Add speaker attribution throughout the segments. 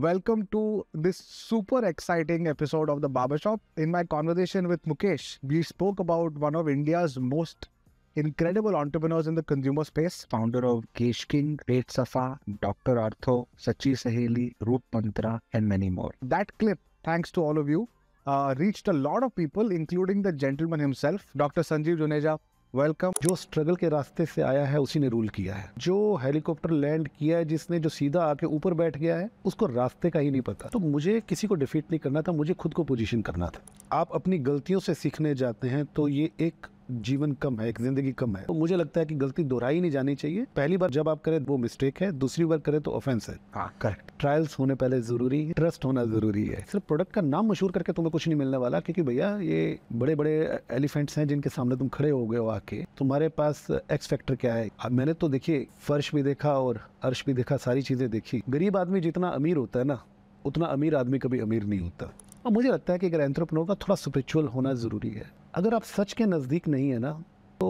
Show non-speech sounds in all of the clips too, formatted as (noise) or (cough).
Speaker 1: Welcome to this super exciting episode of The Barbershop. In my conversation with Mukesh, we spoke about one of India's most incredible entrepreneurs in the consumer space, founder of Kesh King, Great Safa, Dr. Artho, Sachi Saheli, Roop Mantra, and many more. That clip, thanks to all of you, uh, reached a lot of people, including the gentleman himself, Dr. Sanjeev Juneja, welcome जो struggle के रास्ते से आया
Speaker 2: है उसी ने rule किया है जो हेलीकॉप्टर लैंड किया है जिसने जो सीधा आके ऊपर बैठ गया है उसको रास्ते का ही नहीं पता तो मुझे किसी को डिफीट नहीं करना था मुझे खुद को पोजीशन करना था आप अपनी गलतियों से सीखने जाते हैं तो ये एक जीवन कम है एक जिंदगी कम है तो मुझे लगता है कि गलती दोहराई नहीं जानी चाहिए पहली बार जब आप करें वो मिस्टेक है दूसरी बार करें तो ऑफेंस है करेक्ट हाँ, ट्रायल्स होने पहले जरूरी है ट्रस्ट होना जरूरी है सिर्फ प्रोडक्ट का नाम मशहूर करके तुम्हें कुछ नहीं मिलने वाला क्योंकि भैया ये बड़े बड़े एलिफेंट्स हैं जिनके सामने तुम खड़े हो गए हो आके तुम्हारे पास एक्स फैक्टर क्या है मैंने तो देखिए फर्श भी देखा और अर्श भी देखा सारी चीजें देखी गरीब आदमी जितना अमीर होता है ना उतना अमीर आदमी कभी अमीर नहीं होता और मुझे लगता है कि अगर एंथ्रोपनोर का थोड़ा स्पिरिचुअल होना ज़रूरी है अगर आप सच के नज़दीक नहीं है ना तो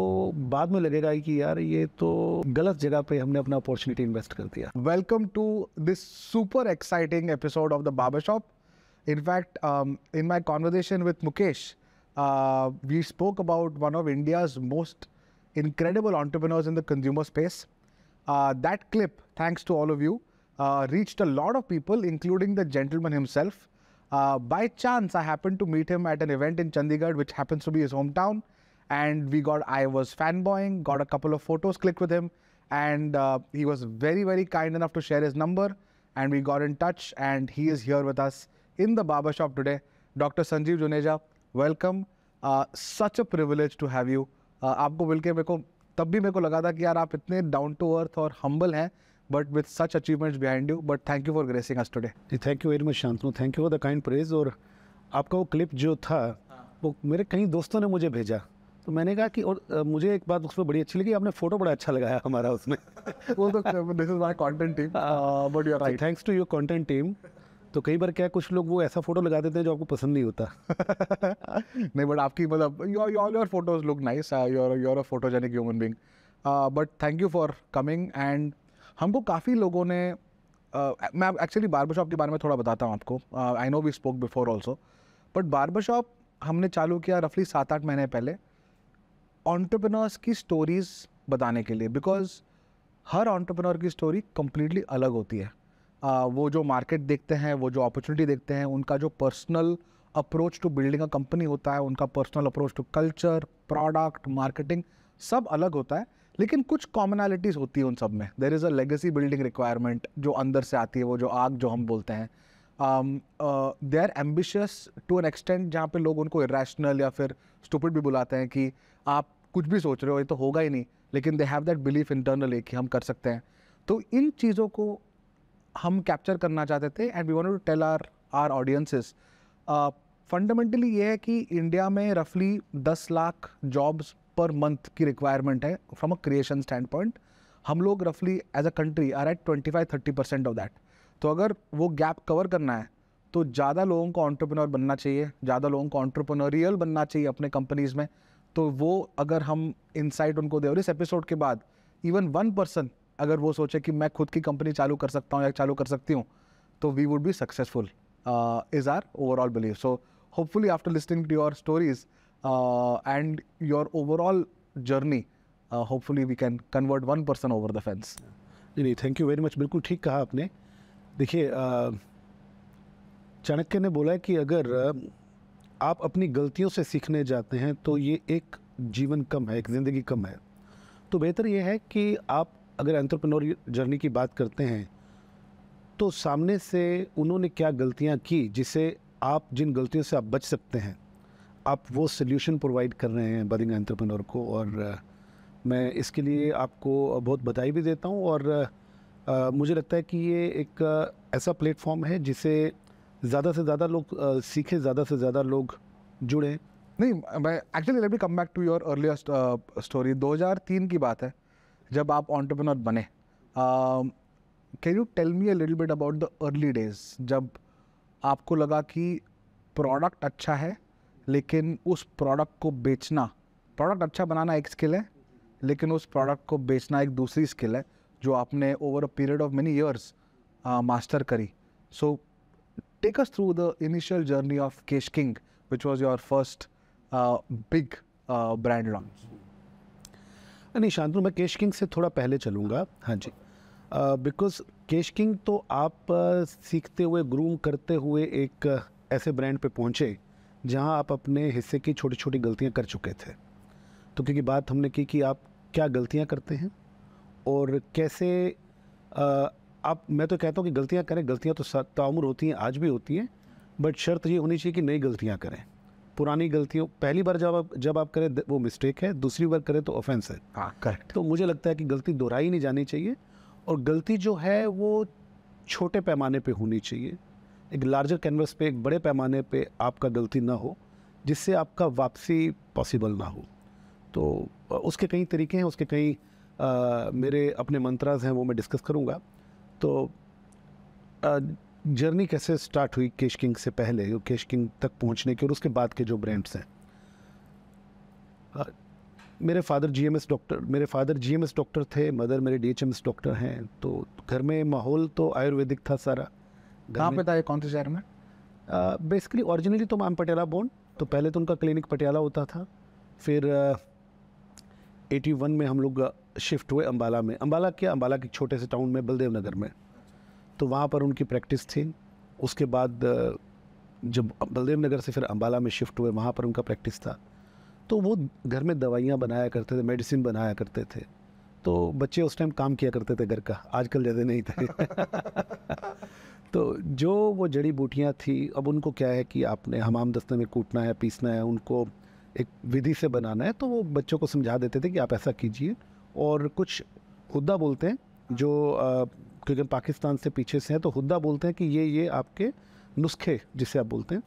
Speaker 2: बाद में लगेगा कि यार ये
Speaker 1: तो गलत जगह पे हमने अपना अपॉर्चुनिटी इन्वेस्ट कर दिया welcome to this super exciting episode of the barber shop in fact in my conversation with Mukesh we spoke about one of India's most incredible entrepreneurs in the consumer space that clip thanks to all of you reach the lot of people including the gentleman himself Uh, by chance, I happened to meet him at an event in Chandigarh, which happens to be his hometown. And we got, I was fanboying, got a couple of photos clicked with him. And uh, he was very, very kind enough to share his number. And we got in touch. And he is here with us in the barbershop today. Dr. Sanjeev Juneja, welcome. Uh, such a privilege to have you. Uh, आपको मिलके मेरे को तब भी मेरे को लगा था कि यार आप इतने डाउन टू अर्थ और हैं but with such achievements behind you but thank you for gracing us today. Thank you very much Shantanu thank you for the kind praise और आपका वो क्लिप जो था वो
Speaker 2: मेरे कई दोस्तों ने मुझे भेजा तो मैंने कहा कि और मुझे एक बात उसमें बड़ी अच्छी लगी आपने फोटो बड़ा अच्छा लगाया हमारा उसमें (laughs) वो तो this is my content team but you are right thanks to your content team
Speaker 1: तो कई बार क्या कुछ लोग वो ऐसा फोटो लगा देते हैं जो आपको पसंद नहीं होता (laughs) नहीं बट आपकी मतलब all your photos look nice your your a photogenic human being but thank you for coming and हमको काफ़ी लोगों ने मैं एक्चुअली बारबर शॉप के बारे में थोड़ा बताता हूँ आपको I know we spoke before also but barber shop हमने चालू किया रफली सात आठ महीने पहले ऑन्टरप्रनर्स की स्टोरीज़ बताने के लिए बिकॉज हर ऑन्टरप्रनर की स्टोरी कम्प्लीटली अलग होती है आ, वो जो मार्केट देखते हैं वो जो अपॉर्चुनिटी देखते हैं उनका जो personal approach to building a company होता है उनका personal approach to culture product marketing सब अलग होता है लेकिन कुछ कॉमनैलिटीज़ होती है उन सब में there is a legacy building requirement जो अंदर से आती है वो जो आग जो हम बोलते हैं they are ambitious to an extent जहाँ पे लोग उनको इरेशनल या फिर स्टूपिड भी बुलाते हैं कि आप कुछ भी सोच रहे हो ये तो होगा ही नहीं लेकिन दे हैव दैट बिलीफ एक कि हम कर सकते हैं तो इन चीज़ों को हम कैप्चर करना चाहते थे and we want to tell our our audiences fundamentally ये है कि इंडिया में रफली 10 लाख जॉब्स पर मंथ की रिक्वायरमेंट है from a creation standpoint हम लोग रफली as a country are at twenty five thirty percent of that तो अगर वो गैप कवर करना है तो ज़्यादा लोगों को ऑन्टरप्रनोर बनना चाहिए ज़्यादा लोगों को ऑन्टरप्रनोरियल बनना चाहिए अपने कंपनीज़ में तो वो अगर हम इनसाइट उनको दे और इस एपिसोड के बाद इवन वन पर्सन अगर वो सोचे कि मैं खुद की कंपनी चालू कर सकता हूँ या चालू कर सकती हूँ तो we would be successful is our overall believe so hopefully after listening to your stories uh, and your overall journey. Uh, hopefully, we can convert one person over the fence. जी नहीं थैंक यू वेरी मच बिल्कुल ठीक कहा आपने देखिए
Speaker 2: चाणक्य ने बोला है कि अगर आप अपनी गलतियों से सीखने जाते हैं तो ये एक जीवन कम है एक ज़िंदगी कम है तो बेहतर ये है कि आप अगर एंट्रप्रनोर जर्नी की बात करते हैं तो सामने से उन्होंने क्या गलतियाँ की जिसे आप जिन गलतियों से आप बच सकते हैं आप वो सोल्यूशन प्रोवाइड कर रहे हैं बरिंग एंट्रप्रनोर को और uh, मैं इसके लिए आपको बहुत बधाई भी देता हूँ और आ, uh, uh, मुझे लगता है कि ये एक ऐसा प्लेटफॉर्म
Speaker 1: है जिसे ज़्यादा से ज़्यादा लोग सीखें ज़्यादा से ज़्यादा लोग जुड़ें नहीं मैं actually let me come back to your earliest story 2003 की बात है जब आप ऑन्टरप्रनर बने can you tell me a little bit about the early days जब आपको लगा कि प्रोडक्ट अच्छा है लेकिन उस प्रोडक्ट को बेचना प्रोडक्ट अच्छा बनाना एक स्किल है लेकिन उस प्रोडक्ट को बेचना एक दूसरी स्किल है जो आपने over a period of many years master करी so take us through the initial journey of Kesh King which was your first big brand launch नहीं शांतनु मैं केश किंग से
Speaker 2: थोड़ा पहले चलूँगा हाँ जी बिकॉज केश किंग तो आप uh, सीखते हुए ग्रूम करते हुए एक uh, ऐसे ब्रांड पे पहुँचे जहां आप अपने हिस्से की छोटी छोटी गलतियां कर चुके थे तो क्योंकि बात हमने की कि आप क्या गलतियां करते हैं और कैसे आप मैं तो कहता हूँ कि गलतियां करें गलतियां तो ताउमर होती हैं आज भी होती हैं बट शर्त ये होनी चाहिए कि नई गलतियां करें पुरानी गलतियों पहली बार जब आप जब आप करें वो मिस्टेक है दूसरी बार करें तो ऑफेंस है हाँ करेक्ट तो मुझे लगता है कि गलती दोहराई नहीं जानी चाहिए और गलती जो है वो छोटे पैमाने पे होनी चाहिए एक लार्जर कैनवस पे एक बड़े पैमाने पे आपका गलती ना हो जिससे आपका वापसी पॉसिबल ना हो तो उसके कई तरीके हैं उसके कई मेरे अपने मंत्राज हैं वो मैं डिस्कस करूँगा तो आ, जर्नी कैसे स्टार्ट हुई केश किंग से पहले केश किंग तक पहुँचने की और उसके बाद के जो ब्रांड्स हैं मेरे फादर जीएमएस डॉक्टर मेरे फादर जीएमएस डॉक्टर थे मदर मेरे डीएचएमएस डॉक्टर हैं तो घर में माहौल तो आयुर्वेदिक था सारा कहाँ पे था ये कौन से शहर में बेसिकली ओरिजिनली तो मैम पटियाला बोर्न तो पहले तो उनका क्लिनिक पटियाला होता था फिर एटी वन में हम लोग शिफ्ट हुए अम्बाला में अम्बाला क्या अम्बाला के छोटे से टाउन में बलदेव नगर में तो वहाँ पर उनकी प्रैक्टिस थी उसके बाद जब बलदेव नगर से फिर अम्बाला में शिफ्ट हुए वहाँ पर उनका प्रैक्टिस था तो वो घर में दवाइयाँ बनाया करते थे मेडिसिन बनाया करते थे तो बच्चे उस टाइम काम किया करते थे घर का आजकल ज़्यादा नहीं थे (laughs) (laughs) तो जो वो जड़ी बूटियाँ थी अब उनको क्या है कि आपने हमाम दस्ते में कूटना है पीसना है उनको एक विधि से बनाना है तो वो बच्चों को समझा देते थे कि आप ऐसा कीजिए और कुछ हुद्दा बोलते हैं जो क्योंकि पाकिस्तान से पीछे से हैं तो हुदा बोलते हैं कि ये ये आपके नुस्खे जिसे आप बोलते हैं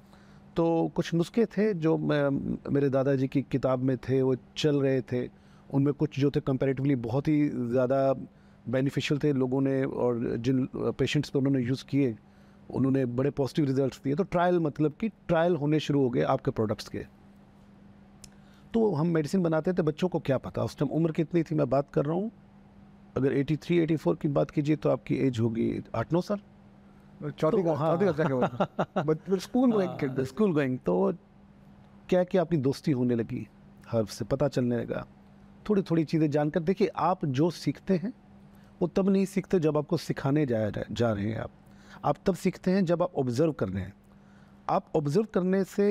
Speaker 2: तो कुछ नुस्खे थे जो मेरे दादाजी की किताब में थे वो चल रहे थे उनमें कुछ जो थे कंपेरेटिवली बहुत ही ज़्यादा बेनिफिशियल थे लोगों ने और जिन पेशेंट्स पर उन्होंने यूज़ किए उन्होंने बड़े पॉजिटिव रिजल्ट्स दिए तो ट्रायल मतलब कि ट्रायल होने शुरू हो गए आपके प्रोडक्ट्स के तो हम मेडिसिन बनाते थे बच्चों को क्या पता उस टाइम उम्र कितनी थी मैं बात कर रहा हूँ अगर 83, 84 की बात कीजिए तो आपकी एज होगी आठ नौ साल स्कूल स्कूल गोइंग तो क्या क्या आपकी दोस्ती होने लगी हर से पता चलने लगा थोड़ी थोड़ी चीज़ें जानकर देखिए आप जो सीखते हैं वो तब नहीं सीखते जब आपको सिखाने जा जा रहे हैं आप आप तब सीखते हैं जब आप ऑब्ज़र्व कर रहे हैं आप ऑब्ज़र्व करने से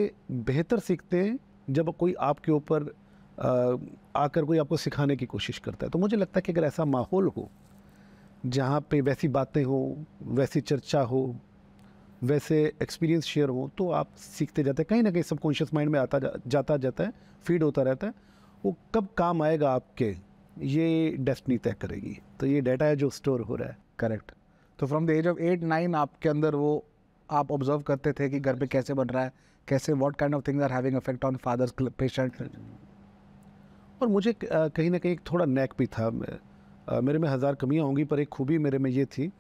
Speaker 2: बेहतर सीखते हैं जब कोई आपके ऊपर आकर कोई आपको सिखाने की कोशिश करता है तो मुझे लगता है कि अगर ऐसा माहौल हो जहाँ पे वैसी बातें हो वैसी चर्चा हो वैसे एक्सपीरियंस शेयर हो तो आप सीखते जाते हैं कहीं ना कहीं सब कॉन्शियस माइंड में आता जा, जाता जाता है फीड होता रहता है वो कब काम आएगा आपके ये डेस्टनी तय
Speaker 1: करेगी तो ये डेटा है जो स्टोर हो रहा है करेक्ट तो from the age of eight nine आपके अंदर वो आप ऑब्जर्व करते थे कि घर पे कैसे बन रहा है कैसे what kind of things are having affect on father's patient और मुझे कहीं ना कहीं थोड़ा नेक भी था
Speaker 2: मेरे में हज़ार कमियाँ होंगी पर एक खूबी मेरे में ये थी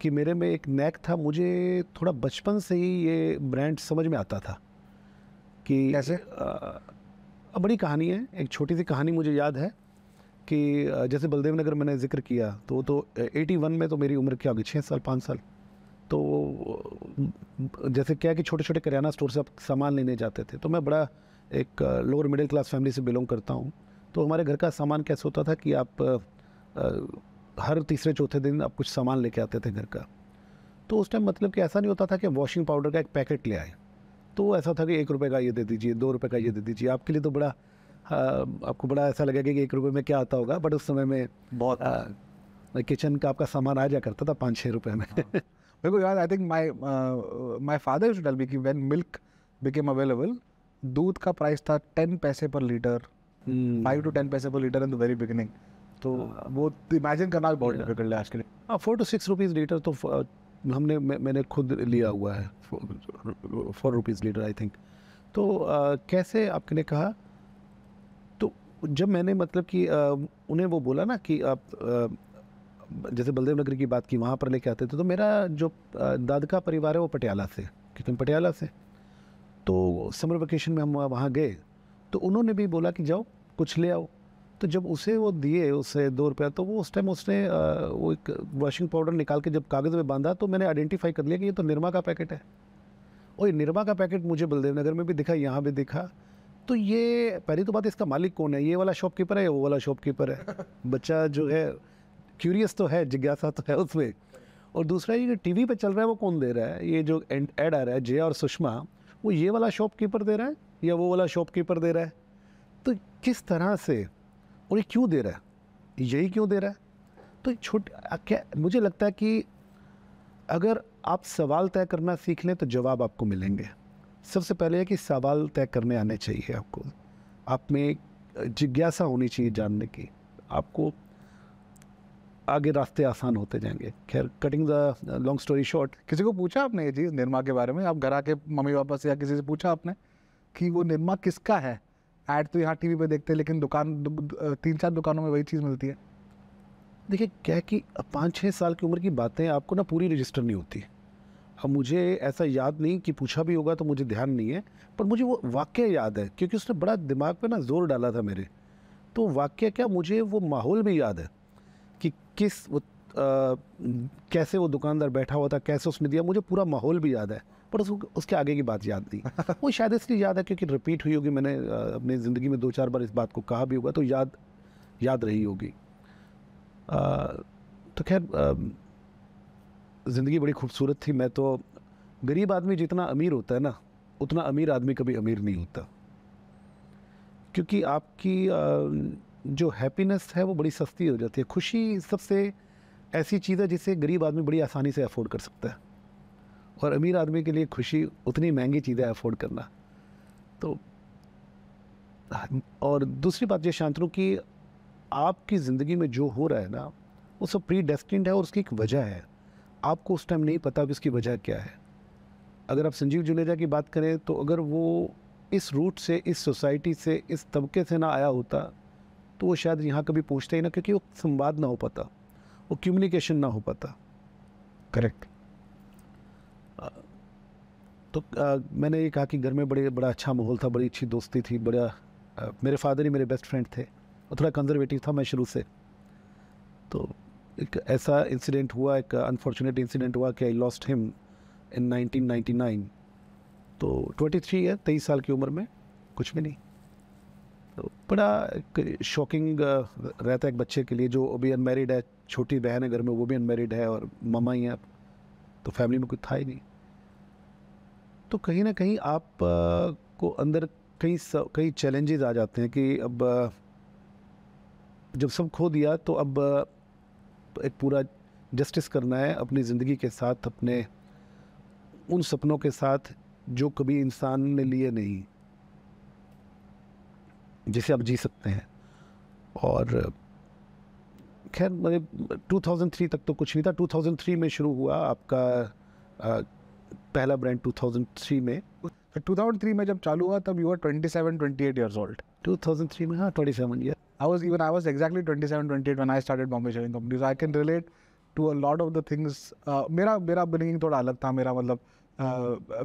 Speaker 2: कि मेरे में एक नेक था मुझे थोड़ा बचपन से ही ये ब्रांड समझ में आता था कि कैसे आ, बड़ी कहानी है एक छोटी सी कहानी मुझे याद है कि जैसे बलदेव नगर मैंने जिक्र किया तो तो 81 में तो मेरी उम्र क्या होगी छः साल पाँच साल तो जैसे क्या कि छोटे छोटे करियाना स्टोर से आप सामान लेने जाते थे तो मैं बड़ा एक लोअर मिडिल क्लास फैमिली से बिलोंग करता हूँ तो हमारे घर का सामान कैसे होता था कि आप हर तीसरे चौथे दिन आप कुछ सामान लेके आते थे घर का तो उस टाइम मतलब कि ऐसा नहीं होता था कि वॉशिंग पाउडर का एक पैकेट ले आए तो ऐसा था कि एक रुपये का ये दे दीजिए दो रुपये का ये दे दीजिए आपके लिए तो बड़ा हाँ, आपको बड़ा ऐसा लगेगा कि एक रुपये में क्या आता होगा बट उस समय में बहुत
Speaker 1: किचन हाँ, का आपका सामान आ जा करता था पाँच छः रुपये में मेरे हाँ। यार I think my my father to tell me कि व्हेन मिल्क बिकेम अवेलेबल दूध का प्राइस था ten paise per litre five to ten paise per litre in the very beginning तो वो इमेजिन करना भी बहुत डिफिकल्ट है आज के लिए हाँ four to six rupees litre तो uh, हमने मैंने खुद
Speaker 2: लिया हुआ है four rupees litre I think तो uh, कैसे आपने कहा जब मैंने मतलब कि उन्हें वो बोला ना कि आप जैसे बलदेव नगर की बात की वहाँ पर लेके आते थे तो मेरा जो दाद का परिवार है वो पटियाला से क्योंकि पटियाला से तो समर वेकेशन में हम वहाँ गए तो उन्होंने भी बोला कि जाओ कुछ ले आओ तो जब उसे वो दिए उसे दो रुपया तो वो उस टाइम उसने वो एक वॉशिंग पाउडर निकाल के जब कागज़ में बांधा तो मैंने आइडेंटिफाई कर लिया कि ये तो निरमा का पैकेट है और ये निरमा का पैकेट मुझे बलदेव नगर में भी दिखा यहाँ भी दिखा तो ये पहली तो बात इसका मालिक कौन है ये वाला शॉपकीपर है या वो वाला शॉपकीपर है (laughs) बच्चा जो है क्यूरियस तो है जिज्ञासा तो है उसमें और दूसरा ये वी पर चल रहा है वो कौन दे रहा है ये जो एड आ रहा है जया और सुषमा वो ये वाला शॉपकीपर दे रहा है या वो वाला शॉपकीपर दे रहा है तो किस तरह से और ये क्यों दे रहा है यही क्यों दे रहा है तो छोटे क्या मुझे लगता है कि अगर आप सवाल तय करना सीख लें तो जवाब आपको मिलेंगे सबसे पहले है कि सवाल तय करने आने चाहिए आपको आप में जिज्ञासा होनी चाहिए जानने की आपको
Speaker 1: आगे रास्ते आसान होते जाएंगे खैर cutting the long story short किसी को पूछा आपने ये चीज़ निर्मा के बारे में आप घर आके मम्मी पापा से या किसी से पूछा आपने कि वो निर्मा किसका है ऐड तो यहाँ टीवी पे देखते हैं लेकिन दुकान तीन चार दुकानों में वही चीज़ मिलती है देखिए क्या कि पाँच छः साल की उम्र की बातें आपको ना पूरी रजिस्टर नहीं होती अब हाँ,
Speaker 2: मुझे ऐसा याद नहीं कि पूछा भी होगा तो मुझे ध्यान नहीं है पर मुझे वो वाक्य याद है क्योंकि उसने बड़ा दिमाग पे ना जोर डाला था मेरे तो वाक्य क्या मुझे वो माहौल भी याद है कि किस वो आ, कैसे वो दुकानदार बैठा हुआ था कैसे उसने दिया मुझे पूरा माहौल भी याद है पर उस, उसके आगे की बात याद नहीं (laughs) वो शायद इसलिए याद है क्योंकि रिपीट हुई होगी मैंने अपनी ज़िंदगी में दो चार बार इस बात को कहा भी होगा तो याद याद रही होगी तो खैर ज़िंदगी बड़ी खूबसूरत थी मैं तो गरीब आदमी जितना अमीर होता है ना उतना अमीर आदमी कभी अमीर नहीं होता क्योंकि आपकी जो हैप्पीनेस है वो बड़ी सस्ती हो जाती है खुशी सबसे ऐसी चीज़ है जिसे गरीब आदमी बड़ी आसानी से अफोर्ड कर सकता है और अमीर आदमी के लिए खुशी उतनी महंगी चीज़ है अफोर्ड करना तो और दूसरी बात ये शांतनु की आपकी ज़िंदगी में जो हो रहा है ना वो सब प्री डेस्टिंड है और उसकी एक वजह है आपको उस टाइम नहीं पता अब इसकी वजह क्या है अगर आप संजीव जुनेजा की बात करें तो अगर वो इस रूट से इस सोसाइटी से इस तबके से ना आया होता तो वो शायद यहाँ कभी पूछते ही ना क्योंकि वो संवाद ना हो पाता वो कम्युनिकेशन ना हो पाता करेक्ट तो आ, मैंने ये कहा कि घर में बड़े बड़ा अच्छा माहौल था बड़ी अच्छी दोस्ती थी बड़ा आ, मेरे फादर ही मेरे बेस्ट फ्रेंड थे और थोड़ा कंजर्वेटिव था मैं शुरू से तो एक ऐसा इंसिडेंट हुआ एक अनफॉर्चुनेट इंसिडेंट हुआ कि आई लॉस्ट हिम इन 1999 तो 23 है तेईस साल की उम्र में कुछ भी नहीं तो बड़ा शॉकिंग रहता है एक बच्चे के लिए जो अभी अनमेरिड है छोटी बहन है घर में वो भी अनमेरिड है और मामा ही है तो फैमिली में कुछ था ही नहीं तो कहीं ना कहीं आप को अंदर कई कई चैलेंजेस आ जाते हैं कि अब जब सब खो दिया तो अब एक पूरा जस्टिस करना है अपनी ज़िंदगी के साथ अपने उन सपनों के साथ जो कभी इंसान ने लिए नहीं जिसे आप जी सकते हैं और खैर मतलब 2003 तक तो कुछ नहीं था 2003 में शुरू हुआ आपका आ,
Speaker 1: पहला ब्रांड 2003 में 2003 तो में जब चालू हुआ तब यू आर 27 28 इयर्स ओल्ड 2003 में हाँ 27 year I was even I was exactly 27, 28 when I started Bombay Shaving Company. So I can relate to a lot of the things. Uh, मेरा मेरा upbringing थोड़ा अलग था मेरा मतलब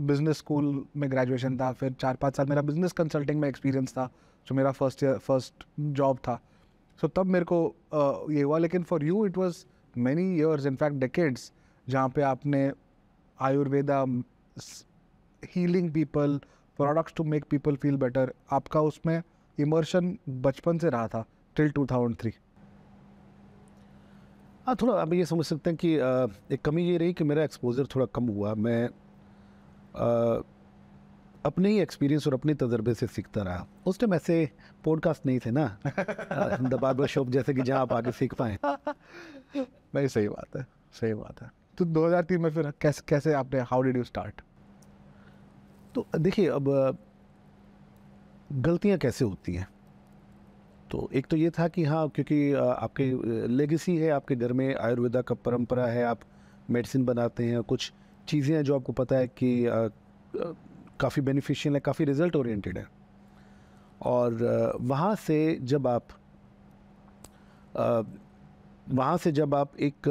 Speaker 1: बिजनेस uh, स्कूल में ग्रेजुएशन था फिर चार पाँच साल मेरा बिजनेस कंसल्टिंग में एक्सपीरियंस था जो मेरा फर्स्ट ईयर फर्स्ट जॉब था सो तब मेरे को uh, ये हुआ लेकिन for you it was many years in fact decades जहाँ पे आपने Ayurveda healing people products to make people feel better आपका उसमें इमर्शन बचपन से रहा था टिल टू थाउजेंड थ्री
Speaker 2: हाँ थोड़ा आप ये समझ सकते हैं कि आ, एक कमी ये रही कि मेरा एक्सपोजर थोड़ा कम हुआ मैं आ, अपने ही एक्सपीरियंस और अपने तजर्बे से सीखता रहा उस टाइम ऐसे पॉडकास्ट नहीं थे ना द बार्बर शॉप जैसे कि जहाँ आप आगे सीख पाए
Speaker 1: नहीं सही बात है सही बात है तो 2003 में फिर कैसे कैसे आपने हाउ डिड यू स्टार्ट तो देखिए अब गलतियाँ
Speaker 2: कैसे होती हैं तो एक तो ये था कि हाँ क्योंकि आपके लेगेसी है आपके घर में आयुर्वेदा का परंपरा है आप मेडिसिन बनाते हैं कुछ चीज़ें हैं जो आपको पता है कि काफ़ी बेनिफिशियल है काफ़ी रिजल्ट ओरिएंटेड है और वहाँ से जब आप वहाँ से जब आप एक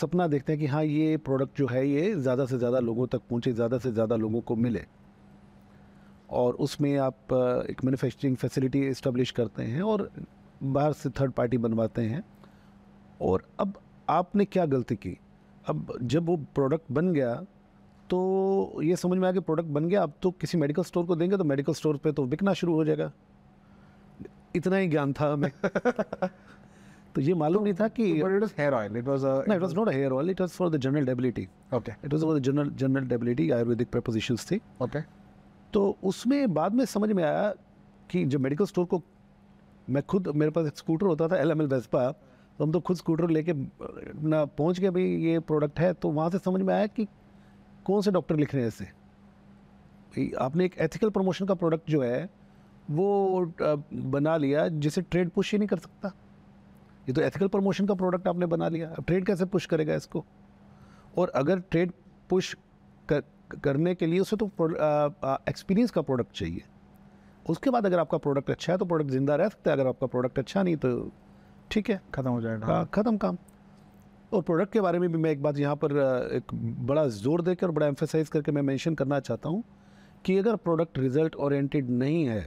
Speaker 2: सपना देखते हैं कि हाँ ये प्रोडक्ट जो है ये ज़्यादा से ज़्यादा लोगों तक पहुँचे ज़्यादा से ज़्यादा लोगों को मिले और उसमें आप एक मैन्युफैक्चरिंग फैसिलिटी इस्टबलिश करते हैं और बाहर से थर्ड पार्टी बनवाते हैं और अब आपने क्या गलती की अब जब वो प्रोडक्ट बन गया तो ये समझ में आया कि प्रोडक्ट बन गया अब तो किसी मेडिकल स्टोर को देंगे तो मेडिकल स्टोर पे तो बिकना शुरू हो जाएगा इतना ही ज्ञान था हमें (laughs) तो ये मालूम तो नहीं था कि it was oil not hair oil it was for the general debility okay it was for the general general debility Ayurvedic proposition थी ओके okay. तो उसमें बाद में समझ में आया कि जब मेडिकल स्टोर को मैं खुद मेरे पास एक स्कूटर होता था एल एम एल वेस्पा तो हम तो खुद स्कूटर लेके ना पहुंच गए भाई ये प्रोडक्ट है तो वहाँ से समझ में आया कि कौन से डॉक्टर लिख रहे हैं इसे आपने एक एथिकल प्रमोशन का प्रोडक्ट जो है वो बना लिया जिसे ट्रेड पुश ही नहीं कर सकता ये तो एथिकल प्रमोशन का प्रोडक्ट आपने बना लिया ट्रेड कैसे पुश करेगा इसको और अगर ट्रेड पुश कर करने के लिए उसे तो एक्सपीरियंस का प्रोडक्ट चाहिए उसके बाद अगर आपका प्रोडक्ट अच्छा है तो प्रोडक्ट ज़िंदा रह सकता है अगर आपका प्रोडक्ट अच्छा नहीं तो ठीक है ख़त्म हो जाएगा हाँ, ख़त्म काम और प्रोडक्ट के बारे में भी मैं एक बात यहाँ पर एक बड़ा जोर देकर और बड़ा एम्फेसाइज करके मैं मेंशन करना चाहता हूँ कि अगर प्रोडक्ट रिजल्ट ओरिएंटेड नहीं है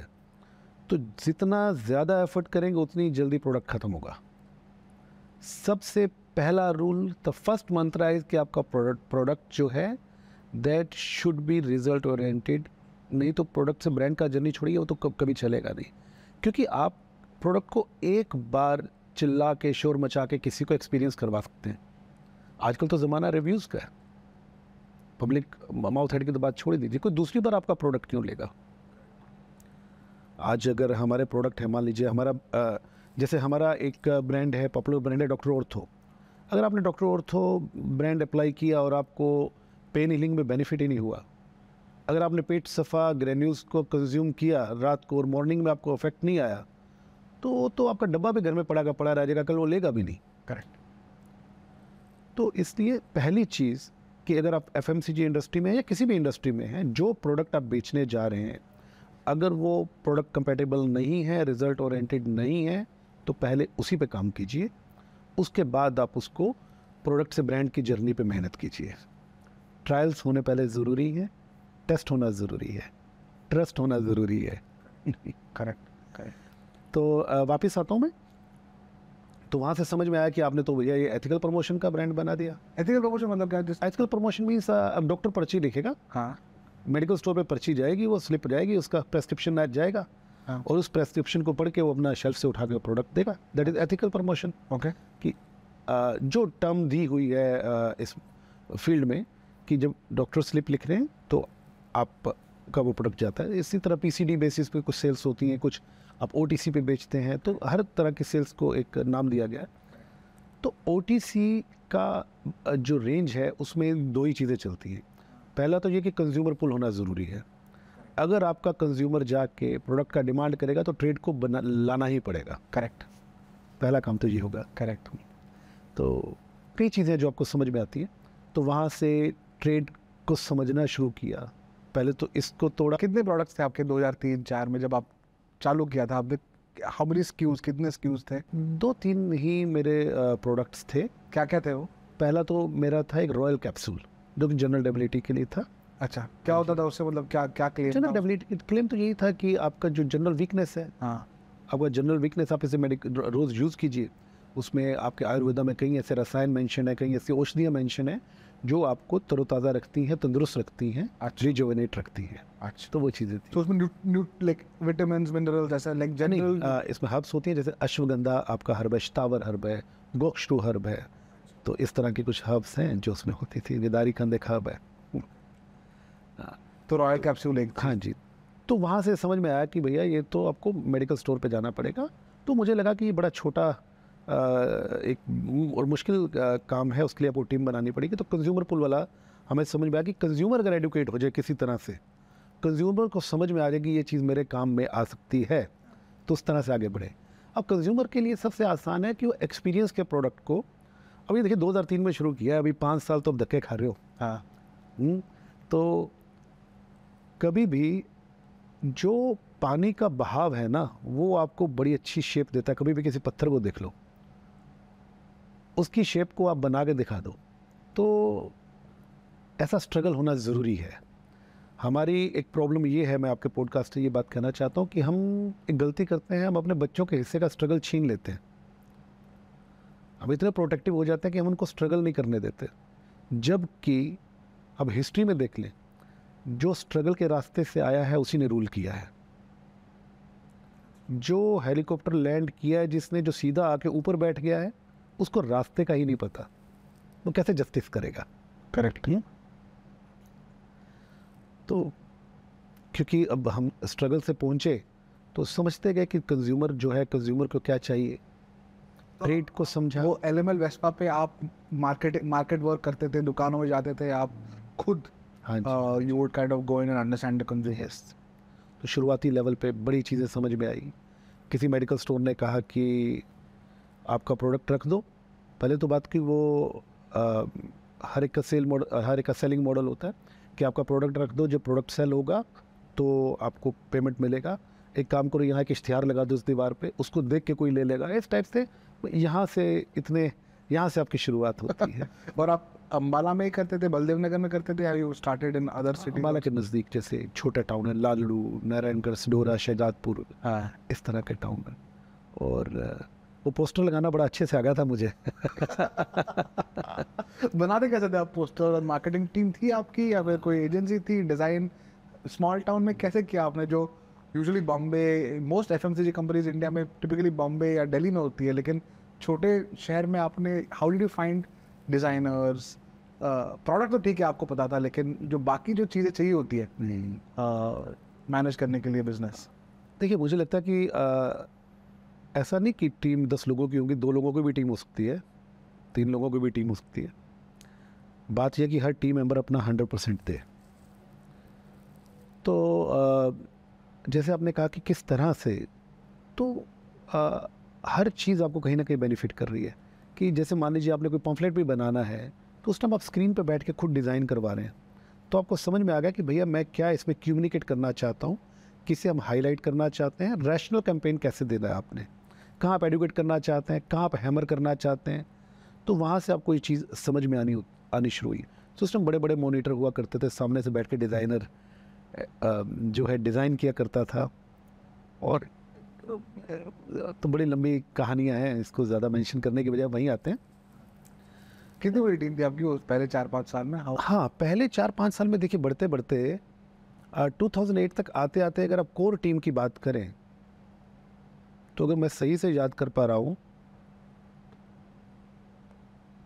Speaker 2: तो जितना ज़्यादा एफर्ट करेंगे उतनी जल्दी प्रोडक्ट ख़त्म होगा सबसे पहला रूल द फर्स्ट मंत्रा कि आपका प्रोडक्ट प्रोडक्ट जो है that should be result oriented नहीं तो प्रोडक्ट से ब्रांड का जर्नी छोड़िए वो तो कब कभी चलेगा नहीं क्योंकि आप प्रोडक्ट को एक बार चिल्ला के शोर मचा के किसी को एक्सपीरियंस करवा सकते हैं आजकल तो ज़माना रिव्यूज़ का है पब्लिक माउथ हेड की तो बात छोड़ दीजिए कोई दूसरी बार आपका प्रोडक्ट क्यों लेगा आज अगर हमारे प्रोडक्ट है मान लीजिए हमारा जैसे हमारा एक ब्रांड है पॉपुलर ब्रांड है डॉक्टर ओर्थो अगर आपने डॉक्टर ओर्थो ब्रांड अप्लाई किया और आपको पेन हीलिंग में बेनिफिट ही नहीं हुआ अगर आपने पेट सफ़ा ग्रेन्यूल्स को कंज्यूम किया रात को और मॉर्निंग में आपको इफेक्ट नहीं आया तो तो आपका डब्बा भी घर में पड़ा का पड़ा रह जाएगा कल वो लेगा भी नहीं करेक्ट तो इसलिए पहली चीज़ कि अगर आप एफ इंडस्ट्री में या किसी भी इंडस्ट्री में हैं जो प्रोडक्ट आप बेचने जा रहे हैं अगर वो प्रोडक्ट कंपेटेबल नहीं है रिजल्ट ओरिएंटेड नहीं है तो पहले उसी पे काम कीजिए उसके बाद आप उसको प्रोडक्ट से ब्रांड की जर्नी पे मेहनत कीजिए ट्रायल्स होने पहले ज़रूरी हैं टेस्ट होना ज़रूरी है ट्रस्ट होना ज़रूरी है करेक्ट (laughs) करेक्ट तो वापस आता हूँ मैं तो वहाँ से समझ में आया कि आपने तो भैया ये एथिकल प्रमोशन का ब्रांड बना दिया एथिकल प्रमोशन मतलब क्या एथिकल प्रमोशन मीन्स डॉक्टर पर्ची लिखेगा हाँ मेडिकल स्टोर पे पर्ची जाएगी वो स्लिप जाएगी उसका प्रेस्क्रिप्शन आज जाएगा हाँ. और उस प्रेस्क्रिप्शन को पढ़ के वो अपना शेल्फ से उठा के प्रोडक्ट देगा that is ethical promotion okay कि जो टर्म दी हुई है इस फील्ड में कि जब डॉक्टर स्लिप लिख रहे हैं तो आपका वो प्रोडक्ट जाता है इसी तरह पीसीडी बेसिस पे कुछ सेल्स होती हैं कुछ आप ओ पे बेचते हैं तो हर तरह के सेल्स को एक नाम दिया गया तो ओ का जो रेंज है उसमें दो ही चीज़ें चलती हैं पहला तो ये कि कंज्यूमर पुल होना ज़रूरी है अगर आपका कंज्यूमर जाके प्रोडक्ट का डिमांड करेगा तो ट्रेड को बना लाना ही पड़ेगा करेक्ट पहला काम तो ये होगा करेक्ट तो कई चीज़ें जो आपको समझ में आती हैं तो वहाँ से ट्रेड को
Speaker 1: समझना शुरू किया पहले तो इसको तोड़ा कितने प्रोडक्ट्स थे आपके दो हजार तीन चार में जब आप चालू किया था आपने हाउ मेनी स्क्यूज कितने स्क्यूज थे दो तीन ही मेरे
Speaker 2: प्रोडक्ट्स थे क्या क्या थे वो पहला तो मेरा था एक रॉयल कैप्सूल जो कि जनरल डेबिलिटी के लिए
Speaker 1: था अच्छा क्या होता था उससे मतलब क्या क्या क्लेम जनरल डेबिलिटी क्लेम तो यही था कि आपका
Speaker 2: जो जनरल वीकनेस है हाँ आपका जनरल वीकनेस आप इसे मेडिक रोज़ यूज़ कीजिए उसमें आपके आयुर्वेदा में कहीं ऐसे रसायन मेंशन है कहीं ऐसी औषधियाँ मेंशन है जो आपको तरोताज़ा रखती हैं तंदुरुस्त रखती हैं अच्छा रिजोवेनेट रखती हैं अच्छा तो वो चीज़ें थी तो उसमें लाइक विटामिन मिनरल जैसा लाइक जनरल इसमें हर्ब्स होती हैं जैसे अश्वगंधा आपका हर्ब है शतावर हर्ब है गोक्शू हर्ब है तो इस तरह के कुछ हर्ब्स हैं जो उसमें होती थी गिदारी कंधे हर्ब है हाँ, तो रॉयल कैप्सूल एक हाँ जी तो वहाँ से समझ में आया कि भैया ये तो आपको मेडिकल स्टोर पर जाना पड़ेगा तो मुझे लगा कि ये बड़ा छोटा एक और मुश्किल काम है उसके लिए आपको टीम बनानी पड़ेगी तो कंज्यूमर पुल वाला हमें समझ में आया कि कंज्यूमर अगर एडुकेट हो जाए किसी तरह से कंज्यूमर को समझ में आ जाए कि ये चीज़ मेरे काम में आ सकती है तो उस तरह से आगे बढ़े अब कंज्यूमर के लिए सबसे आसान है कि वो एक्सपीरियंस के प्रोडक्ट को अभी देखिए 2003 में शुरू किया है अभी पाँच साल तो अब धक्के खा रहे हो हाँ तो कभी भी जो पानी का बहाव है ना वो आपको बड़ी अच्छी शेप देता है कभी भी किसी पत्थर को देख लो उसकी शेप को आप बना के दिखा दो तो ऐसा स्ट्रगल होना ज़रूरी है हमारी एक प्रॉब्लम ये है मैं आपके पॉडकास्ट से ये बात कहना चाहता हूँ कि हम एक गलती करते हैं हम अपने बच्चों के हिस्से का स्ट्रगल छीन लेते हैं हम इतने प्रोटेक्टिव हो जाते हैं कि हम उनको स्ट्रगल नहीं करने देते जबकि अब हिस्ट्री में देख लें जो स्ट्रगल के रास्ते से आया है उसी ने रूल किया है जो हेलीकॉप्टर लैंड किया है जिसने जो सीधा आके ऊपर बैठ गया है उसको रास्ते का ही नहीं पता वो कैसे जस्टिस करेगा करेक्ट है हम्म? तो क्योंकि अब हम स्ट्रगल से पहुंचे तो
Speaker 1: समझते गए कि कंज्यूमर जो है कंज्यूमर को क्या चाहिए रेट तो को समझा वो एल एम एल वेस्पा पे आप मार्केट मार्केट वर्क करते थे दुकानों में जाते थे आप खुद you would kind of going and understand तो शुरुआती लेवल पे बड़ी चीज़ें समझ
Speaker 2: में आई किसी मेडिकल स्टोर ने कहा कि आपका प्रोडक्ट रख दो पहले तो बात की वो आ, हर एक का सेल मॉडल हर एक का सेलिंग मॉडल होता है कि आपका प्रोडक्ट रख दो जब प्रोडक्ट सेल होगा तो आपको पेमेंट मिलेगा एक काम करो यहाँ एक इश्तहार लगा दो उस दीवार पे उसको देख के कोई ले लेगा इस टाइप से यहाँ से इतने यहाँ से आपकी शुरुआत होती है (laughs) और आप अम्बाला में ही करते थे बलदेव नगर में करते थे you started in other city Ambala के नज़दीक जैसे छोटा टाउन है लालड़ू नारायणगढ़ सिडोरा शहजादपुर हाँ। इस तरह के टाउन है और वो पोस्टर लगाना बड़ा अच्छे से आ गया था मुझे (laughs)
Speaker 1: बनाते कैसे थे आप पोस्टर और मार्केटिंग टीम थी आपकी या फिर कोई एजेंसी थी डिज़ाइन स्मॉल टाउन में कैसे किया आपने जो usually Bombay most F companies India में टिपिकली बॉम्बे या डेली में होती है लेकिन छोटे शहर में आपने how did you find designers product तो ठीक है आपको पता था लेकिन जो बाकी जो चीज़ें चाहिए होती है मैनेज हम्म। uh, करने के लिए बिजनेस देखिए मुझे
Speaker 2: लगता है कि uh, ऐसा नहीं कि टीम दस लोगों की होगी दो लोगों की भी टीम हो सकती है तीन लोगों की भी टीम हो सकती है बात यह कि हर टीम मेंबर अपना हंड्रेड परसेंट दे तो जैसे आपने कहा कि किस तरह से तो हर चीज़ आपको कहीं ना कहीं बेनिफिट कर रही है कि जैसे मान लीजिए आपने कोई पम्फलेट भी बनाना है तो उस टाइम आप स्क्रीन पर बैठ के खुद डिज़ाइन करवा रहे हैं तो आपको समझ में आ गया कि भैया मैं क्या इसमें कम्युनिकेट करना चाहता हूँ किसे हम हाईलाइट करना चाहते हैं रैशनल कैंपेन कैसे देना है आपने कहाँ आप एडुकेट करना चाहते हैं कहाँ आप हैमर करना चाहते हैं तो वहाँ से आपको ये चीज़ समझ में आनी आनी शुरू हुई तो उसमें बड़े बड़े मोनीटर हुआ करते थे सामने से बैठ के डिज़ाइनर जो है डिज़ाइन किया करता था और तो बड़ी लंबी कहानियाँ हैं इसको ज़्यादा मैंशन करने के बजाय वहीं आते हैं कितनी बड़ी टीम थी आपकी वो पहले चार पाँच साल में हाँ, हाँ पहले चार पाँच साल में देखिए बढ़ते बढ़ते टू थाउजेंड एट तक आते आते अगर आप कोर टीम की बात करें तो अगर मैं सही से याद कर पा रहा हूँ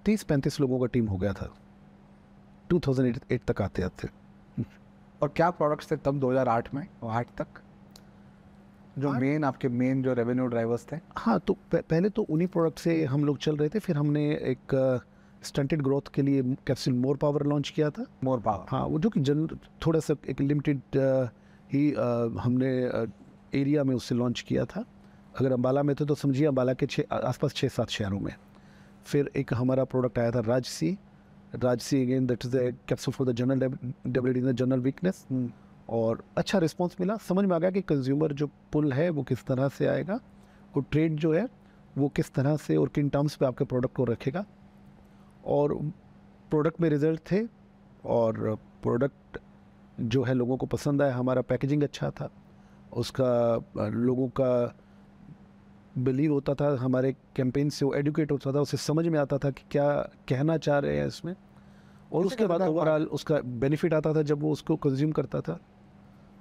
Speaker 2: तीस पैंतीस लोगों का टीम हो गया था एट तक आते आते
Speaker 1: और क्या प्रोडक्ट्स थे तब आठ में और आठ तक जो मेन आपके मेन जो रेवेन्यू ड्राइवर्स थे
Speaker 2: हाँ तो पहले तो उन्हीं प्रोडक्ट से हम लोग चल रहे थे फिर हमने एक स्टंटेड ग्रोथ के लिए कैप्सूल मोर पावर लॉन्च किया था मोर पावर हाँ वो जो कि जन थोड़ा सा एक लिमिटेड ही हमने एरिया में उससे लॉन्च किया था अगर अम्बाला में थे तो समझिए अम्बाला के छः आसपास छः सात शहरों में फिर एक हमारा प्रोडक्ट आया था Rajsi Rajsi again that is capsule for the general debility in the general weakness और अच्छा रिस्पॉन्स मिला समझ में आ गया कि कंज्यूमर जो पुल है वो किस तरह से आएगा और ट्रेड जो है वो किस तरह से और किन टर्म्स पे आपके प्रोडक्ट को रखेगा और प्रोडक्ट में रिज़ल्ट थे और प्रोडक्ट जो है लोगों को पसंद आया हमारा पैकेजिंग अच्छा था उसका लोगों का बिलीव होता था हमारे कैंपेन से वो एडुकेट होता था उसे समझ में आता था कि क्या कहना चाह रहे हैं इसमें और उसके बाद ओवरऑल उसका बेनिफिट आता था
Speaker 1: जब वो उसको कंज्यूम करता था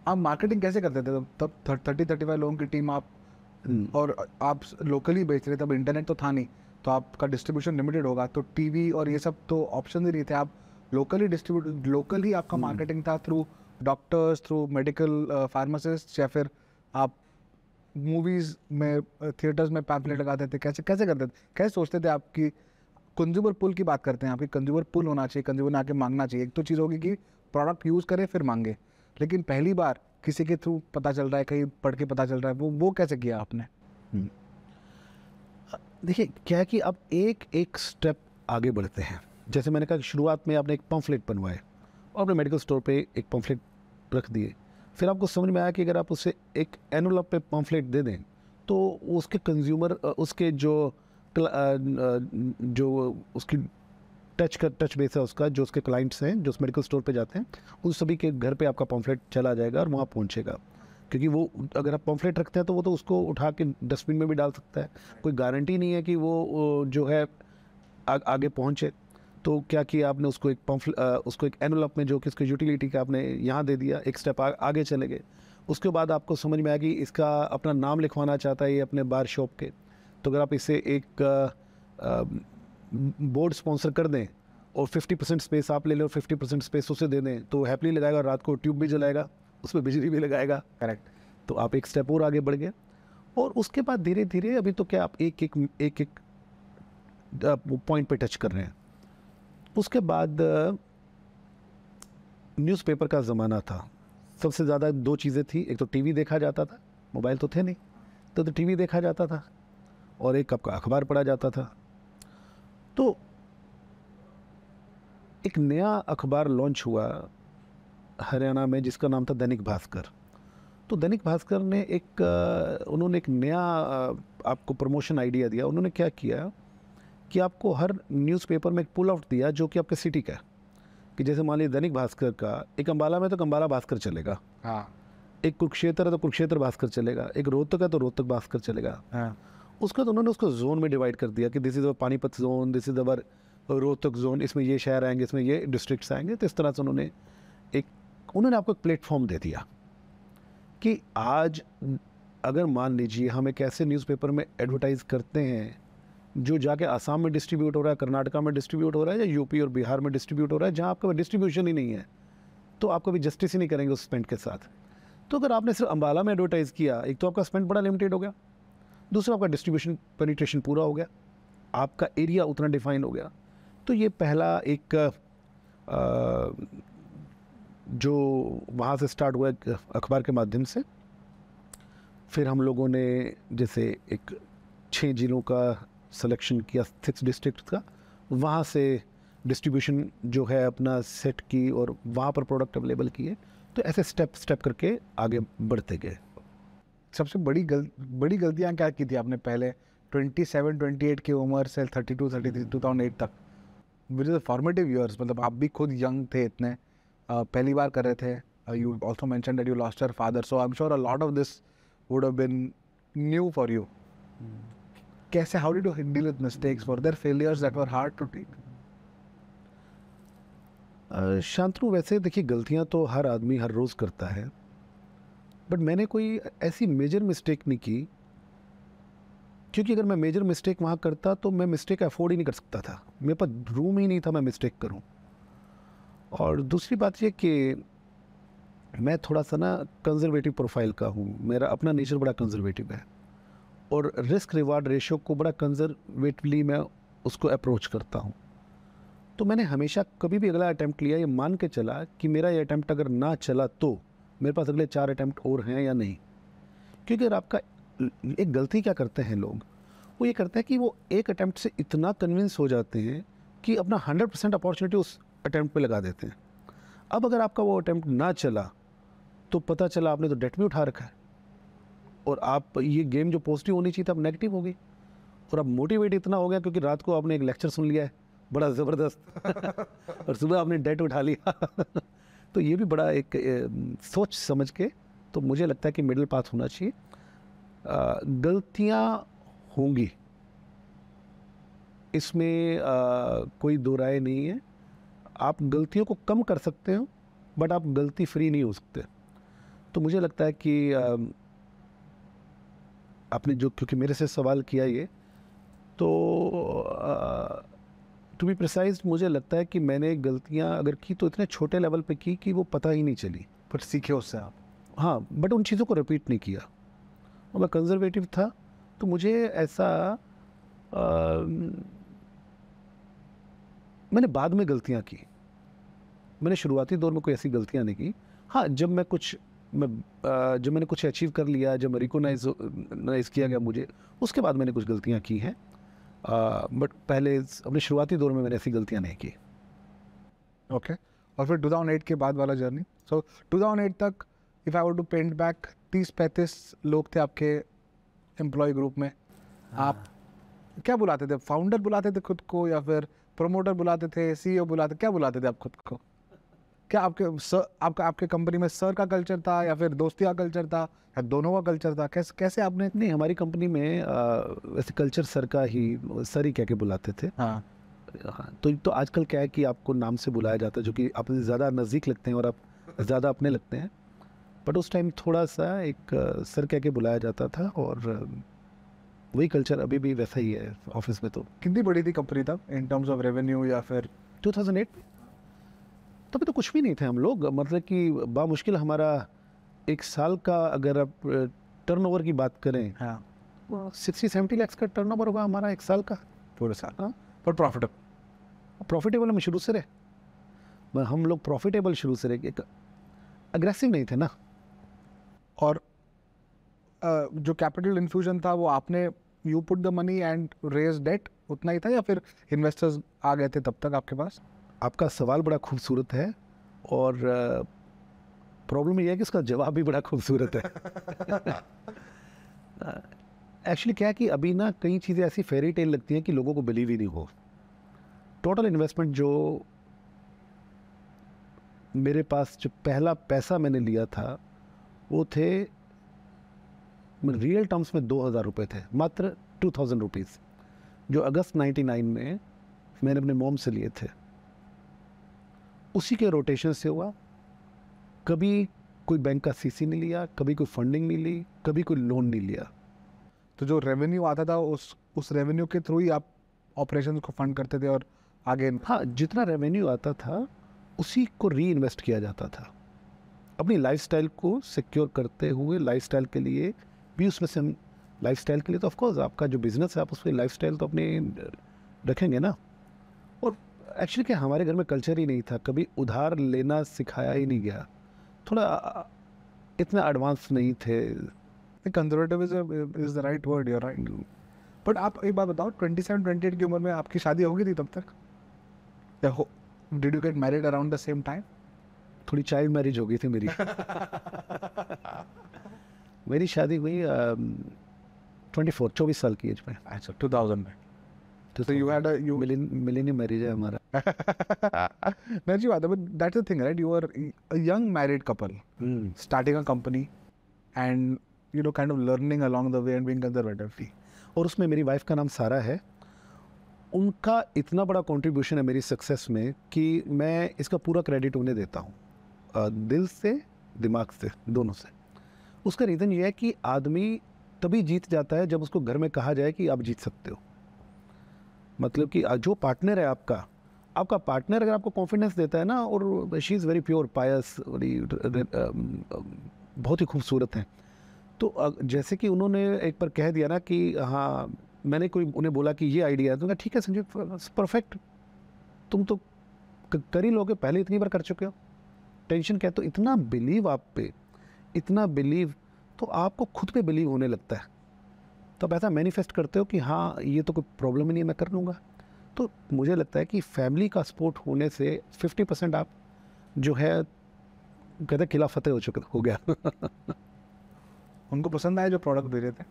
Speaker 1: आप मार्केटिंग कैसे करते थे तब थर्टी थर्टी फाइव लोगों की टीम आप हम्म। और आप लोकली बेच रहे थे तब इंटरनेट तो था नहीं तो आपका डिस्ट्रीब्यूशन लिमिटेड होगा तो टीवी और ये सब तो ऑप्शन ही नहीं थे आप लोकली डिस्ट्रीब्यूट लोकली आपका मार्केटिंग हम्म। था through doctors through medical pharmacist या फिर आप मूवीज में थिएटर्स में पैम्पलेट लगाते थे कैसे कैसे करते थे कैसे सोचते थे आपकी कंज्यूमर पुल की बात करते हैं आपकी कंज्यूमर पुल होना चाहिए कंज्यूमर ने आके मांगना चाहिए एक तो चीज़ होगी कि प्रोडक्ट यूज़ करें फिर मांगे लेकिन पहली बार किसी के थ्रू पता चल रहा है कहीं पढ़ के पता चल रहा है वो वो कैसे किया आपने हम्म। देखिए क्या है कि अब एक एक
Speaker 2: स्टेप आगे बढ़ते हैं जैसे मैंने कहा शुरुआत में आपने एक पम्फलेट बनवाए और अपने मेडिकल स्टोर पे एक पम्फलेट रख दिए फिर आपको समझ में आया कि अगर आप उसे एक एनोलॉप पे पम्फलेट दे दें तो उसके कंज्यूमर उसके जो जो उसकी टच का टच बेस है उसका जो उसके क्लाइंट्स हैं जो उस मेडिकल स्टोर पे जाते हैं उन सभी के घर पे आपका पम्फलेट चला जाएगा और वहाँ पहुँचेगा क्योंकि वो अगर आप पम्फलेट रखते हैं तो वो तो उसको उठा के डस्टबिन में भी डाल सकता है कोई गारंटी नहीं है कि वो जो है आ, आगे पहुँचे तो क्या किया आपने उसको एक पंफ उसको एक एनवलप में जो कि उसकी यूटिलिटी का आपने यहाँ दे दिया एक स्टेप आ, आगे चले गए उसके बाद आपको समझ में आया कि इसका अपना नाम लिखवाना चाहता है ये अपने बार शॉप के तो अगर आप इसे एक बोर्ड स्पॉन्सर कर दें और 50 परसेंट स्पेस आप ले लें और 50 परसेंट स्पेस उसे दे दें तो हैप्पली लगाएगा रात को ट्यूब भी जलाएगा उसमें बिजली भी लगाएगा करेक्ट तो आप एक स्टेप और आगे बढ़ गए और उसके बाद धीरे धीरे अभी तो क्या आप एक एक एक एक पॉइंट पे टच कर रहे हैं उसके बाद न्यूज़पेपर का ज़माना था सबसे ज़्यादा दो चीज़ें थी एक तो टीवी देखा जाता था मोबाइल तो थे नहीं तो, तो टीवी देखा जाता था और एक आपका अखबार पढ़ा जाता था तो एक नया अखबार लॉन्च हुआ हरियाणा में जिसका नाम था दैनिक भास्कर तो दैनिक भास्कर ने एक उन्होंने एक नया आपको प्रमोशन आइडिया दिया उन्होंने क्या किया कि आपको हर न्यूज़पेपर में एक पुल आउट दिया जो कि आपके सिटी का है कि जैसे मान लीजिए दैनिक भास्कर का एक अम्बाला में तो अम्बाला भास्कर चलेगा हाँ एक कुरुक्षेत्र है तो कुरुक्षेत्र भास्कर चलेगा एक रोहतक है तो रोहतक भास्कर चलेगा हाँ उसके बाद तो उन्होंने उसको जोन में डिवाइड कर दिया कि this is our Panipat zone this is our Rohtak zone इसमें ये शहर आएंगे इसमें ये डिस्ट्रिक्ट आएंगे तो इस तरह से उन्होंने एक उन्होंने आपको एक प्लेटफॉर्म दे दिया कि आज अगर मान लीजिए हम एक ऐसे न्यूज़पेपर में एडवर्टाइज़ करते हैं जो जाके आसाम में डिस्ट्रीब्यूट हो रहा है कर्नाटका में डिस्ट्रीब्यूट हो रहा है या यूपी और बिहार में डिस्ट्रीब्यूट हो रहा है जहाँ आपका डिस्ट्रीब्यूशन ही नहीं है तो आप कभी जस्टिस ही नहीं करेंगे उस स्पेंट के साथ तो अगर आपने सिर्फ अम्बाला में एडवर्टाइज़ किया एक तो आपका स्पेंट बड़ा लिमिटेड हो गया दूसरा आपका डिस्ट्रीब्यूशन पेनिट्रेशन पूरा हो गया आपका एरिया उतना डिफाइन हो गया तो ये पहला एक आ, जो वहाँ से स्टार्ट हुआ अखबार के माध्यम से फिर हम लोगों ने जैसे एक छः ज़िलों का सिलेक्शन किया सिक्स डिस्ट्रिक्ट का वहाँ से डिस्ट्रीब्यूशन जो है अपना सेट की और वहाँ पर प्रोडक्ट
Speaker 1: अवेलेबल किए तो ऐसे स्टेप स्टेप करके आगे बढ़ते गए सबसे बड़ी गल बड़ी गलतियाँ क्या की थी आपने पहले 27, 28 की उम्र से 32, 33, 2008 तक विच इज़ फॉर्मेटिव ईयर्स मतलब आप भी खुद यंग थे इतने पहली बार कर रहे थे you also mention that you lost your father so I am sure a lot of this would have been new for you कैसे how did you deal with mistakes for their failures that were hard to take
Speaker 2: Shantanu वैसे देखिए गलतियां तो हर आदमी हर रोज़ करता है but मैंने कोई ऐसी मेजर मिस्टेक नहीं की क्योंकि अगर मैं मेजर मिस्टेक वहाँ करता तो मैं मिस्टेक अफोर्ड ही नहीं कर सकता था मेरे पास रूम ही नहीं था मैं मिस्टेक करूँ और दूसरी बात यह कि मैं थोड़ा सा ना कंजर्वेटिव प्रोफाइल का हूँ मेरा अपना नेचर बड़ा कंजर्वेटिव है और रिस्क रिवार्ड रेशो को बड़ा कंजर्वेटिवली मैं उसको अप्रोच करता हूँ तो मैंने हमेशा कभी भी अगला अटैम्प्ट लिया ये मान के चला कि मेरा ये अटैम्प्ट अगर ना चला तो मेरे पास अगले चार अटैम्प्ट और हैं या नहीं क्योंकि अगर आपका एक गलती क्या करते हैं लोग वो ये करते हैं कि वो एक अटैम्प्ट से इतना कन्विंस हो जाते हैं कि अपना हंड्रेड परसेंट अपॉर्चुनिटी उस अटैम्प्ट पे लगा देते हैं अब अगर आपका वो अटैम्प्ट ना चला तो पता चला आपने तो डेट भी उठा रखा है और आप ये गेम जो पॉजिटिव होनी चाहिए था अब नेगेटिव हो गई और अब मोटिवेट इतना हो गया क्योंकि रात को आपने एक लेक्चर सुन लिया है बड़ा ज़बरदस्त (laughs) और सुबह आपने डेट उठा लिया (laughs) तो ये भी बड़ा एक सोच समझ के तो मुझे लगता है कि मिडिल पाथ होना चाहिए गलतियाँ होंगी इसमें कोई दो राय नहीं है आप गलतियों को कम कर सकते हो बट आप गलती फ्री नहीं हो सकते तो मुझे लगता है कि आपने जो क्योंकि मेरे से सवाल किया ये तो टू बी प्रिसाइज मुझे लगता है कि मैंने गलतियाँ अगर की तो इतने छोटे लेवल पे की कि वो पता ही नहीं चली पर सीखे उससे आप हाँ बट उन चीज़ों को रिपीट नहीं किया और मैं कंजर्वेटिव था तो मुझे ऐसा आ, मैंने बाद में गलतियाँ की मैंने शुरुआती दौर में कोई ऐसी गलतियाँ नहीं की हाँ जब मैं कुछ मैं जो मैंने कुछ अचीव कर लिया जब रिकोनाइज किया गया मुझे उसके बाद मैंने कुछ गलतियाँ की हैं बट पहले अपने
Speaker 1: शुरुआती दौर में मैंने ऐसी गलतियाँ नहीं की ओके okay. और फिर 2008 के बाद वाला जर्नी सो so, 2008 तक if I would to paint back तीस पैंतीस लोग थे आपके एम्प्लॉय ग्रुप में हाँ. आप क्या बुलाते थे फाउंडर बुलाते थे खुद को या फिर प्रोमोटर बुलाते थे सीईओ e बुलाते क्या बुलाते थे आप खुद को क्या आपके सर आपका आपके कंपनी में सर का कल्चर था या फिर दोस्ती का कल्चर था या दोनों का कल्चर था कैसे कैसे आपने
Speaker 2: नहीं हमारी कंपनी में वैसे कल्चर सर का ही सर ही कह के बुलाते थे हाँ।, हाँ तो तो आजकल क्या है कि आपको नाम से बुलाया जाता है जो कि आप ज़्यादा नज़दीक लगते हैं और आप ज़्यादा अपने लगते हैं बट उस टाइम थोड़ा सा एक सर कह के बुलाया जाता था और वही कल्चर अभी भी वैसा ही है ऑफिस में तो कितनी बड़ी थी कंपनी तब इन टर्म्स ऑफ रेवेन्यू या फिर 2008 तभी तो कुछ भी नहीं थे हम लोग मतलब कि बामुश्किल हमारा एक साल का अगर आप टर्न की बात करें हाँ सिक्सटी सेवेंटी लैक्स का ओवर होगा हमारा एक साल का पूरे साल हाँ पर प्रॉफिटेबल प्रॉफिटेबल हम शुरू से रहे हम लोग प्रॉफिटेबल शुरू से रहे
Speaker 1: अग्रेसिव नहीं थे ना और जो कैपिटल इन्फ्यूजन था वो आपने you put the money and raise that उतना ही था या फिर इन्वेस्टर्स आ गए थे तब तक आपके पास आपका सवाल बड़ा खूबसूरत है और
Speaker 2: प्रॉब्लम यह है कि इसका जवाब भी बड़ा खूबसूरत है एक्चुअली (laughs) क्या है कि अभी ना कई चीज़ें ऐसी फेरी टेल लगती हैं कि लोगों को बिलीव ही नहीं हो टोटल इन्वेस्टमेंट जो मेरे पास जो पहला पैसा मैंने लिया था वो थे रियल टर्म्स में दो हज़ार रुपये थे मात्र टू थाउजेंड रुपीज़ जो अगस्त नाइन्टी नाइन में मैंने अपने मोम से लिए थे उसी के रोटेशन से हुआ
Speaker 1: कभी कोई बैंक का सीसी नहीं लिया कभी कोई फंडिंग नहीं ली कभी कोई लोन नहीं लिया तो जो रेवेन्यू आता था उस उस रेवेन्यू के थ्रू ही आप ऑपरेशन को फंड करते थे और आगे हाँ जितना रेवेन्यू आता था उसी को री इन्वेस्ट किया जाता था
Speaker 2: अपनी लाइफस्टाइल को सिक्योर करते हुए लाइफस्टाइल के लिए भी उसमें से हम लाइफस्टाइल के लिए तो ऑफकोर्स आपका जो बिज़नेस है आप उसमें लाइफ तो अपने रखेंगे ना और एक्चुअली क्या हमारे घर में कल्चर ही नहीं था कभी उधार लेना सिखाया ही नहीं गया
Speaker 1: थोड़ा इतना एडवांस नहीं थे conservative is the right word your right but आप एक बात बताओ ट्वेंटी सेवन ट्वेंटी एट की उम्र में आपकी शादी हो गई थी तब तक did you get married around the same time थोड़ी चाइल्ड
Speaker 2: मैरिज हो गई थी मेरी मेरी शादी हुई
Speaker 1: ट्वेंटी फोर चौबीस साल की एज में अच्छा टू थाउजेंड में तो you had you millennium marriage है हमारा जी बात है but that's the thing right you are a young married couple starting a company and you know kind of learning along the way and being conservative और उसमें मेरी wife का नाम सारा है उनका इतना
Speaker 2: बड़ा कॉन्ट्रीब्यूशन है मेरी सक्सेस में कि मैं इसका पूरा क्रेडिट उन्हें देता हूँ दिल से दिमाग से दोनों से उसका रीज़न ये है कि आदमी तभी जीत जाता है जब उसको घर में कहा जाए कि आप जीत सकते हो मतलब कि जो पार्टनर है आपका आपका पार्टनर अगर आपको कॉन्फिडेंस देता है ना और she is very pure pious बहुत ही खूबसूरत हैं तो जैसे कि उन्होंने एक बार कह दिया ना कि हाँ मैंने कोई उन्हें बोला कि ये आइडिया है तो ठीक है संजय परफेक्ट तुम तो कर ही लोगे पहले इतनी बार कर चुके हो टेंशन क्या तो इतना बिलीव आप पे इतना बिलीव तो आपको खुद पे बिलीव होने लगता है तो आप ऐसा मैनिफेस्ट करते हो कि हाँ ये तो कोई प्रॉब्लम ही नहीं है मैं कर लूँगा तो मुझे लगता है कि फैमिली का सपोर्ट होने से फिफ्टी परसेंट आप जो है कहते किला फतेह हो चुका हो गया (laughs) उनको पसंद आया जो प्रोडक्ट दे रहे थे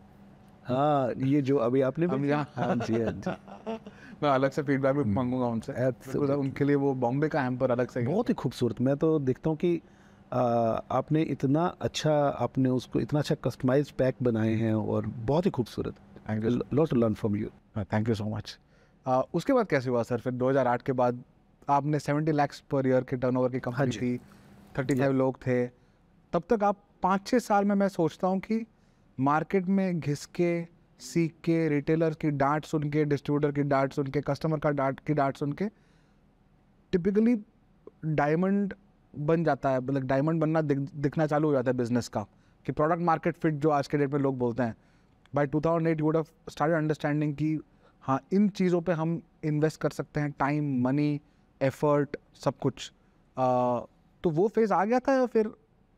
Speaker 1: हाँ ये जो अभी आपने भी हाँ जी हाँ जी (laughs) मैं अलग से फीडबैक भी हम्म। मांगूंगा उनसे तो उनके लिए वो बॉम्बे का एम्पर अलग से बहुत ही खूबसूरत मैं तो देखता हूँ कि
Speaker 2: आ, आपने इतना अच्छा आपने उसको इतना अच्छा कस्टमाइज पैक बनाए हैं और बहुत ही खूबसूरत thank you lot to learn from you thank you so much
Speaker 1: आ, उसके बाद कैसे हुआ सर फिर 2008 के बाद आपने 70 लाख पर ईयर के टर्नओवर की कंपनी हाँ थी थर्टी फाइव लोग थे तब तक आप पाँच छः साल में मैं सोचता हूँ कि मार्केट में घिस के सीख के रिटेलर की डांट सुन के डिस्ट्रीब्यूटर की डांट सुन के कस्टमर का डांट की डांट सुन के टिपिकली डायमंड बन जाता है मतलब डायमंड बनना दिख, दिखना चालू हो जाता है बिजनेस का कि प्रोडक्ट मार्केट फिट जो आज के डेट में लोग बोलते हैं by two thousand eight would have start understanding की हाँ इन चीज़ों पे हम इन्वेस्ट कर सकते हैं टाइम मनी एफर्ट सब कुछ आ, तो वो फेज़ आ गया था या फिर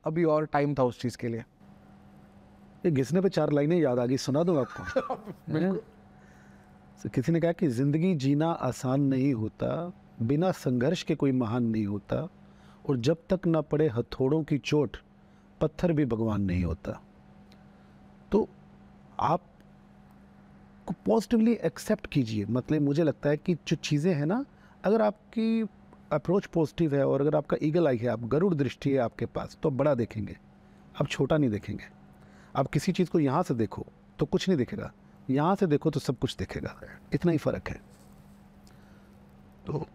Speaker 1: अभी और टाइम था उस चीज़ के लिए ये घिसने पे चार लाइनें याद आ
Speaker 2: गई सुना दूँ आपको (laughs) तो किसी ने कहा कि ज़िंदगी जीना आसान नहीं होता बिना संघर्ष के कोई महान नहीं होता और जब तक ना पड़े हथौड़ों की चोट पत्थर भी भगवान नहीं होता तो आप को पॉजिटिवली एक्सेप्ट कीजिए मतलब मुझे लगता है कि जो चीज़ें हैं ना अगर आपकी अप्रोच पॉजिटिव है और अगर आपका ईगल आई है आप गरुड़ दृष्टि है आपके पास तो बड़ा देखेंगे आप छोटा नहीं देखेंगे आप किसी चीज़ को यहाँ से देखो तो कुछ नहीं दिखेगा यहाँ से देखो तो सब कुछ दिखेगा इतना ही फ़र्क है तो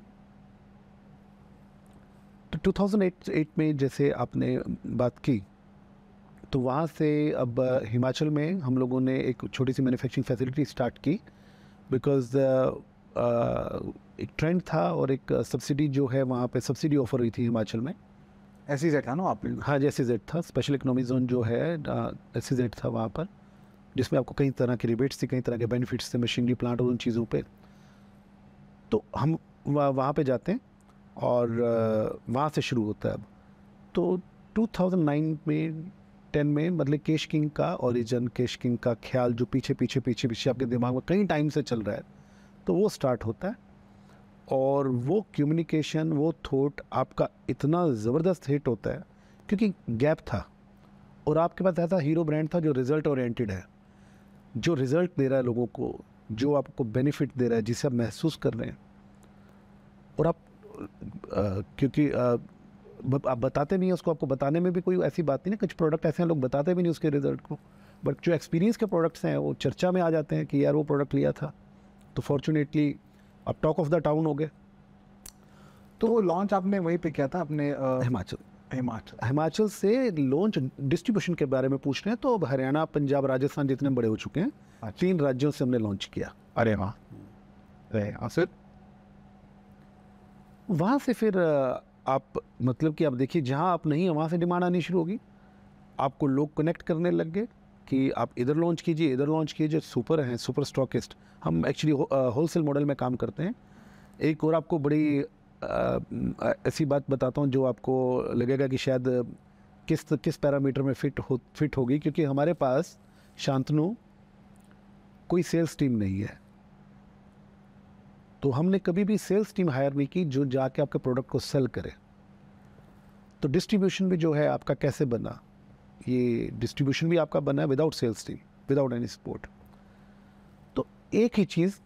Speaker 2: तो 2008 में जैसे आपने बात की तो वहाँ से अब हाँ। हिमाचल में हम लोगों ने एक छोटी सी मैन्युफैक्चरिंग फैसिलिटी स्टार्ट की बिकॉज एक ट्रेंड था और एक सब्सिडी जो है वहाँ पे सब्सिडी ऑफर हुई थी हिमाचल में एस जेड e था ना आप हाँ जी एस जेड e था स्पेशल इकोनॉमी जोन जो है एस जेड e था वहाँ पर जिसमें आपको कई तरह के रिबेट्स थे कई तरह के बेनिफिट्स थे मशीनरी प्लांट और उन चीज़ों पर तो हम वह, वहाँ पर जाते हैं और वहाँ से शुरू होता है अब तो 2009 में टेन में मतलब केश किंग का ओरिजन केश किंग का ख्याल जो पीछे पीछे पीछे पीछे आपके दिमाग में कई टाइम से चल रहा है तो वो स्टार्ट होता है और वो कम्युनिकेशन वो थॉट आपका इतना ज़बरदस्त हिट होता है क्योंकि गैप था और आपके पास ऐसा हीरो ब्रांड था जो रिज़ल्ट ओरिएंटेड है जो रिज़ल्ट दे रहा है लोगों को जो आपको बेनिफिट दे रहा है जिसे आप महसूस कर रहे हैं और आप आ, क्योंकि आप बताते नहीं है उसको आपको बताने में भी कोई ऐसी बात नहीं है कुछ प्रोडक्ट ऐसे हैं लोग बताते भी नहीं उसके रिज़ल्ट को बट जो एक्सपीरियंस के प्रोडक्ट्स हैं वो चर्चा में आ जाते हैं कि यार वो प्रोडक्ट लिया था तो फॉर्चुनेटली आप टॉक ऑफ द टाउन हो गए तो वो लॉन्च आपने वहीं पे किया था अपने हिमाचल हिमाचल हिमाचल से लॉन्च डिस्ट्रीब्यूशन के बारे में पूछ रहे हैं तो अब हरियाणा पंजाब राजस्थान जितने बड़े हो चुके हैं अच्छा। तीन राज्यों से हमने लॉन्च किया अरे वहाँ अरे फिर वहाँ से फिर आप मतलब कि आप देखिए जहाँ आप नहीं हैं वहाँ से डिमांड आनी शुरू होगी आपको लोग कनेक्ट करने लग गए कि आप इधर लॉन्च कीजिए इधर लॉन्च कीजिए सुपर हैं सुपर स्टॉकिस्ट हम एक्चुअली होलसेल मॉडल में काम करते हैं एक और आपको बड़ी uh, ऐसी बात बताता हूँ जो आपको लगेगा कि शायद किस किस पैरामीटर में फिट हो फिट होगी क्योंकि हमारे पास शांतनु कोई सेल्स टीम नहीं है तो हमने कभी भी सेल्स टीम हायर नहीं की जो जाके आपके प्रोडक्ट को सेल करे तो डिस्ट्रीब्यूशन भी जो है आपका कैसे बना ये डिस्ट्रीब्यूशन भी आपका बना है without sales team without any support तो एक ही चीज़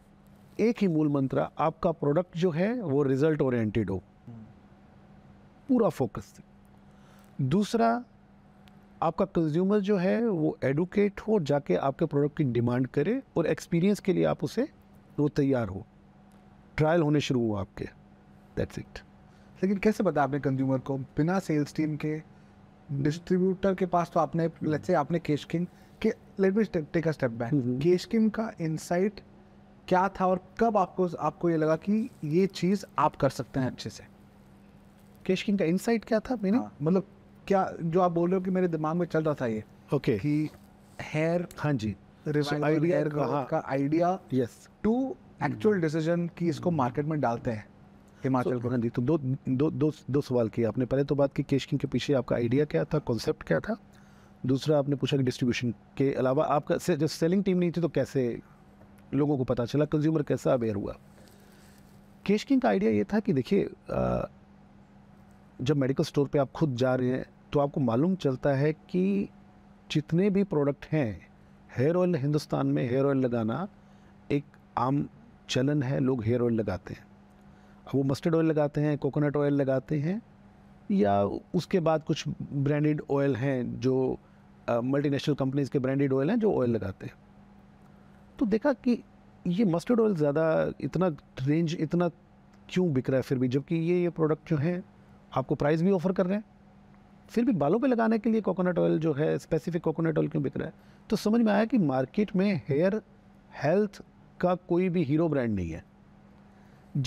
Speaker 2: एक ही मूल मंत्र आपका प्रोडक्ट जो है वो रिजल्ट ओरिएंटेड हो पूरा फोकस दूसरा आपका कंज्यूमर जो है वो एडुकेट हो जाके आपके प्रोडक्ट की डिमांड करे और एक्सपीरियंस के लिए आप उसे वो तैयार हो ट्रायल होने शुरू
Speaker 1: हुआ आपके दैट्स इट लेकिन कैसे पता आपने कंज्यूमर को बिना सेल्स टीम के डिस्ट्रीब्यूटर के पास तो आपने लेट्स हम्म। से आपने केश किंग के let me take a step back Kesh King का इनसाइट क्या था और कब आपको आपको ये लगा कि ये चीज़ आप कर सकते हैं अच्छे से केश किंग का इनसाइट क्या था मैंने हाँ. मतलब क्या जो आप बोल रहे हो कि मेरे दिमाग में चल रहा था ये ओके okay. कि हेयर हाँ जी रिवाइवल हेयर का idea yes to actual decision की इसको मार्केट में डालते हैं हिमाचल को हाँ तो दो दो दो दो सवाल किए आपने पहले तो बात की केशकिंग के पीछे आपका
Speaker 2: आइडिया क्या था कॉन्सेप्ट क्या था दूसरा आपने पूछा कि डिस्ट्रीब्यूशन के अलावा आपका से, जब सेलिंग टीम नहीं थी तो कैसे लोगों को पता चला कंज्यूमर कैसा अवेयर हुआ केशकिंग का आइडिया ये था कि देखिए जब मेडिकल स्टोर पे आप खुद जा रहे हैं तो आपको मालूम चलता है कि जितने भी प्रोडक्ट हैं हेयर ऑयल हिंदुस्तान में हेयर ऑयल लगाना एक आम चलन है लोग हेयर ऑयल लगाते हैं अब वो मस्टर्ड ऑयल लगाते हैं कोकोनट ऑयल लगाते हैं या उसके बाद कुछ ब्रांडेड ऑयल हैं जो मल्टीनेशनल नेशनल कंपनीज़ के ब्रांडेड ऑयल हैं जो ऑयल लगाते हैं तो देखा कि ये मस्टर्ड ऑयल ज़्यादा इतना रेंज इतना क्यों बिक रहा है फिर भी जबकि ये ये प्रोडक्ट जो हैं आपको प्राइस भी ऑफर कर रहे हैं फिर भी बालों पे लगाने के लिए कोकोनट ऑयल जो है स्पेसिफिक कोकोनट ऑयल क्यों बिक रहा है तो समझ में आया कि मार्केट में हेयर हेल्थ का कोई भी हीरो ब्रांड नहीं है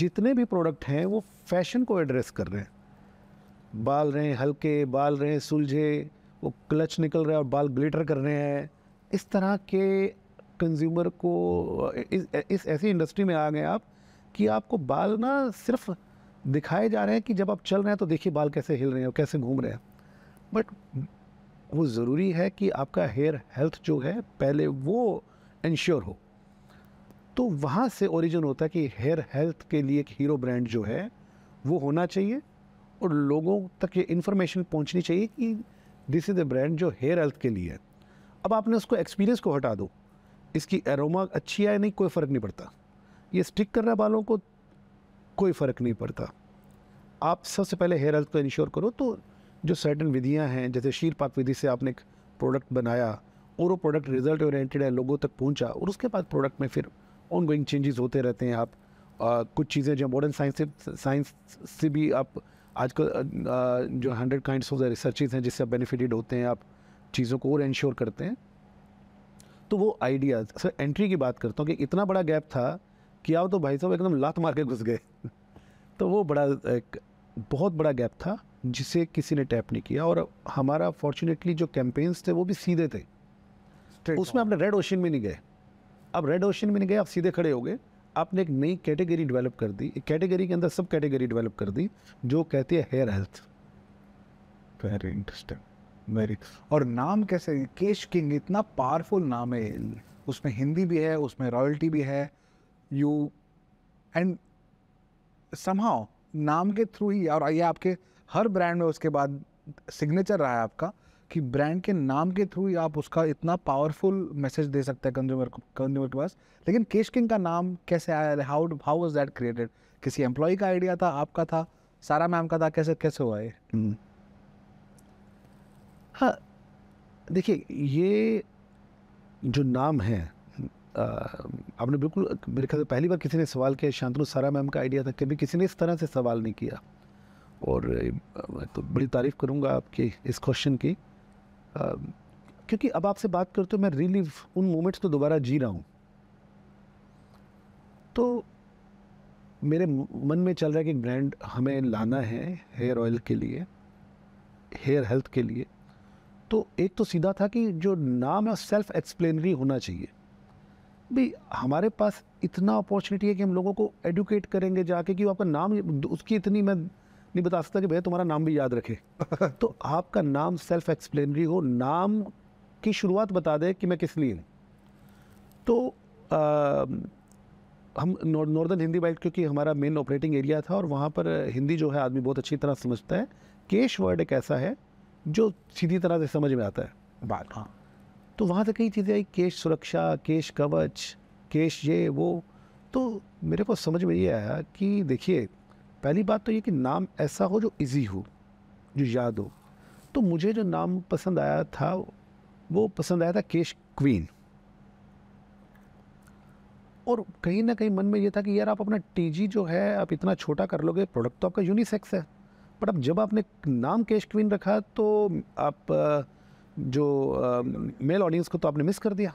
Speaker 2: जितने भी प्रोडक्ट हैं वो फैशन को एड्रेस कर रहे हैं बाल रहे हैं हल्के बाल रहे हैं सुलझे वो क्लच निकल रहे हैं और बाल ग्लिटर कर रहे हैं इस तरह के कंज्यूमर को इस, इस ऐसी इंडस्ट्री में आ गए आप कि आपको बाल ना सिर्फ दिखाए जा रहे हैं कि जब आप चल रहे हैं तो देखिए बाल कैसे हिल रहे हैं और कैसे घूम रहे हैं बट वो ज़रूरी है कि आपका हेयर हेल्थ जो है पहले वो इंश्योर हो तो वहाँ से ओरिजिन होता है कि हेयर हेल्थ के लिए एक हीरो ब्रांड जो है वो होना चाहिए और लोगों तक ये इन्फॉर्मेशन पहुँचनी चाहिए कि दिस इज़ ए ब्रांड जो हेयर हेल्थ के लिए है अब आपने उसको एक्सपीरियंस को हटा दो इसकी एरोमा अच्छी आए नहीं कोई फ़र्क नहीं पड़ता ये स्टिक कर रहे वालों को कोई फ़र्क नहीं पड़ता आप सबसे पहले हेयर हेल्थ को इंश्योर करो तो जो सर्टन विधियाँ हैं जैसे शीर पाक विधि से आपने एक प्रोडक्ट बनाया और वो प्रोडक्ट रिजल्ट ओरिएंटेड है लोगों तक पहुँचा और उसके बाद प्रोडक्ट में फिर ऑन गोइंग चेंजेस होते रहते हैं आप आ, कुछ चीज़ें जो मॉडर्न साइंस से साइंस से भी आप आजकल जो हंड्रेड काइंड ऑफ रिसर्चेज हैं जिससे आप बेनिफिटेड होते हैं आप चीज़ों को और इन्श्योर करते हैं तो वो आइडियाज सर एंट्री की बात करता हूँ कि इतना बड़ा गैप था कि आप तो भाई साहब एकदम लात मार के घुस गए (laughs) तो वो बड़ा एक बहुत बड़ा गैप था जिसे किसी ने टैप नहीं किया और हमारा फॉर्चुनेटली जो कैंपेन्स थे वो भी सीधे थे उसमें आपने रेड ओशन में नहीं गए अब रेड ओशन में नहीं गए आप सीधे खड़े हो गए आपने एक नई कैटेगरी डेवलप कर दी एक कैटेगरी के अंदर सब कैटेगरी डेवलप कर दी जो कहती है hair health
Speaker 1: very interesting very और नाम कैसे केश किंग इतना पावरफुल नाम है उसमें हिंदी भी है उसमें रॉयल्टी भी है यू एंड समहाउ नाम के थ्रू ही और ये आपके हर ब्रांड में उसके बाद सिग्नेचर रहा है आपका कि ब्रांड के नाम के थ्रू ही आप उसका इतना पावरफुल मैसेज दे सकते हैं कंज्यूमर कंज्यूमर के पास लेकिन केश किंग का नाम कैसे आया how how was that created किसी एम्प्लॉय का आइडिया था आपका था सारा मैम का था कैसे कैसे हुआ ये
Speaker 2: हम्म। हाँ देखिए ये जो नाम है आ, आपने बिल्कुल मेरे ख्याल पहली बार किसी ने सवाल किया शांतनु सारा मैम का आइडिया था कभी किसी ने इस तरह से सवाल नहीं किया और तो बड़ी तारीफ़ करूँगा आपकी इस क्वेश्चन की क्योंकि अब आपसे बात करते हो मैं रिलीव उन मोमेंट्स को तो दोबारा जी रहा हूँ तो मेरे मन में चल रहा है कि ब्रांड हमें लाना है हेयर ऑयल के लिए हेयर हेल्थ के लिए तो एक तो सीधा था कि जो नाम है सेल्फ एक्सप्लेनरी होना चाहिए भी हमारे पास इतना अपॉर्चुनिटी है कि हम लोगों को एडुकेट करेंगे जाके कि आपका नाम उसकी इतनी मैं नहीं बता सकता कि भैया तुम्हारा नाम भी याद रखे (laughs) तो आपका नाम सेल्फ एक्सप्लेनरी हो नाम की शुरुआत बता दे कि मैं किस लिए तो आ, हम नॉर्दर्न हिंदी बेल्ट क्योंकि हमारा मेन ऑपरेटिंग एरिया था और वहाँ पर हिंदी जो है आदमी बहुत अच्छी तरह समझता है केश वर्ड एक ऐसा है जो सीधी तरह से समझ में आता है बात हाँ तो वहाँ से कई चीज़ें आई केश सुरक्षा केश कवच केश ये वो तो मेरे को समझ में ये आया कि देखिए पहली बात तो ये कि नाम ऐसा हो जो इजी हो जो याद हो तो मुझे जो नाम पसंद आया था वो पसंद आया था केश क्वीन और कहीं ना कहीं मन में ये था कि यार आप अपना टीजी जो है आप इतना छोटा कर लोगे प्रोडक्ट तो आपका यूनिसेक्स है बट अब जब आपने नाम केश क्वीन रखा तो आप जो मेल ऑडियंस को तो आपने मिस कर दिया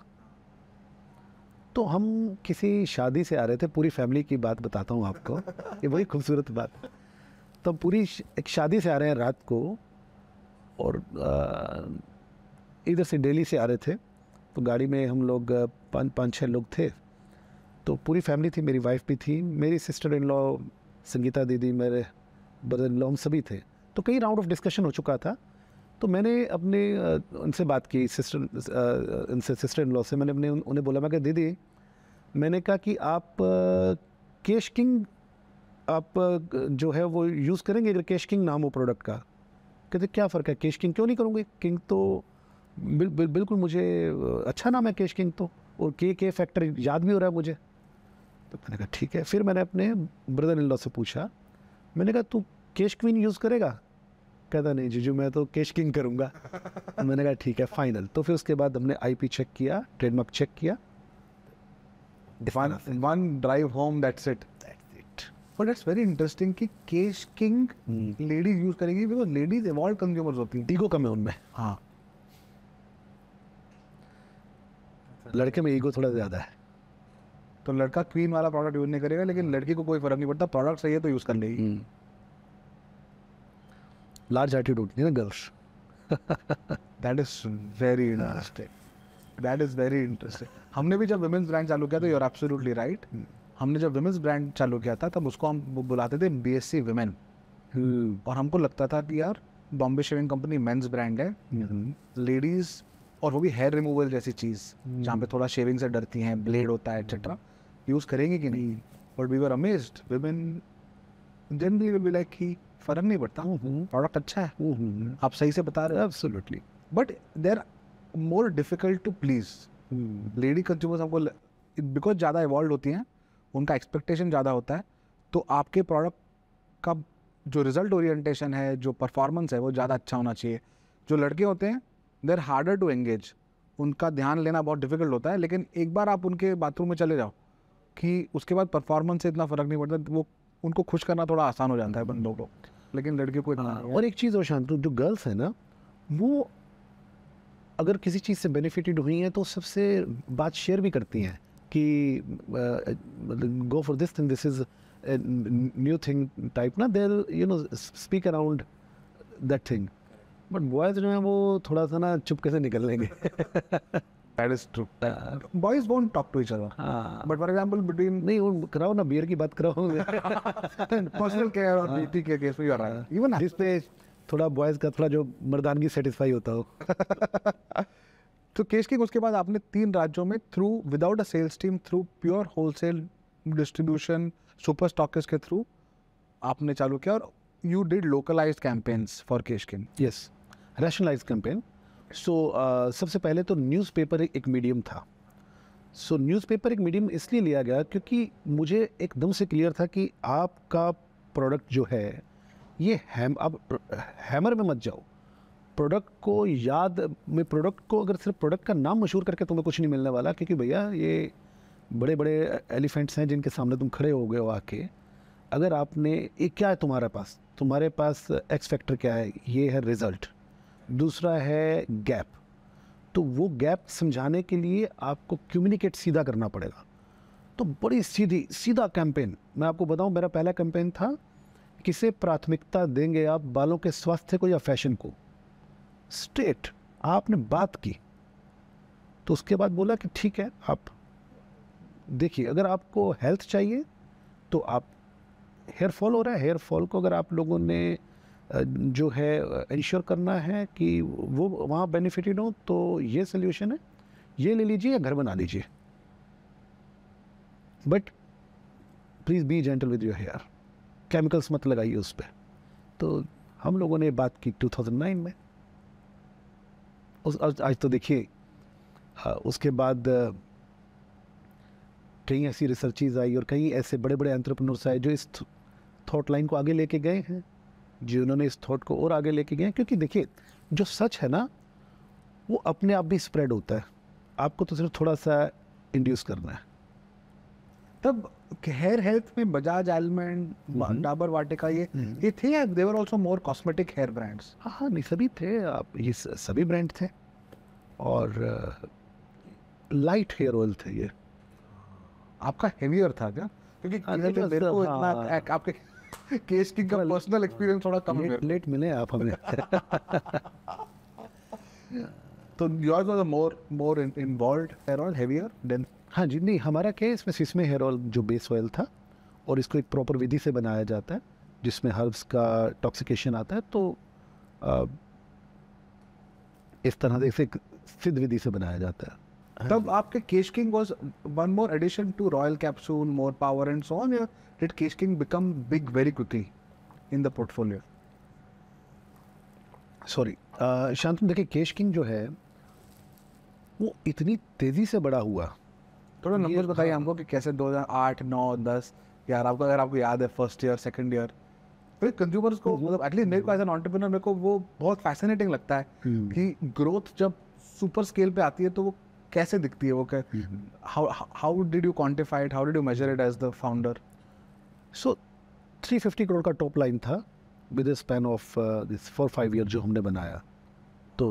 Speaker 2: तो हम किसी शादी से आ रहे थे पूरी फैमिली की बात बताता हूँ आपको ये बड़ी खूबसूरत बात तो पूरी एक शादी से आ रहे हैं रात को और इधर से दिल्ली से आ रहे थे तो गाड़ी में हम लोग पाँच पाँच छः लोग थे तो पूरी फैमिली थी मेरी वाइफ भी थी मेरी सिस्टर इन लॉ संगीता दीदी मेरे ब्रदर इन लॉ हम सभी थे तो कई राउंड ऑफ डिस्कशन हो चुका था तो मैंने अपने उनसे बात की सिस्टर उनसे सिस्टर इन लॉ से मैंने अपने उन्हें बोला मैं कहा दीदी मैंने कहा कि आप केश किंग आप जो है वो यूज़ करेंगे अगर केश किंग नाम हो प्रोडक्ट का कहते क्या फ़र्क है केश किंग क्यों नहीं करूँगे किंग तो बिल, बिल, बिल्कुल मुझे अच्छा नाम है केश किंग तो और के के फैक्टर याद भी हो रहा है मुझे तो मैंने कहा ठीक है फिर मैंने अपने ब्रदर इन लॉ से पूछा मैंने कहा तू केश क्वीन यूज़ करेगा कहता नहीं जीजू मैं तो कैश किंग करूँगा मैंने कहा ठीक है फाइनल तो फिर उसके बाद हमने आईपी चेक किया ट्रेडमार्क चेक किया
Speaker 1: one drive home that's it but it's very interesting कि केश किंग लेडीज यूज करेंगी बिकॉज लेडीज कंज्यूमर्स होती हैं ईगो कम है उनमें हाँ लड़के में ईगो थोड़ा ज़्यादा है तो लड़का क्वीन वाला प्रोडक्ट यूज़ नहीं करेगा लेकिन हाँ। लड़की को कोई फर्क नहीं पड़ता प्रोडक्ट सही है तो यूज़ कर लेगी hmm. large attitude you know girls (laughs) हाँ। that is very interesting that is very interesting हमने भी जब वुमेंस ब्रांड चालू किया तो यू आर एब्सोल्युटली राइट हमने जब वुमेंस ब्रांड चालू किया था तब उसको हम बुलाते थे बी एस सी वुमेन और हमको लगता था कि यार Bombay shaving company men's brand है लेडीज़ hmm. और वो भी हेयर रिमूवल जैसी चीज़ hmm. जहाँ पे थोड़ा शेविंग से डरती हैं ब्लेड होता है एक्सेट्रा यूज़ hmm. करेंगे कि नहीं but we were amazed women generally will be like ही फर्क नहीं पड़ता प्रोडक्ट हम्म, हम्म। अच्छा है हम्म, आप सही से बता रहे हो absolutely but they are more difficult to please lady consumers हमको बिकॉज ज़्यादा इवॉल्व होती हैं उनका एक्सपेक्टेशन ज़्यादा होता है तो आपके प्रोडक्ट का जो रिजल्ट ओरिएंटेशन है जो परफॉर्मेंस है वो ज़्यादा अच्छा होना चाहिए जो लड़के होते हैं देर हार्डर टू एंगेज उनका ध्यान लेना बहुत डिफिकल्ट होता है लेकिन एक बार आप उनके बाथरूम में चले जाओ कि उसके बाद परफॉर्मेंस से इतना फ़र्क नहीं पड़ता वो उनको खुश करना थोड़ा आसान हो जाता है बंदों को लेकिन लड़के को इतना हाँ, और एक चीज़ और शांतनु जो गर्ल्स
Speaker 2: है ना वो अगर किसी चीज़ से बेनिफिटेड हुई हैं तो सबसे बात शेयर भी करती हैं कि go for this thing this is new thing type ना there you know speak around that thing but boys जो है वो थोड़ा सा ना चुपके से निकल लेंगे (laughs) (laughs) तो उसके
Speaker 1: बाद आपने तीन राज्यों में through without a sales team through pure wholesale distribution super stock के थ्रू आपने चालू किया और you did localize campaigns for Kesh King yes
Speaker 2: rationalize campaign so so, uh, सबसे पहले तो न्यूज़पेपर एक, एक मीडियम था सो so, न्यूज़पेपर एक मीडियम इसलिए लिया गया क्योंकि मुझे एकदम से क्लियर था कि आपका प्रोडक्ट जो है ये हैम आप हैमर में मत जाओ प्रोडक्ट को याद में प्रोडक्ट को अगर सिर्फ प्रोडक्ट का नाम मशहूर करके तुम्हें कुछ नहीं मिलने वाला क्योंकि भैया ये बड़े बड़े एलिफेंट्स हैं जिनके सामने तुम खड़े हो गए हो आके अगर आपने ये क्या है तुम्हारे पास तुम्हारे पास एक्स फैक्टर क्या है ये है रिज़ल्ट दूसरा है गैप तो वो गैप समझाने के लिए आपको कम्युनिकेट सीधा करना पड़ेगा तो बड़ी सीधी सीधा कैंपेन मैं आपको बताऊं मेरा पहला कैंपेन था किसे प्राथमिकता देंगे आप बालों के स्वास्थ्य को या फैशन को स्ट्रेट आपने बात की तो उसके बाद बोला कि ठीक है आप देखिए अगर आपको हेल्थ चाहिए तो आप हेयर फॉल हो रहा है हेयर फॉल को अगर आप लोगों ने जो है इंश्योर करना है कि वो वहाँ बेनिफिटेड हो तो ये सोल्यूशन है ये ले लीजिए या घर बना लीजिए but please be gentle with your hair chemicals मत लगाइए उस पर तो हम लोगों ने बात की 2009 में उस आज तो देखिए हाँ उसके बाद कई ऐसी रिसर्चिज आई और कई ऐसे बड़े बड़े एंट्रप्रनोर्स आए जो इस थॉट लाइन को आगे लेके गए हैं जिन्होंने इस थॉट को और आगे लेके गए क्योंकि देखिए जो सच है ना वो अपने आप भी स्प्रेड होता है आपको तो सिर्फ थोड़ा सा
Speaker 1: इंड्यूस करना है तब हेयर हेल्थ में बजाज आलमंड डाबर वाटिका ये हम्म। ये थे या there were also more cosmetic hair brands हाँ हाँ नहीं सभी थे आप
Speaker 2: ये सभी ब्रांड थे और लाइट हेयर ऑयल थे
Speaker 1: ये आपका हेवियर था क्या क्योंकि हाँ, हाँ। आपके केस किंग का पर्सनल एक्सपीरियंस थोड़ा कम लेट, लेट मिले आप हमें (laughs) तो yours was more more involved hair oil heavier than
Speaker 2: हां जी नहीं हमारा केस में इसमें हेयर ऑयल जो बेस ऑयल था और इसको एक प्रॉपर विधि से बनाया जाता है जिसमें हर्ब्स का टॉक्सिकेशन आता है तो आ,
Speaker 1: इस तरह से सिद्ध विधि से बनाया जाता है तब आपके Kesh King was one more addition to royal capsule more power and so on did Kesh King become big very quickly in the portfolio sorry शांत देखिए केश किंग जो है वो इतनी तेज़ी से बड़ा हुआ थोड़ा नंबर बताइए हमको कि कैसे दो हजार आठ नौ दस यार आपको अगर आपको याद है फर्स्ट ईयर सेकेंड ईयर फिर कंज्यूमर्स को मतलब एटलीस्ट मेरे को एज एन ऑन्टरप्रिनर मेरे को वो बहुत फैसिनेटिंग लगता है हम्म। कि ग्रोथ जब सुपर स्केल पे आती है तो वो कैसे दिखती है वो how did you quantify it how did you measure it as the founder so
Speaker 2: three fifty crore का टॉप लाइन था with span of this four five year जो हमने बनाया तो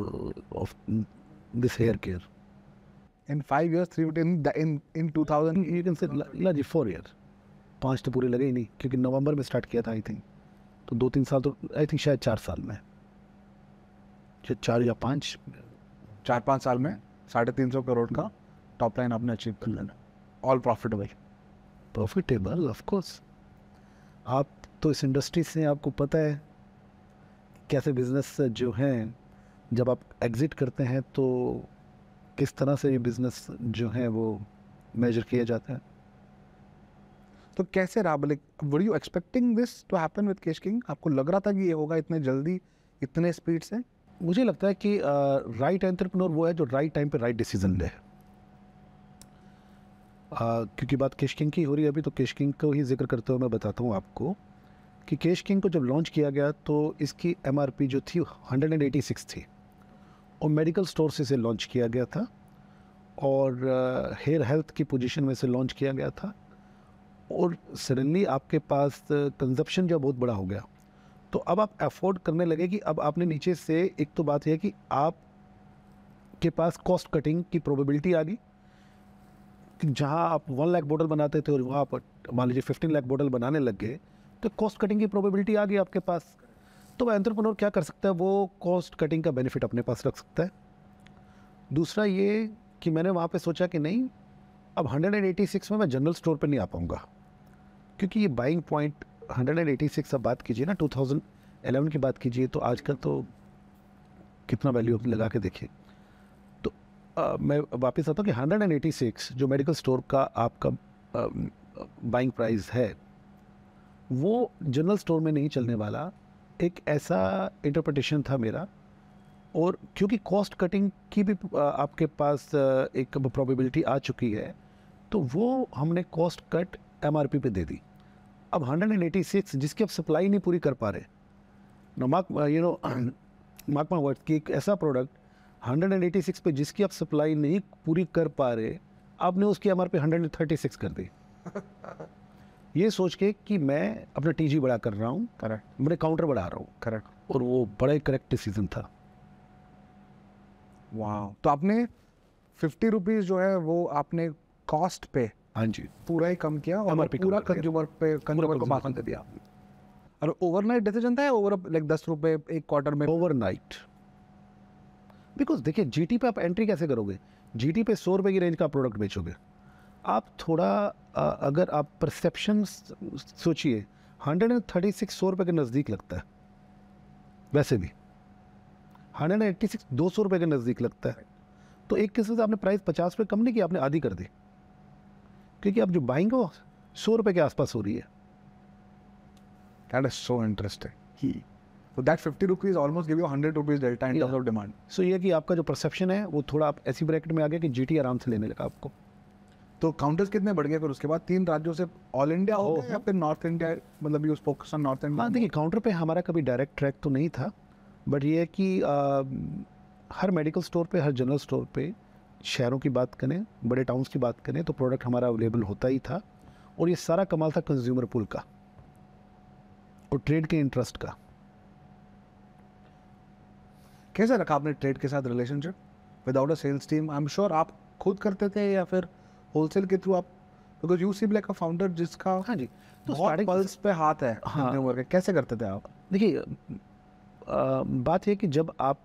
Speaker 2: of this hair care in five year three in in in two thousand you can say ला जी four year पाँच तो पूरे लगे ही नहीं क्योंकि नवंबर में स्टार्ट
Speaker 1: किया था आई थिंक तो दो तीन साल तो आई थिंक शायद चार साल में चार या पाँच चार पाँच साल में साढ़े तीन सौ करोड़ का टॉप लाइन आपने अचीव कर लेना ऑल प्रॉफिटेबल प्रॉफिटेबल ऑफकोर्स आप
Speaker 2: तो इस इंडस्ट्री से आपको पता है कैसे बिज़नेस जो हैं जब आप एग्ज़िट करते हैं तो किस तरह से ये बिज़नेस जो है वो
Speaker 1: मेजर किया जाता है तो कैसे रहा were you expecting this to happen with Kesh King आपको लग रहा था कि ये होगा इतने जल्दी इतने स्पीड से मुझे लगता है कि राइट एंट्रप्रनोर वो है जो राइट टाइम पे राइट डिसीजन ले
Speaker 2: क्योंकि बात केश किंग की हो रही है अभी तो केश किंग को ही जिक्र करते हुए मैं बताता हूँ आपको कि केश किंग को जब लॉन्च किया गया तो इसकी एम जो थी सिक्स थी और मेडिकल स्टोर से इसे लॉन्च किया गया था और हेयर हेल्थ की पोजीशन में से लॉन्च किया गया था और सडनली आपके पास कंजप्शन जो बहुत बड़ा हो गया तो अब आप अफोर्ड करने लगे कि अब आपने नीचे से एक तो बात यह कि आप के पास कॉस्ट कटिंग की प्रोबेबिलिटी आ गई जहाँ आप वन लाख बोतल बनाते थे और वहाँ आप मान लीजिए फिफ्टीन लाख बोतल बनाने लग गए तो कॉस्ट कटिंग की प्रोबेबिलिटी आ गई आपके पास तो वह एंट्रप्रनोर क्या कर सकता है वो कॉस्ट कटिंग का बेनिफिट अपने पास रख सकता है दूसरा ये कि मैंने वहाँ पे सोचा कि नहीं अब 186 में मैं जनरल स्टोर पे नहीं आ पाऊँगा क्योंकि ये बाइंग पॉइंट 186 अब बात कीजिए ना 2011 की बात कीजिए तो आजकल तो कितना वैल्यू आप लगा के देखिए तो आ, मैं वापस आता हूँ कि 186 जो मेडिकल स्टोर का आपका बाइंग प्राइस है वो जनरल स्टोर में नहीं चलने वाला एक ऐसा इंटरप्रटेशन था मेरा और क्योंकि कॉस्ट कटिंग की भी आपके पास एक प्रोबेबिलिटी आ चुकी है तो वो हमने कॉस्ट कट एमआरपी पे दे दी अब 186 जिसकी आप सप्लाई नहीं पूरी कर पा रहे no mark you know mark my word की एक ऐसा प्रोडक्ट 186 पे जिसकी आप सप्लाई नहीं पूरी कर पा रहे आपने उसकी एम पे 136 कर दी (laughs) ये सोच के कि मैं अपना टीजी
Speaker 1: बड़ा कर रहा हूँ करेक्ट मैंने काउंटर बढ़ा रहा हूँ करेक्ट और वो बड़ा ही करेक्ट डिसीजन था वाह तो आपने फिफ्टी रुपीज़ जो है वो आपने कॉस्ट पे हाँ जी पूरा ही कम किया और पूरा कंज्यूमर पे कंज्यूमर को माफ दे दिया और ओवरनाइट डिसीजन था ओवर लाइक दस रुपये एक क्वार्टर में ओवरनाइट
Speaker 2: बिकॉज देखिए जीटी पे आप एंट्री कैसे करोगे जीटी पे सौ रुपये की रेंज का प्रोडक्ट बेचोगे आप थोड़ा आ, अगर आप परसेप्शन सोचिए हंड्रेड एंड थर्टी सिक्स सौ रुपये के नज़दीक लगता है वैसे भी हंड्रेड एंड एट्टी सिक्स दो सौ रुपये के नज़दीक लगता है तो एक किस्म से आपने प्राइस पचास रुपये कम नहीं किया आपने आधी कर दी क्योंकि आप जो बाइंग हो सौ रुपये के आसपास हो रही है दैट इज सो इंटरेस्टिंग तो that fifty rupees almost give you hundred rupees delta in terms of demand so ये कि आपका जो परसेप्शन है वो थोड़ा आप ऐसी ब्रैकेट में आ गया कि जीटी आराम से लेने लगा आपको
Speaker 1: तो काउंटर्स कितने बढ़ गए फिर उसके बाद तीन राज्यों से ऑल इंडिया हो गया या फिर नॉर्थ इंडिया मतलब you focus on North India हाँ
Speaker 2: देखिए काउंटर पे हमारा कभी डायरेक्ट ट्रैक तो नहीं था
Speaker 1: बट ये कि आ,
Speaker 2: हर मेडिकल स्टोर पे हर जनरल स्टोर पे शहरों की बात करें बड़े टाउन्स की बात करें तो प्रोडक्ट हमारा अवेलेबल होता ही था और ये सारा कमाल था कंज्यूमर पुल का
Speaker 1: और ट्रेड के इंटरेस्ट का कैसे रखा आपने ट्रेड के साथ relationship without a sales team I am sure आप खुद करते थे या फिर होलसेल के थ्रू आप because you see like a founder जिसका हाँ जी तो बहुत पल्स पे हाथ है हाँ कैसे करते थे आप देखिए बात यह कि जब आप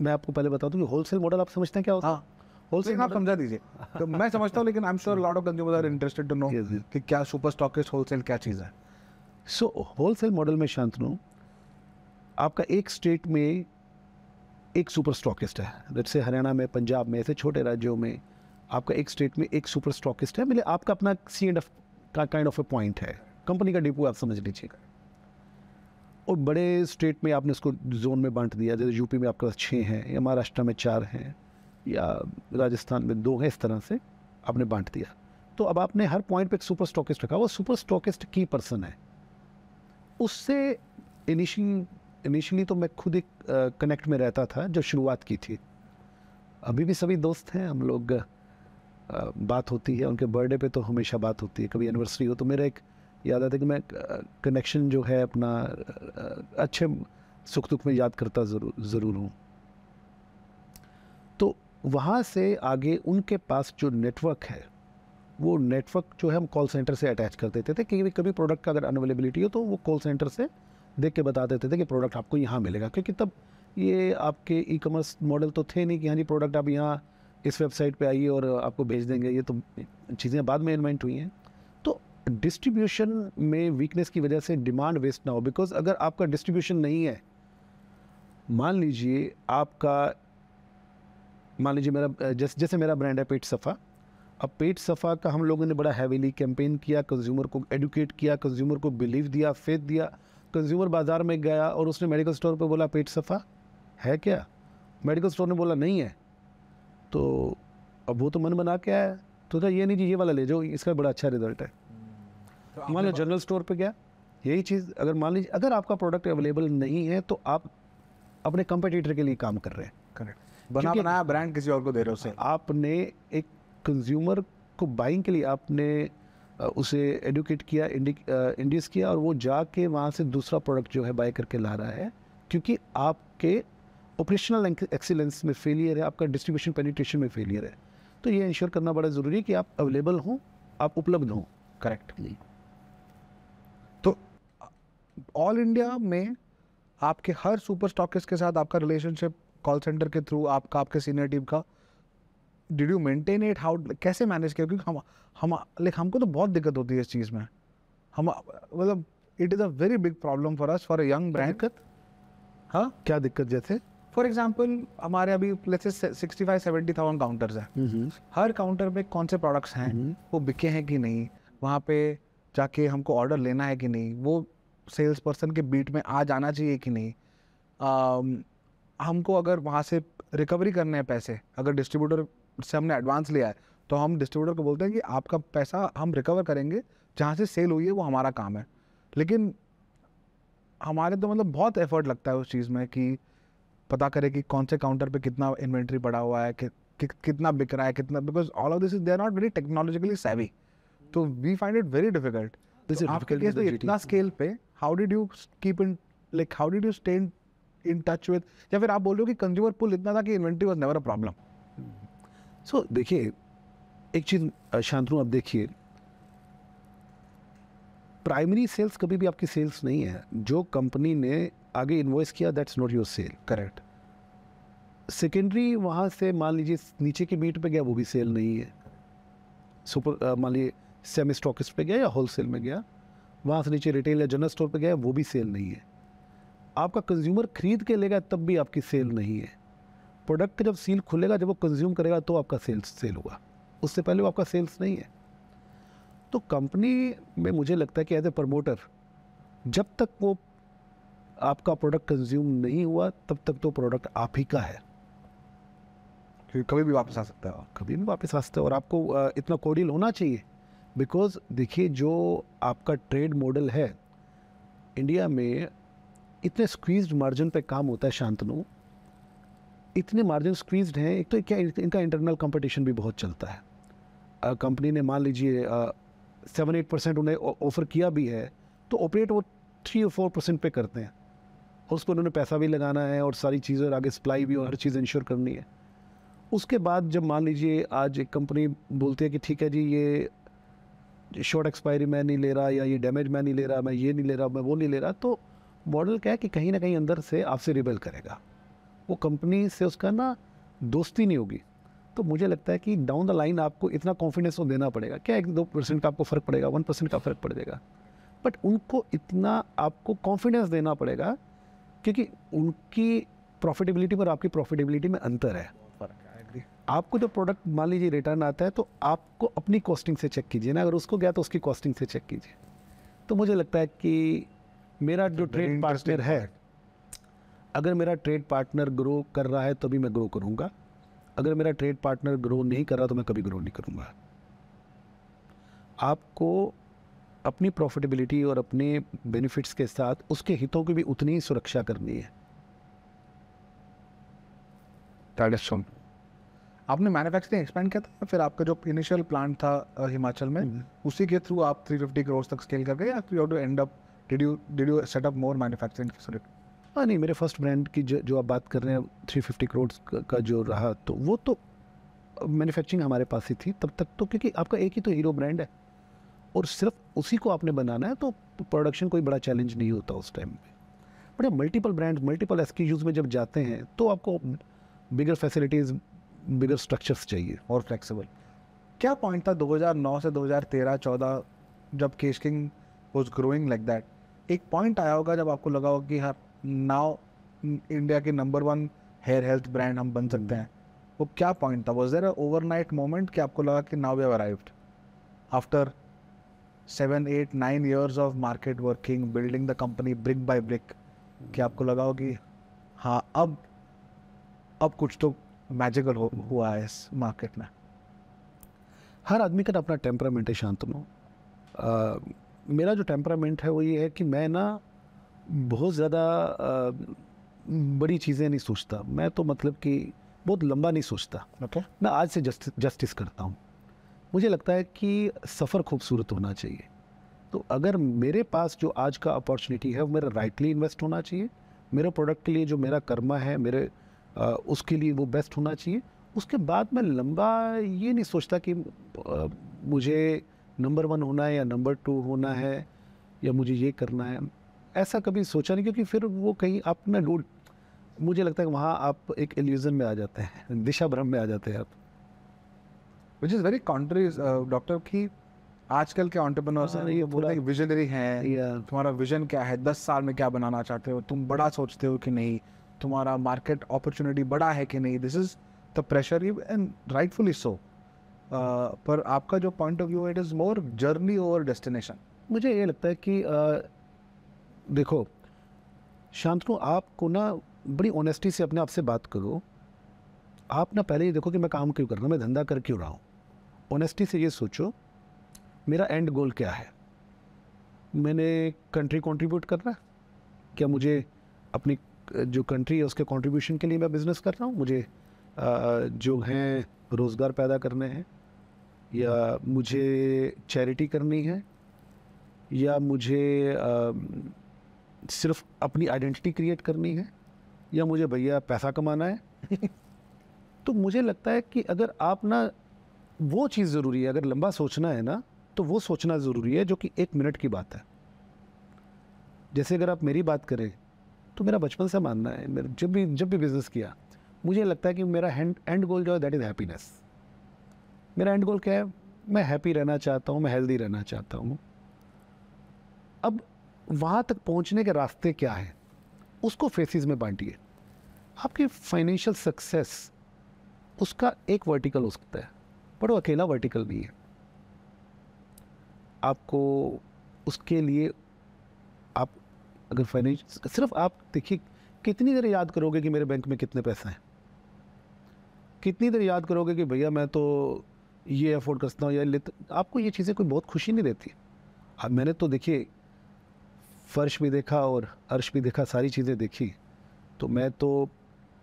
Speaker 1: मैं आपको पहले बता हूँ कि होलसेल मॉडल आप समझते हैं क्या होता हाँ होलसेल आप समझा दीजिए तो मैं समझता हूँ लेकिन I am sure lot of consumer are interested to know कि क्या सुपर स्टॉकिस्ट होलसेल क्या चीज़ है सो होलसेल मॉडल में शांतनु आपका एक स्टेट में
Speaker 2: एक सुपर स्टॉकिस्ट है जैसे हरियाणा में पंजाब में ऐसे छोटे राज्यों में आपका एक स्टेट में एक सुपर स्टॉकिस्ट है मतलब आपका अपना सी एंड ऑफ का काइंड ऑफ ए पॉइंट है कंपनी का डिपो आप समझ लीजिएगा और बड़े स्टेट में आपने इसको जोन में बांट दिया जैसे यूपी में आपके पास छः हैं या महाराष्ट्र में चार हैं या राजस्थान में दो हैं इस तरह से आपने बांट दिया तो अब आपने हर पॉइंट पे एक सुपर स्टॉकिस्ट रखा वो सुपर स्टॉकिस्ट की पर्सन है उससे इनिशियल इनिशियली तो मैं खुद एक कनेक्ट में रहता था जब शुरुआत की थी अभी भी सभी दोस्त हैं हम लोग आ, बात होती है उनके बर्थडे पे तो हमेशा बात होती है कभी एनिवर्सरी हो तो मेरा एक याद आता कि मैं कनेक्शन जो है अपना अच्छे सुख दुख में याद करता ज़रूर ज़रूर हूँ तो वहाँ से आगे उनके पास जो नेटवर्क है वो नेटवर्क जो है हम कॉल सेंटर से अटैच कर देते थे कि कभी प्रोडक्ट का अगर अनअवेलेबिलिटी हो तो वो कॉल सेंटर से देख के बता देते थे कि प्रोडक्ट आपको यहाँ मिलेगा क्योंकि तब ये आपके ई कॉमर्स मॉडल तो थे नहीं कि हाँ जी प्रोडक्ट आप यहाँ इस वेबसाइट पे आइए और आपको भेज देंगे ये तो चीज़ें बाद में इन्वेंट हुई हैं डिस्ट्रीब्यूशन में वीकनेस की वजह से डिमांड वेस्ट ना हो बिकॉज अगर आपका डिस्ट्रीब्यूशन नहीं है मान लीजिए आपका मान लीजिए मेरा जैसे जैसे मेरा ब्रांड है पेट सफ़ा अब पेट सफ़ा का हम लोगों ने बड़ा हैवीली कैंपेन किया कंज्यूमर को एडुकेट किया कंज्यूमर को बिलीव दिया फेथ दिया कंज्यूमर बाज़ार में गया और उसने मेडिकल स्टोर पर बोला पेट सफ़ा है क्या मेडिकल स्टोर ने बोला नहीं है तो अब वो तो मन बना के आया तो ये नहीं जी ये वाला ले जाओ इसका बड़ा अच्छा रिजल्ट है तो मान लो जनरल स्टोर पे गया यही चीज़ अगर मान लीजिए अगर आपका प्रोडक्ट अवेलेबल नहीं है तो आप अपने कंपटीटर के लिए काम कर रहे हैं करेक्ट बना बनाया ब्रांड किसी और को दे रहे हो आपने एक कंज्यूमर को बाइंग के लिए आपने उसे एडुकेट किया इंड्यूस किया और वो जाके वहाँ से दूसरा प्रोडक्ट जो है बाय करके ला रहा है क्योंकि आपके ऑपरेशनल एक्सीलेंस में फेलियर है आपका डिस्ट्रीब्यूशन पेनिट्रेशन में फेलियर है तो ये इंश्योर करना बड़ा ज़रूरी है
Speaker 1: कि आप अवेलेबल हों आप उपलब्ध हों करेक्ट ऑल इंडिया में आपके हर सुपर स्टॉकिस्ट के साथ आपका रिलेशनशिप कॉल सेंटर के थ्रू आपका आपके सीनियर टीम का did you maintain it how कैसे मैनेज किया क्योंकि हम हम लाइक हमको तो बहुत दिक्कत होती है इस चीज़ में हम मतलब it is a very big problem for us for a young brand दिक्कत हाँ क्या दिक्कत जैसे फॉर एग्जाम्पल हमारे अभी places sixty five seventy thousand counters हैं हम्म, हम्म। हर काउंटर में कौन से प्रोडक्ट्स हैं हम्म। वो बिके हैं कि नहीं वहाँ पे जाके हमको ऑर्डर लेना है कि नहीं वो सेल्स पर्सन के बीट में आ जाना चाहिए कि नहीं um, हमको अगर वहाँ से रिकवरी करने हैं पैसे अगर डिस्ट्रीब्यूटर से हमने एडवांस लिया है तो हम डिस्ट्रीब्यूटर को बोलते हैं कि आपका पैसा हम रिकवर करेंगे जहाँ से सेल हुई है वो हमारा काम है लेकिन हमारे तो मतलब बहुत एफर्ट लगता है उस चीज़ में कि पता करें कि कौन से काउंटर पे कितना इन्वेंट्री पड़ा हुआ है कि, कि, कितना बिक रहा है कितना because all of this is they are not very technologically savvy तो we find it very difficult इतना स्केल पे how did you keep in like how did you stay in touch with या फिर आप बोल रहे हो कि कंज्यूमर पुल इतना था कि inventory was never a problem so देखिए एक
Speaker 2: चीज़ शांतनु आप देखिए प्राइमरी सेल्स कभी भी आपकी सेल्स नहीं है जो कंपनी ने आगे इन्वॉइस किया that's not your sale correct secondary वहाँ से मान लीजिए नीचे की मीट पे गया वो भी सेल नहीं है सुपर मान लीजिए सेमी स्टॉक पे गया या होलसेल में गया वहाँ से नीचे रिटेल या जनरल स्टोर पर गया वो भी सेल नहीं है आपका कंज्यूमर खरीद के लेगा तब भी आपकी सेल नहीं है प्रोडक्ट जब सील खुलेगा जब वो कंज्यूम करेगा तो आपका सेल्स सेल होगा उससे पहले वो आपका सेल्स नहीं है तो कंपनी में मुझे लगता है कि एज ए प्रमोटर जब तक वो आपका प्रोडक्ट कंज्यूम नहीं हुआ तब तक तो प्रोडक्ट आप ही का है कभी भी वापस आ सकता है कभी भी वापस आ सकता है और आपको इतना कोडिल होना चाहिए बिकॉज़ देखिए जो आपका ट्रेड मॉडल है इंडिया में इतने स्क्वीज मार्जिन पे काम होता है शांतनु इतने मार्जिन स्क्वीज हैं एक तो क्या इनका इंटरनल कंपटीशन भी बहुत चलता है कंपनी ने मान लीजिए सेवन एट परसेंट उन्हें ऑफ़र किया भी है तो ऑपरेट वो थ्री और फोर परसेंट पे करते हैं और उस पर उन्होंने पैसा भी लगाना है और सारी चीज़ें आगे सप्लाई भी और हर चीज़ इंश्योर करनी है उसके बाद जब मान लीजिए आज एक कंपनी बोलती है कि ठीक है जी ये शॉर्ट एक्सपायरी मैं नहीं ले रहा या ये डैमेज मैं नहीं ले रहा मैं ये नहीं ले रहा मैं वो नहीं ले रहा तो मॉडल क्या है कि कहीं ना कहीं अंदर से आपसे रिबेल करेगा वो कंपनी से उसका ना दोस्ती नहीं होगी तो मुझे लगता है कि डाउन द लाइन आपको इतना कॉन्फिडेंस तो देना पड़ेगा क्या एक दो परसेंट का आपको फ़र्क पड़ेगा वन परसेंट का फ़र्क पड़ जाएगा बट उनको इतना आपको कॉन्फिडेंस देना पड़ेगा क्योंकि उनकी प्रॉफिटेबिलिटी और आपकी प्रॉफिटेबिलिटी में अंतर है आपको जब प्रोडक्ट मान लीजिए रिटर्न आता है तो आपको अपनी कॉस्टिंग से चेक कीजिए ना अगर उसको गया तो उसकी कॉस्टिंग से चेक कीजिए तो मुझे लगता है कि मेरा जो ट्रेड पार्टनर है अगर मेरा ट्रेड पार्टनर ग्रो कर रहा है तभी मैं ग्रो करूँगा अगर मेरा ट्रेड पार्टनर ग्रो नहीं कर रहा तो मैं कभी ग्रो नहीं करूँगा आपको अपनी प्रॉफिटेबिलिटी और अपने बेनिफिट्स के साथ उसके हितों की भी उतनी ही सुरक्षा करनी है
Speaker 1: आपने मैन्युफैक्चरिंग एक्सपेंड किया था फिर आपका जो इनिशियल प्लान था हिमाचल में हम्म। उसी के थ्रू आप 350 करोड़ तक स्केल कर गए या you to end up did you did you set up more manufacturing facility हाँ नहीं मेरे फर्स्ट ब्रांड की जो, जो आप बात कर रहे हैं
Speaker 2: फिफ्टी करोड़ का जो रहा तो वो तो मैन्युफैक्चरिंग हमारे पास ही थी तब तक तो क्योंकि आपका एक ही तो हीरो ब्रांड है और सिर्फ उसी को आपने बनाना है तो प्रोडक्शन कोई बड़ा चैलेंज नहीं होता उस टाइम में बट मल्टीपल ब्रांड मल्टीपल एस में जब जाते हैं तो आपको
Speaker 1: बिगर फैसिलिटीज़ बिगर स्ट्रक्चर्स चाहिए और फ्लेक्सिबल क्या पॉइंट था 2009 से 2013 14 जब Kesh King was growing like that एक पॉइंट आया होगा जब आपको लगा होगा कि हाँ नाव इंडिया के number one hair health brand हम बन सकते हैं वो क्या पॉइंट था was there overnight moment कि आपको लगा कि now we arrived after seven eight nine years of market working building the company brick by brick कि आपको लगा होगी हाँ अब अब कुछ तो मैजिकल हो, हुआ है इस मार्केट में हर
Speaker 2: आदमी का अपना टेम्परामेंट है शांतनु मेरा जो टेम्परामेंट है वो ये है कि मैं ना बहुत ज़्यादा बड़ी चीज़ें नहीं सोचता मैं तो मतलब कि बहुत लंबा नहीं सोचता okay. मैं आज से जस्ट जस्टिस करता हूँ मुझे लगता है कि सफ़र खूबसूरत होना चाहिए तो अगर मेरे पास जो आज का अपॉर्चुनिटी है वो मेरा राइटली इन्वेस्ट होना चाहिए मेरे प्रोडक्ट के लिए जो मेरा कर्मा है मेरे उसके लिए वो बेस्ट होना चाहिए उसके बाद मैं लंबा ये नहीं सोचता कि मुझे नंबर वन होना है या नंबर टू होना है या मुझे ये करना है ऐसा कभी सोचा नहीं क्योंकि फिर वो कहीं आप ना डूड मुझे लगता है कि वहाँ आप
Speaker 1: एक एल्यूज़न में आ जाते हैं (laughs) दिशा भ्रम में आ जाते हैं आप which is very contrary doctor की आजकल के ऑन्टरप्रनर्स हाँ, ये बोला एक विजनरी हैं तुम्हारा विजन क्या है दस साल में क्या बनाना चाहते हो तुम बड़ा सोचते हो कि नहीं तुम्हारा मार्केट अपॉर्चुनिटी बड़ा है कि नहीं this is the pressure you and rightfully so पर आपका जो point of view it is more journey over destination मुझे ये लगता है कि uh,
Speaker 2: देखो शांतनु आपको ना बड़ी ऑनेस्टी से अपने आप से बात करो आप ना पहले ये देखो कि मैं काम क्यों कर रहा हूँ मैं धंधा कर क्यों रहा हूँ ऑनेस्टी से ये सोचो मेरा एंड गोल क्या है मैंने कंट्री कंट्रीब्यूट करना क्या मुझे अपनी जो कंट्री है उसके कंट्रीब्यूशन के लिए मैं बिज़नेस कर रहा हूँ मुझे जो हैं रोज़गार पैदा करने हैं या मुझे चैरिटी करनी है या मुझे सिर्फ अपनी आइडेंटिटी क्रिएट करनी है या मुझे भैया पैसा कमाना है (laughs) तो मुझे लगता है कि अगर आप ना वो चीज़ ज़रूरी है अगर लंबा सोचना है ना तो वो सोचना ज़रूरी है जो कि एक मिनट की बात है जैसे अगर आप मेरी बात करें तो मेरा बचपन से मानना है मेरे जब भी जब भी बिज़नेस किया मुझे लगता है कि मेरा हैंड एंड गोल जो है दैट इज़ हैप्पीनेस मेरा एंड गोल क्या है मैं हैप्पी रहना चाहता हूँ मैं हेल्दी रहना चाहता हूँ अब वहाँ तक पहुँचने के रास्ते क्या हैं उसको फेसिस में बांटिए आपकी फाइनेंशियल सक्सेस उसका एक वर्टिकल हो सकता है पर वो अकेला वर्टिकल नहीं है आपको उसके लिए अगर फाइनेंश सिर्फ आप देखिए कितनी देर याद करोगे कि मेरे बैंक में कितने पैसे हैं कितनी देर याद करोगे कि भैया मैं तो ये अफोर्ड कर सकता हूँ या लेता आपको ये चीज़ें कोई बहुत खुशी नहीं देती अब मैंने तो देखिए फर्श भी देखा और अर्श भी देखा सारी चीज़ें देखी तो मैं तो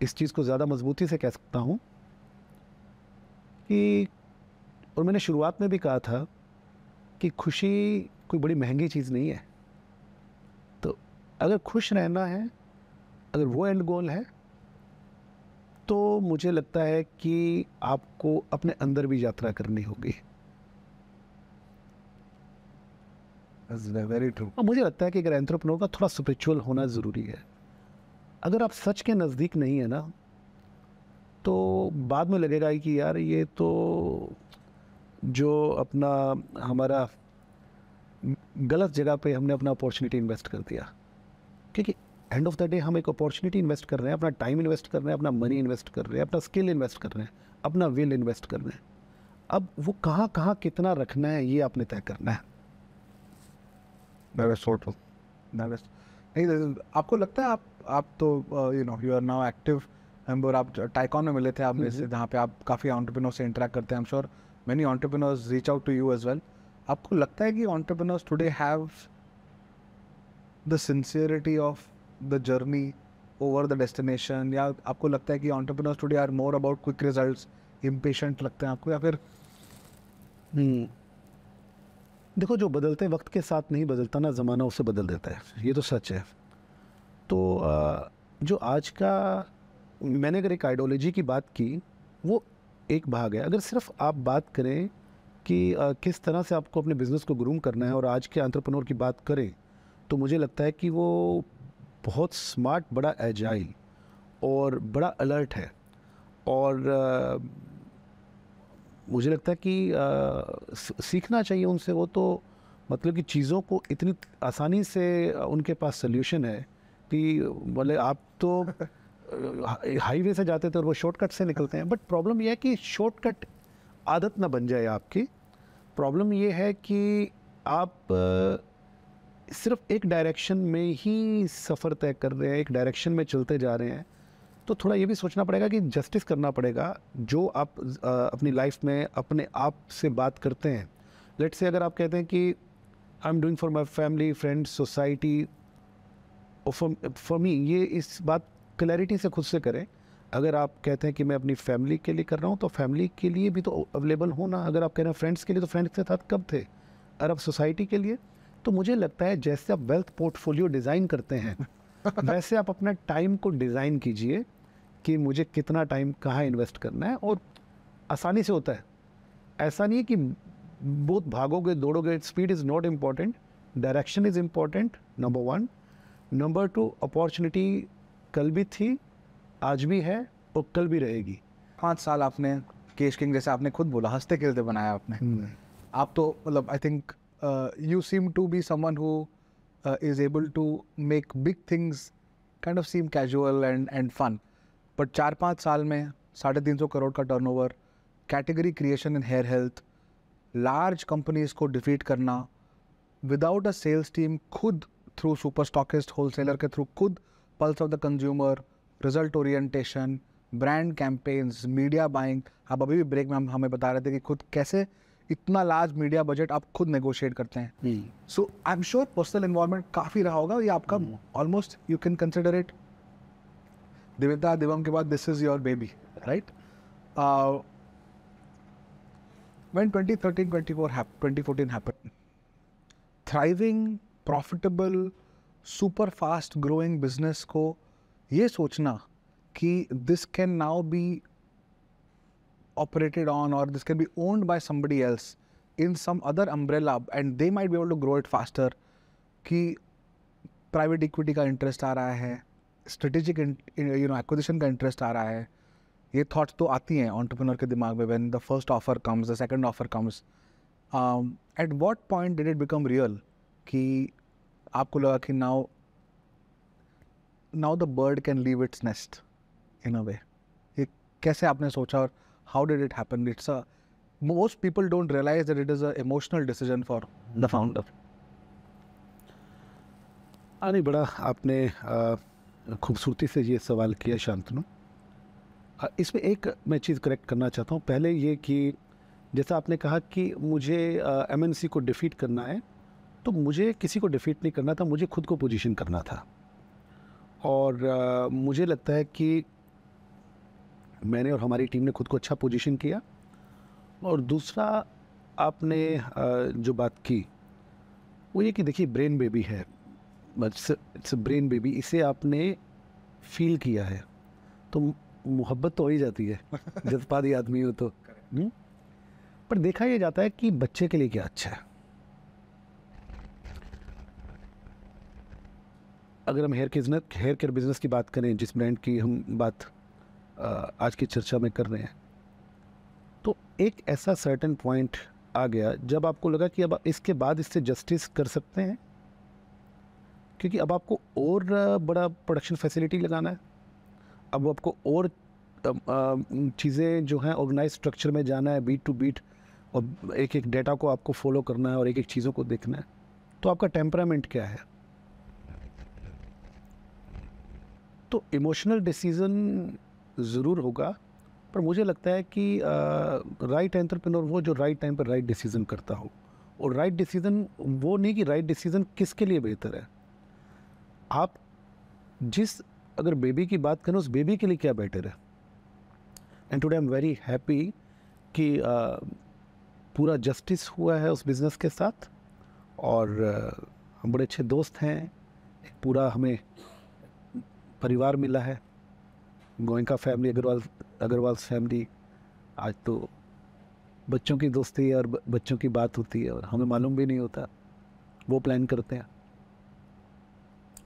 Speaker 2: इस चीज़ को ज़्यादा मजबूती से कह सकता हूँ कि और मैंने शुरुआत में भी कहा था कि खुशी कोई बड़ी महंगी चीज़ नहीं है अगर खुश रहना है अगर वो एंड गोल है तो मुझे लगता है कि आपको अपने अंदर भी यात्रा करनी होगी वेरी ट्रू मुझे लगता है कि अगर एंथ्रोपनो का थोड़ा स्पिरिचुअल होना ज़रूरी है अगर आप सच के नज़दीक नहीं है ना तो बाद में लगेगा कि यार ये तो जो अपना हमारा गलत जगह पे हमने अपना अपॉर्चुनिटी इन्वेस्ट कर दिया क्योंकि एंड ऑफ द डे हम एक अपॉर्चुनिटी इन्वेस्ट कर रहे हैं अपना टाइम इन्वेस्ट कर रहे हैं अपना मनी इन्वेस्ट कर रहे हैं अपना स्किल इन्वेस्ट कर रहे हैं अपना विल इन्वेस्ट कर रहे हैं अब वो कहाँ कहाँ
Speaker 1: कितना रखना है ये आपने तय करना है नहीं तो आपको लगता है आप आप तो you know you are now active और आप टाइकॉन में मिले थे आप जैसे हम्म। जहाँ पे आप काफ़ी ऑन्टरप्रिनोर से इंटरेक्ट करते हैं I am sure many entrepreneurs reach out to you as well आपको लगता है कि entrepreneurs today have the sincerity of the journey over the destination या आपको लगता है कि entrepreneurs today are more about quick result impatient लगते हैं आपको या फिर
Speaker 2: हम्म। देखो जो बदलते वक्त के साथ नहीं बदलता ना ज़माना उसे बदल देता है ये तो सच है तो जो आज का मैंने अगर एक आइडियोलॉजी की बात की वो एक भाग है अगर सिर्फ आप बात करें कि किस तरह से आपको अपने बिज़नेस को ग्रूम करना है और आज के आंट्रप्रनोर की बात करें तो मुझे लगता है कि वो बहुत स्मार्ट बड़ा एजाइल और बड़ा अलर्ट है और आ, मुझे लगता है कि आ, सीखना चाहिए उनसे वो तो मतलब कि चीज़ों को इतनी आसानी से उनके पास सल्यूशन है कि बोले मतलब आप तो हाईवे से जाते थे और वो शॉर्टकट से निकलते हैं बट प्रॉब्लम यह है कि शॉर्टकट आदत ना बन जाए आपकी प्रॉब्लम ये है कि आप सिर्फ एक डायरेक्शन में ही सफ़र तय कर रहे हैं एक डायरेक्शन में चलते जा रहे हैं तो थोड़ा ये भी सोचना पड़ेगा कि जस्टिस करना पड़ेगा जो आप आ, अपनी लाइफ में अपने आप से बात करते हैं लेट से अगर आप कहते हैं कि I am doing for my family friends society for me ये इस बात क्लैरिटी से खुद से करें अगर आप कहते हैं कि मैं अपनी फैमिली के लिए कर रहा हूँ तो फैमिली के लिए भी तो अवेलेबल हो ना अगर आप कह रहे हैं फ्रेंड्स के लिए तो फ्रेंड्स के साथ कब थे और आप सोसाइटी के लिए तो मुझे लगता है जैसे आप वेल्थ पोर्टफोलियो डिज़ाइन करते हैं (laughs) वैसे आप अपना टाइम को डिज़ाइन कीजिए कि मुझे कितना टाइम कहाँ इन्वेस्ट करना है और आसानी से होता है ऐसा नहीं है कि बहुत भागोगे दौड़ोगे speed is not important direction is important number one
Speaker 1: number two opportunity कल भी थी आज भी है और कल भी रहेगी पाँच साल आपने केश किंग जैसे आपने खुद बोला हंसते खेलते बनाया आपने हम्म। आप तो मतलब I think uh, you seem to be someone who uh, is able to make big things kind of seem casual and and fun. But चार पाँच साल में साढ़े तीन सौ करोड़ का turnover category creation in hair health large companies को defeat करना विदाउट अ सेल्स टीम खुद थ्रू सुपर स्टॉकिस्ट होलसेलर के थ्रू खुद pulse of the consumer result orientation brand campaigns media buying आप अभी भी ब्रेक में हम हमें बता रहे थे कि खुद कैसे इतना लार्ज मीडिया बजट आप खुद नेगोशिएट करते हैं so I am sure personal involvement काफ़ी रहा होगा ये आपका almost you can consider it Divita Divam के बाद this is your baby right when 2013 24 hap- 2014 happened thriving profitable को ये सोचना कि this can now be operated on or this can be owned by somebody else in some other umbrella and they might be able to grow it faster कि private equity का interest आ रहा है strategic you know acquisition का interest आ रहा है ये थॉट्स तो आती हैं ऑन्टरप्रनर के दिमाग में when the first offer comes the second offer comes at what point did it become real कि आपको लगा कि now now the bird can leave its nest in a way ये कैसे आपने सोचा और how did it happen? It's a most people don't realize that it is an emotional decision for the mm-hmm. founder.
Speaker 2: हाँ नहीं बड़ा आपने खूबसूरती से ये सवाल किया शांतनु इसमें एक मैं चीज़ करेक्ट करना चाहता हूँ पहले ये कि जैसा आपने कहा कि मुझे एम को डिफ़ीट करना है तो मुझे किसी को डिफ़ीट नहीं करना था मुझे खुद को पोजीशन करना था और uh, मुझे लगता है कि मैंने और हमारी टीम ने खुद को अच्छा पोजीशन किया और दूसरा आपने जो बात की वो ये कि देखिए ब्रेन बेबी है इट्स ब्रेन बेबी इसे आपने फील किया है तो मोहब्बत तो हो ही जाती है (laughs) जज्बाती आदमी हो तो हम्म? पर देखा यह जाता है कि बच्चे के लिए क्या अच्छा है अगर हम hair care hair care business की बात करें जिस ब्रांड की हम बात आज की चर्चा में कर रहे हैं तो एक ऐसा सर्टन पॉइंट आ गया जब आपको लगा कि अब इसके बाद इससे जस्टिस कर सकते हैं क्योंकि अब आपको और बड़ा प्रोडक्शन फैसिलिटी लगाना है अब आपको और चीज़ें जो हैं ऑर्गेनाइज स्ट्रक्चर में जाना है बीट टू बीट और एक एक डेटा को आपको फॉलो करना है और एक एक चीज़ों को देखना है तो आपका टेम्परामेंट क्या है तो इमोशनल डिसीज़न ज़रूर होगा पर मुझे लगता है कि राइट एंटरप्रेन्योर वो जो राइट टाइम पर राइट डिसीज़न करता हो और राइट डिसीज़न वो नहीं कि राइट डिसीज़न किसके लिए बेहतर है आप जिस अगर बेबी की बात करें उस बेबी के लिए क्या बेटर है and today I am very happy कि आ, पूरा जस्टिस हुआ है उस बिज़नेस के साथ और आ, हम बड़े अच्छे दोस्त हैं पूरा हमें परिवार मिला है गोयंका फैमिली अग्रवाल अग्रवाल फैमिली आज तो बच्चों की दोस्ती और बच्चों की बात होती है और हमें मालूम भी नहीं होता वो प्लान करते हैं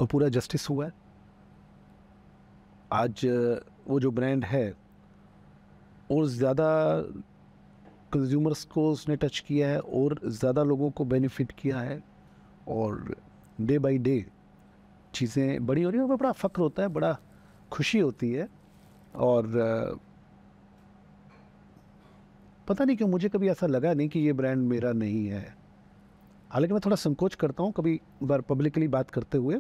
Speaker 2: और पूरा जस्टिस हुआ है आज वो जो ब्रांड है और ज़्यादा कंज्यूमर्स को उसने टच किया है और ज़्यादा लोगों को बेनिफिट किया है और डे बाय डे चीज़ें बड़ी हो रही हैं बड़ा फ़ख्र होता है बड़ा खुशी होती है और पता नहीं क्यों मुझे कभी ऐसा लगा नहीं कि ये ब्रांड मेरा नहीं है हालांकि मैं थोड़ा संकोच करता हूँ कभी बार पब्लिकली बात करते हुए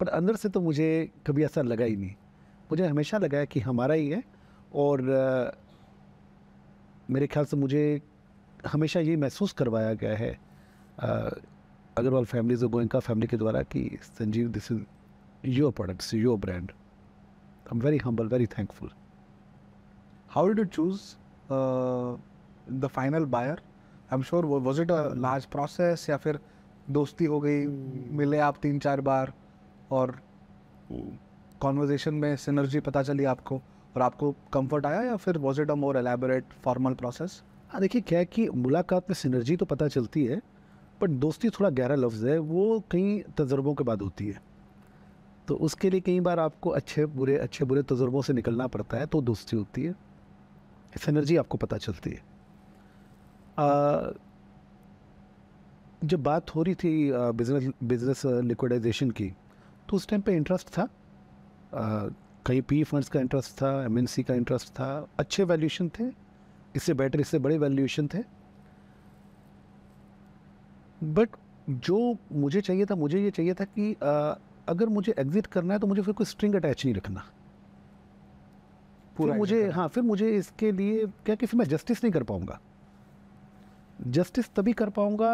Speaker 2: पर अंदर से तो मुझे कभी ऐसा लगा ही नहीं मुझे हमेशा लगा है कि हमारा ही है और मेरे ख्याल से मुझे हमेशा ये महसूस करवाया गया है अग्रवाल फैमिली जो गोयंका फैमिली के द्वारा कि Sanjeev
Speaker 1: this is your products your brand I'm very humble, very thankful. How did you choose uh, the final buyer? I'm sure was it a large process या फिर दोस्ती हो गई मिले आप तीन चार बार और कॉन्वर्जेशन में सिनर्जी पता चली आपको और आपको कंफर्ट आया या फिर was it a more elaborate formal process हाँ देखिए क्या है कि मुलाकात में सिनर्जी
Speaker 2: तो पता चलती है बट दोस्ती थोड़ा गहरा लफ्ज़ है वो कई तजर्बों के बाद होती है तो उसके लिए कई बार आपको अच्छे बुरे अच्छे बुरे तजुर्बों से निकलना पड़ता है तो दोस्ती होती है इस एनर्जी आपको पता चलती है आ, जब बात हो रही थी बिजनेस बिजनेस लिक्विडाइजेशन की तो उस टाइम पे इंटरेस्ट था कई कहीं पी फंड्स का इंटरेस्ट था एमएनसी का इंटरेस्ट था अच्छे वैल्यूशन थे इससे बेटर इससे बड़े वैल्यूशन थे बट जो मुझे चाहिए था मुझे ये चाहिए था कि अगर मुझे एग्जिट करना है तो मुझे फिर कोई स्ट्रिंग अटैच नहीं रखना पूरा मुझे हाँ फिर मुझे इसके लिए क्या कि फिर मैं जस्टिस नहीं कर पाऊँगा जस्टिस तभी कर पाऊँगा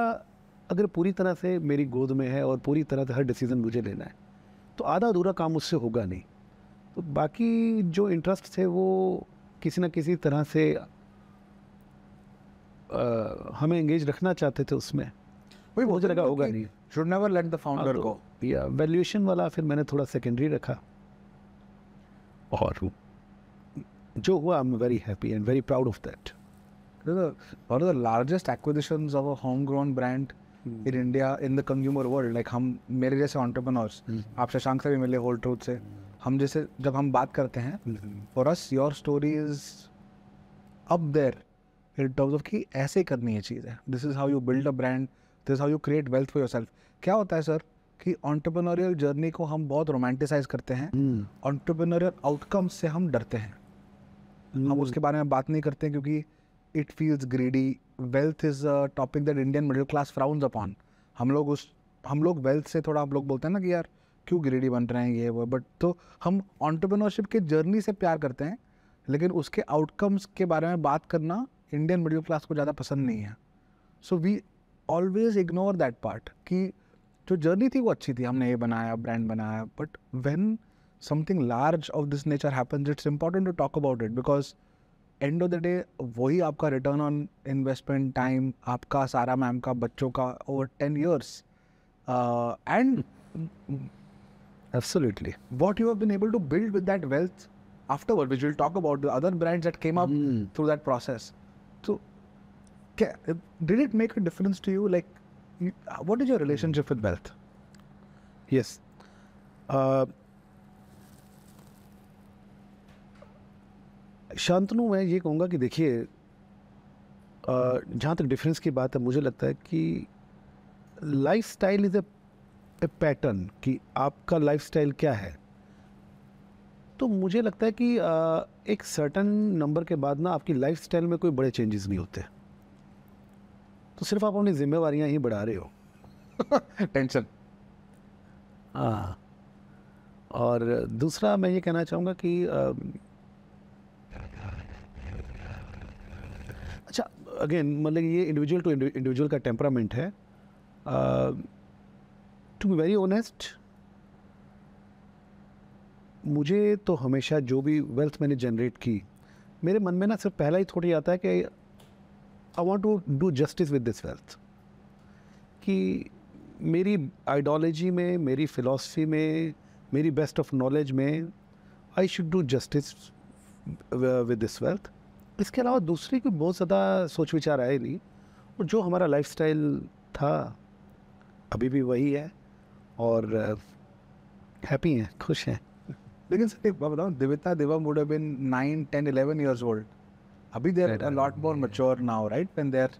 Speaker 2: अगर पूरी तरह से मेरी गोद में है और पूरी तरह से हर डिसीज़न मुझे लेना है तो आधा अधूरा काम उससे होगा नहीं तो बाकी जो इंटरेस्ट थे वो किसी ना किसी तरह से आ, हमें एंगेज रखना चाहते थे उसमें वही बहुत लगा होगा नहीं should never let the founder go दिया वैल्यूएशन वाला फिर मैंने थोड़ा सेकेंडरी रखा और
Speaker 1: जो हुआ I am very happy and very proud of that the largest acquisition of a home grown brand in India in the consumer world like हम मेरे जैसे ऑन्टरप्रनोर्स hmm. आप शशांक से भी मिले होल ट्रूथ से हम जैसे जब हम बात करते हैं और as your story is up there in terms of कि ऐसे करनी है चीज़ें this is how you build a brand this is how you create wealth for yourself क्या होता है सर कि ऑन्टरप्रनोरियल जर्नी को हम बहुत रोमांटिसाइज करते हैं ऑन्टरप्रनोरियल hmm. आउटकम से हम डरते हैं hmm. हम उसके बारे में बात नहीं करते क्योंकि it feels greedy wealth is a topic that Indian middle class frowned upon हम लोग उस हम लोग वेल्थ से थोड़ा हम लोग बोलते हैं ना कि यार क्यों ग्रीडी बन रहे हैं ये वो बट तो हम ऑन्टरप्रनोरशिप के जर्नी से प्यार करते हैं लेकिन उसके आउटकम्स के बारे में बात करना इंडियन मिडिल क्लास को ज़्यादा पसंद नहीं है so we always ignore that part कि जो जर्नी थी वो अच्छी थी हमने ये बनाया ब्रांड बनाया but when something large of this nature happens it's important to talk about it because end of the day वही आपका रिटर्न ऑन इन्वेस्टमेंट टाइम आपका सारा मैम का बच्चों का over ten years and absolutely what you have been able to build with that wealth afterward which we'll talk about the other brands that came up mm. through that process so did it make a difference to you like you, uh, what is your relationship with wealth? Yes. Uh,
Speaker 2: Shantanu मैं ये कहूँगा कि देखिए uh, जहाँ तक difference की बात है मुझे लगता है कि lifestyle is a pattern कि आपका लाइफ स्टाइल क्या है तो मुझे लगता है कि uh, एक सर्टन नंबर के बाद ना आपकी लाइफ स्टाइल में कोई बड़े चेंजेस नहीं होते तो सिर्फ आप अपनी जिम्मेवारियाँ ही बढ़ा रहे हो टेंशन (laughs) हाँ और दूसरा मैं ये कहना चाहूँगा कि आ, अच्छा अगेन मतलब ये इंडिविजुअल टू इंडिविजुअल का टेम्परामेंट है टू बी वेरी ऑनेस्ट मुझे तो हमेशा जो भी वेल्थ मैंने जनरेट की मेरे मन में ना सिर्फ पहला ही थोड़ी आता है कि I want to do justice with this wealth कि मेरी आइडियोलॉजी में मेरी फ़िलासफ़ी में मेरी बेस्ट ऑफ नॉलेज में I should do justice with this wealth इसके अलावा दूसरी कोई बहुत ज़्यादा सोच विचार आए नहीं और जो हमारा लाइफ था अभी भी वही है और
Speaker 1: हैप्पी हैं खुश हैं लेकिन सर एक बात बताऊँ Divita Diva would been nine ten eleven years old अभी there right, a lot more mature now, right? When they're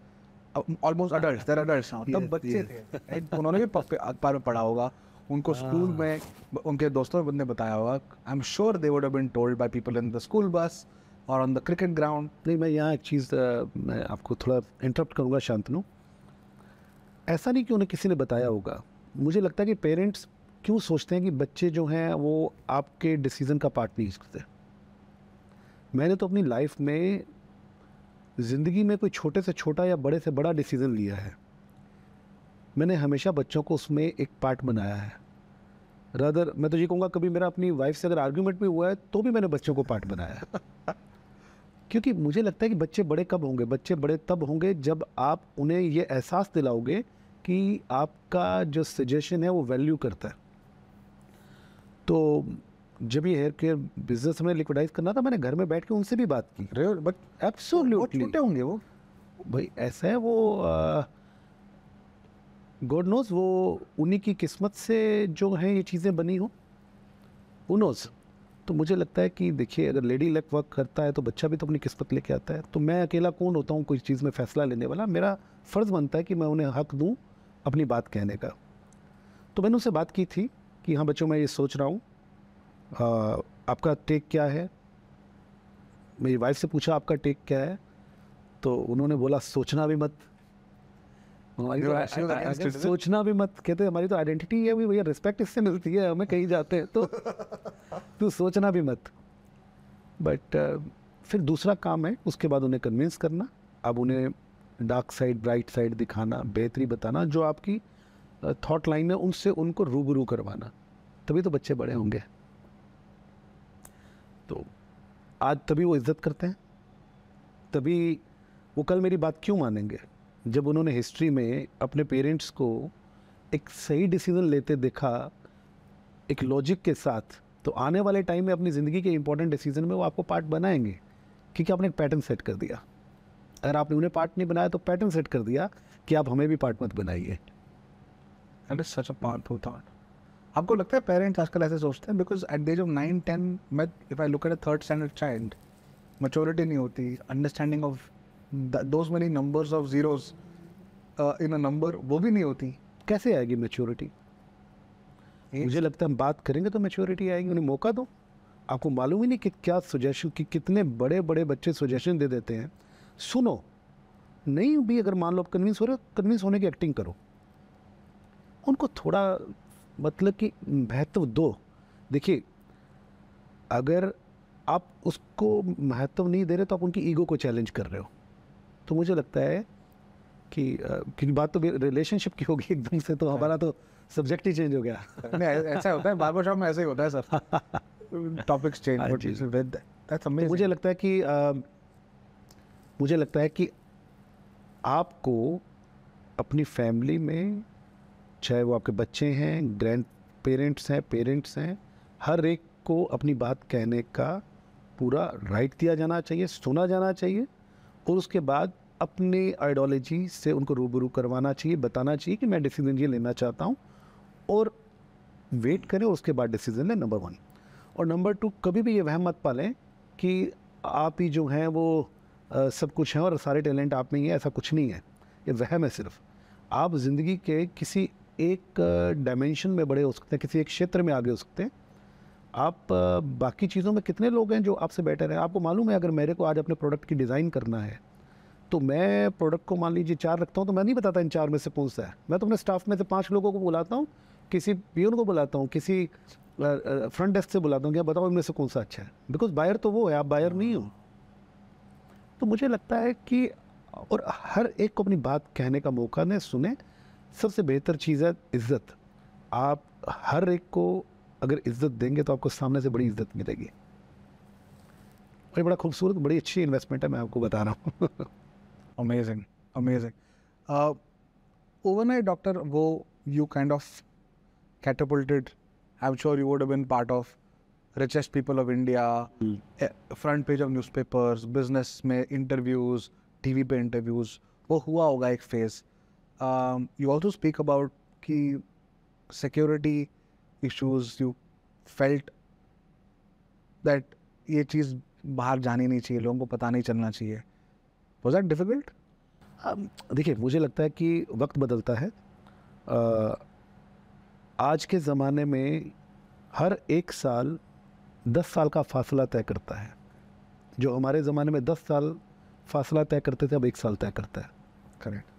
Speaker 1: um, almost adults, they're adults तब बच्चे थे राइट उन्होंने भी अखबार में पढ़ा होगा उनको हाँ। स्कूल में उनके दोस्तों ने बताया होगा I am sure they would have been told by people in the school bus और ऑन द क्रिकेट ग्राउंड नहीं मैं यहाँ एक चीज़ मैं आपको थोड़ा इंटरप्ट करूँगा शांतनु
Speaker 2: ऐसा नहीं कि उन्हें किसी ने बताया होगा मुझे लगता है कि पेरेंट्स क्यों सोचते हैं कि बच्चे जो हैं वो आपके डिसीज़न का पार्ट नहीं करते मैंने तो अपनी लाइफ में ज़िंदगी में कोई छोटे से छोटा या बड़े से बड़ा डिसीज़न लिया है मैंने हमेशा बच्चों को उसमें एक पार्ट बनाया है रदर मैं तो ये कहूँगा कभी मेरा अपनी वाइफ से अगर आर्ग्यूमेंट भी हुआ है तो भी मैंने बच्चों को पार्ट बनाया है (laughs) क्योंकि मुझे लगता है कि बच्चे बड़े कब होंगे बच्चे बड़े तब होंगे जब आप उन्हें ये एहसास दिलाओगे कि आपका जो सजेशन है वो वैल्यू करता है तो जब ये हेयर केयर बिजनेस हमें लिक्विडाइज करना था मैंने घर में बैठ के उनसे भी बात की रे बट एब्सोल्युटली छोटे होंगे वो भाई ऐसा है वो गॉड नोज वो उन्हीं की किस्मत से जो है ये चीज़ें बनी हो उनोज तो मुझे लगता है कि देखिए अगर लेडी लक वर्क करता है तो बच्चा भी तो अपनी किस्मत लेके आता है तो मैं अकेला कौन होता हूँ कोई चीज़ में फ़ैसला लेने वाला मेरा फ़र्ज़ बनता है कि मैं उन्हें हक दूँ अपनी बात कहने का तो मैंने उनसे बात की थी कि हाँ बच्चों मैं ये सोच रहा हूँ हाँ, आपका टेक क्या है मेरी वाइफ से पूछा आपका टेक क्या है तो उन्होंने बोला सोचना भी मत तो हमारी तो सोचना भी मत कहते हमारी तो आइडेंटिटी है भैया रिस्पेक्ट इससे मिलती है हमें कहीं जाते हैं तो (laughs) तू तो सोचना भी मत बट uh, फिर दूसरा काम है उसके बाद उन्हें कन्विंस करना अब उन्हें डार्क साइड ब्राइट साइड दिखाना बेहतरी बताना जो आपकी थॉट लाइन है उनसे उनको रूबरू करवाना तभी तो बच्चे बड़े होंगे आज तभी वो इज़्ज़त करते हैं तभी वो कल मेरी बात क्यों मानेंगे जब उन्होंने हिस्ट्री में अपने पेरेंट्स को एक सही डिसीज़न लेते देखा एक लॉजिक के साथ तो आने वाले टाइम में अपनी ज़िंदगी के इंपॉर्टेंट डिसीजन में वो आपको पार्ट बनाएंगे क्योंकि आपने एक पैटर्न सेट कर दिया अगर आपने उन्हें पार्ट नहीं बनाया तो पैटर्न सेट कर दिया कि
Speaker 1: आप हमें भी पार्ट मत बनाइए एंड सच अ पार्ट होता है आपको लगता है पेरेंट्स आजकल ऐसे सोचते हैं because at the age of nine ten math if I look at a third standard child maturity नहीं होती understanding of those many numbers of zeros in a number वो भी नहीं होती कैसे आएगी मेच्योरिटी मुझे लगता है
Speaker 2: हम बात करेंगे तो मेच्योरिटी आएगी उन्हें मौका दो आपको मालूम ही नहीं कि क्या सुजेशन कि कितने बड़े बड़े बच्चे सुजेशन दे देते हैं सुनो नहीं भी अगर मान लो आप कन्विंस हो रहे हो कन्विंस होने की एक्टिंग करो उनको थोड़ा मतलब कि महत्व दो देखिए अगर आप उसको महत्व नहीं दे रहे तो आप उनकी ईगो को चैलेंज कर रहे हो तो मुझे लगता है कि क्योंकि बात तो रिलेशनशिप की होगी एकदम से तो हमारा तो सब्जेक्ट ही चेंज हो गया (laughs) नहीं ऐसा होता है बार शॉप में ऐसा ही होता है सर टॉपिक्स चेंज विद मुझे लगता है कि मुझे लगता है कि आपको अपनी फैमिली में चाहे वो आपके बच्चे हैं ग्रैंड पेरेंट्स हैं पेरेंट्स हैं हर एक को अपनी बात कहने का पूरा राइट दिया जाना चाहिए सुना जाना चाहिए और उसके बाद अपने आइडियोलॉजी से उनको रूबरू करवाना चाहिए बताना चाहिए कि मैं डिसीजन ये लेना चाहता हूँ और वेट करें उसके बाद डिसीजन लें नंबर वन और नंबर टू कभी भी ये वह मत पालें कि आप ही जो हैं वो आ, सब कुछ हैं और सारे टैलेंट आप में ही है ऐसा कुछ नहीं है ये वहम है सिर्फ आप ज़िंदगी के किसी एक डायमेंशन में बड़े हो सकते हैं किसी एक क्षेत्र में आगे हो सकते हैं आप बाकी चीज़ों में कितने लोग हैं जो आपसे बेटर हैं आपको मालूम है अगर मेरे को आज अपने प्रोडक्ट की डिज़ाइन करना है तो मैं प्रोडक्ट को मान लीजिए चार रखता हूँ तो मैं नहीं बताता इन चार में से कौन सा है मैं तो अपने स्टाफ में से पाँच लोगों को बुलाता हूँ किसी पी को बुलाता हूँ किसी फ्रंट डेस्क से बुलाता हूँ कि बताओ इनमें से कौन सा अच्छा है बिकॉज बायर तो वो है आप बायर नहीं हो तो मुझे लगता है कि और हर एक को अपनी बात कहने का मौका दें सुने सबसे बेहतर चीज़ है इज्जत आप हर एक को अगर इज्जत देंगे तो आपको सामने से बड़ी इज्जत मिलेगी ये बड़ा खूबसूरत
Speaker 1: बड़ी अच्छी इन्वेस्टमेंट है मैं आपको बता रहा हूँ amazing amazing overnight Doctor वो you kind of catapulted I am sure you would been part of richest people of India front page of newspapers business में इंटरव्यूज़ टीवी पे इंटरव्यूज़ वो हुआ होगा एक phase Um, you also speak about key security issues. You felt that ये चीज़ बाहर जानी नहीं चाहिए लोगों को पता नहीं चलना चाहिए वॉज दैट डिफिकल्ट देखिए मुझे लगता है कि
Speaker 2: वक्त बदलता है uh, आज के ज़माने में हर एक साल दस साल का फासला तय करता है जो हमारे ज़माने में दस साल फासला तय करते थे अब एक साल तय करता है करेक्ट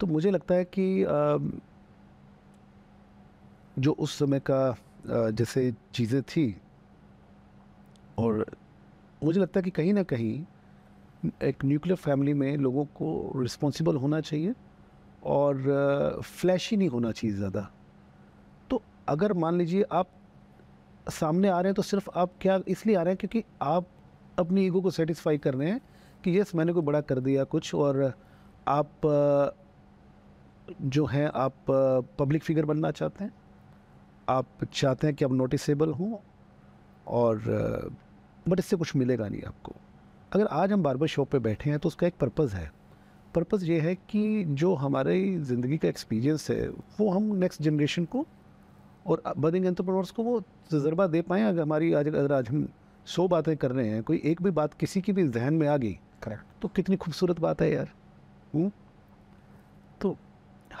Speaker 2: तो मुझे लगता है कि जो उस समय का जैसे चीज़ें थी और मुझे लगता है कि कहीं ना कहीं एक न्यूक्लियर फैमिली में लोगों को रिस्पॉन्सिबल होना चाहिए और फ्लैशी नहीं होना चाहिए ज़्यादा तो अगर मान लीजिए आप सामने आ रहे हैं तो सिर्फ आप क्या इसलिए आ रहे हैं क्योंकि आप अपनी ईगो को सेटिस्फाई कर रहे हैं कि यस मैंने कोई बड़ा कर दिया कुछ और आप जो हैं आप पब्लिक फिगर बनना चाहते हैं आप चाहते हैं कि आप नोटिसेबल हों और बट इससे कुछ मिलेगा नहीं आपको अगर आज हम बार बार शॉप पे बैठे हैं तो उसका एक पर्पज़ है पर्पज़ ये है कि जो हमारे ज़िंदगी का एक्सपीरियंस है वो हम नेक्स्ट जनरेशन को और बदिंग एंट्रप्रोनर्स को वो तजर्बा दे पाएँ अगर हमारी आज अगर आज हम सौ बातें कर रहे हैं कोई एक भी बात किसी की भी जहन में आ गई करेक्ट तो कितनी खूबसूरत बात है यार हुँ? हम्म?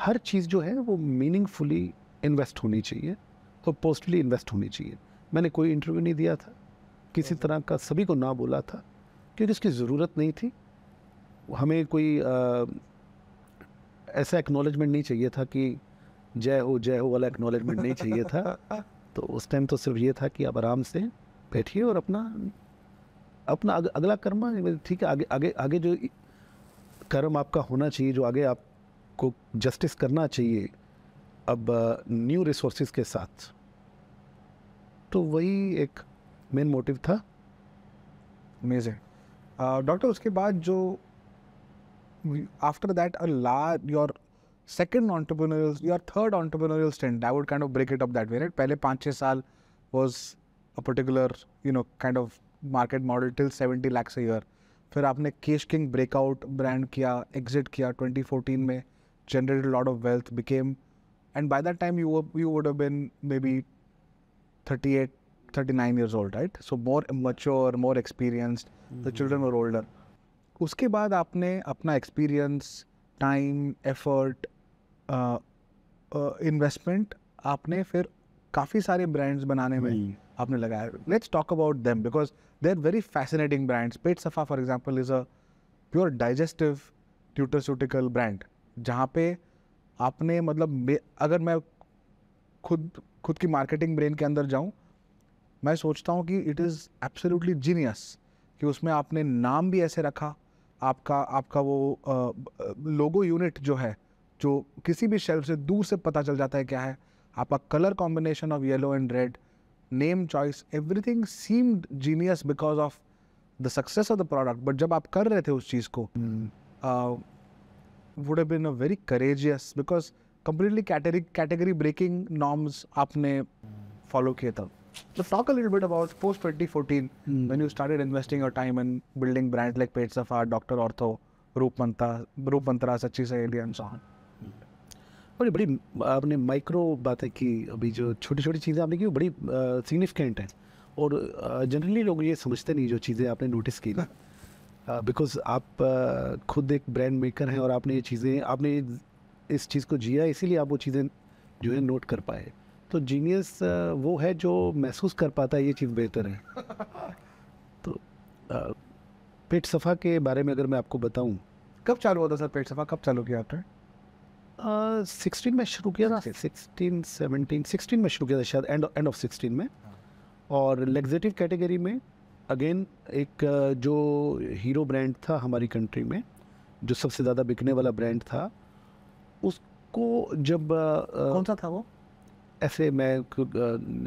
Speaker 2: हर चीज़ जो है वो मीनिंगफुली इन्वेस्ट होनी चाहिए और पोस्टली इन्वेस्ट होनी चाहिए मैंने कोई इंटरव्यू नहीं दिया था किसी तरह का सभी को ना बोला था क्योंकि उसकी ज़रूरत नहीं थी हमें कोई आ, ऐसा एक्नॉलेजमेंट नहीं चाहिए था कि जय हो जय हो वाला एक्नॉलेजमेंट नहीं चाहिए था तो उस टाइम तो सिर्फ ये था कि आप आराम से बैठिए और अपना अपना अग, अगला कर्म ठीक है आगे आगे आगे जो कर्म आपका होना चाहिए जो आगे आप को जस्टिस करना चाहिए अब न्यू रिसोर्सेज के साथ
Speaker 1: तो वही एक मेन मोटिव था अमेजिंग डॉक्टर uh, उसके बाद जो after that a large your second entrepreneurial your third entrepreneurial stand I would kind of break it up that very पहले पाँच छः साल was a particular you know kind of market model till seventy lakhs a year फिर आपने Kesh King breakout brand किया exit किया twenty fourteen में generated a lot of wealth, became, and by that time you were, you would have been maybe 38, 39 years old, right? So more mature, more experienced. Mm-hmm. The children were older. उसके बाद आपने अपना experience time effort investment आपने फिर काफ़ी सारे brands बनाने में hmm. आपने लगाया let's talk about them because they are very fascinating brands Pet Saffa for example is a pure digestive nutraceutical brand जहाँ पे आपने मतलब अगर मैं खुद खुद की मार्केटिंग ब्रेन के अंदर जाऊँ मैं सोचता हूँ कि इट इज़ एब्सोल्युटली जीनियस कि उसमें आपने नाम भी ऐसे रखा आपका आपका वो लोगो यूनिट जो है जो किसी भी शेल्फ से दूर से पता चल जाता है क्या है आपका colour combination of yellow and red name choice everything seemed genius because of the success of the product but जब आप कर रहे थे उस चीज़ को hmm. Would have been a very courageous because completely category breaking norms आपने follow किए तब the talk a bit about post twenty fourteen you started investing your time in building brand like Pet Saffa Doctor ortho रूप मंत्रा रूप मंत्रा सच्ची सहेलियन sworn
Speaker 2: बड़ी बड़ी आपने micro बातें की अभी जो छोटी छोटी चीज़ें आपने की बड़ी सिग्निफिकेंट हैं और जनरली लोग ये समझते नहीं जो चीज़ें आपने नोटिस की ना (laughs) बिकॉज uh, आप uh, खुद एक ब्रांड मेकर हैं और आपने ये चीज़ें आपने इस चीज़ को जिया इसीलिए आप वो चीज़ें जो है नोट कर पाए तो जीनियस uh, वो है जो महसूस कर पाता है ये चीज़ बेहतर है (laughs) तो पेट सफ़ा के बारे में अगर मैं आपको बताऊं कब चालू होता सर पेट सफ़ा कब चालू किया आपने सिक्सटीन में शुरू किया था सिक्सटीन सेवनटीन सिक्सटीन में शुरू किया था शायद एंड ऑफ सिक्सटीन में हाँ। और लेग्जेटिव कैटेगरी में अगेन एक जो हीरो ब्रांड था हमारी कंट्री में जो सबसे ज़्यादा बिकने वाला ब्रांड था उसको जब कौन सा था वो ऐसे मैं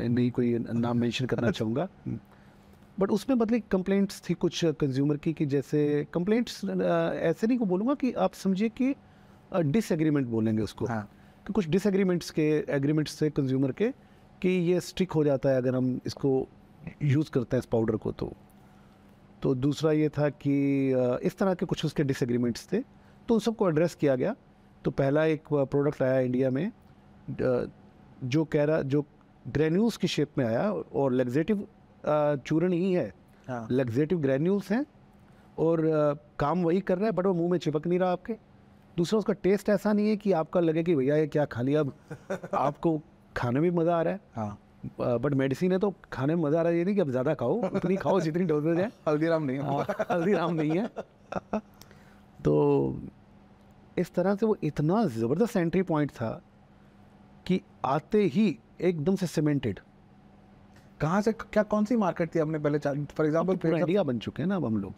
Speaker 2: नहीं कोई नाम मेंशन करना अच्छा। चाहूँगा हम्म। बट उसमें मतलब कंप्लेंट्स थी कुछ कंज्यूमर की कि जैसे कंप्लेंट्स ऐसे नहीं को बोलूँगा कि आप समझिए कि डिसएग्रीमेंट बोलेंगे उसको हाँ। कि कुछ डिसएग्रीमेंट्स के एग्रीमेंट्स थे कंज्यूमर के कि ये स्टिक हो जाता है अगर हम इसको यूज़ करते हैं इस पाउडर को तो तो दूसरा ये था कि इस तरह के कुछ उसके डिसएग्रीमेंट्स थे तो उन सबको एड्रेस किया गया तो पहला एक प्रोडक्ट आया इंडिया में जो कह रहा जो ग्रेन्यूल्स की शेप में आया और लग्जेटिव चूरण ही है हाँ। लग्जेटिव ग्रेन्यूल्स हैं और काम वही कर रहा है बट वो मुंह में चिपक नहीं रहा आपके दूसरा उसका टेस्ट ऐसा नहीं है कि आपका लगे कि भैया ये क्या खा लिया अब (laughs) आपको खाने में मज़ा आ रहा है हाँ बट मेडिसिन है तो खाने में मज़ा आ रहा है ये नहीं कि अब ज़्यादा खाओ उतनी खाओ (laughs) जितनी डोजेज है हल्दीराम
Speaker 1: नहीं है हाँ, हल्दीराम नहीं है
Speaker 2: तो इस तरह से वो इतना ज़बरदस्त एंट्री पॉइंट था कि आते ही एकदम से
Speaker 1: सीमेंटेड कहाँ से क्या कौन सी मार्केट थी हमने पहले फॉर एग्जाम्पल इंडिया बन चुके हैं ना अब हम लोग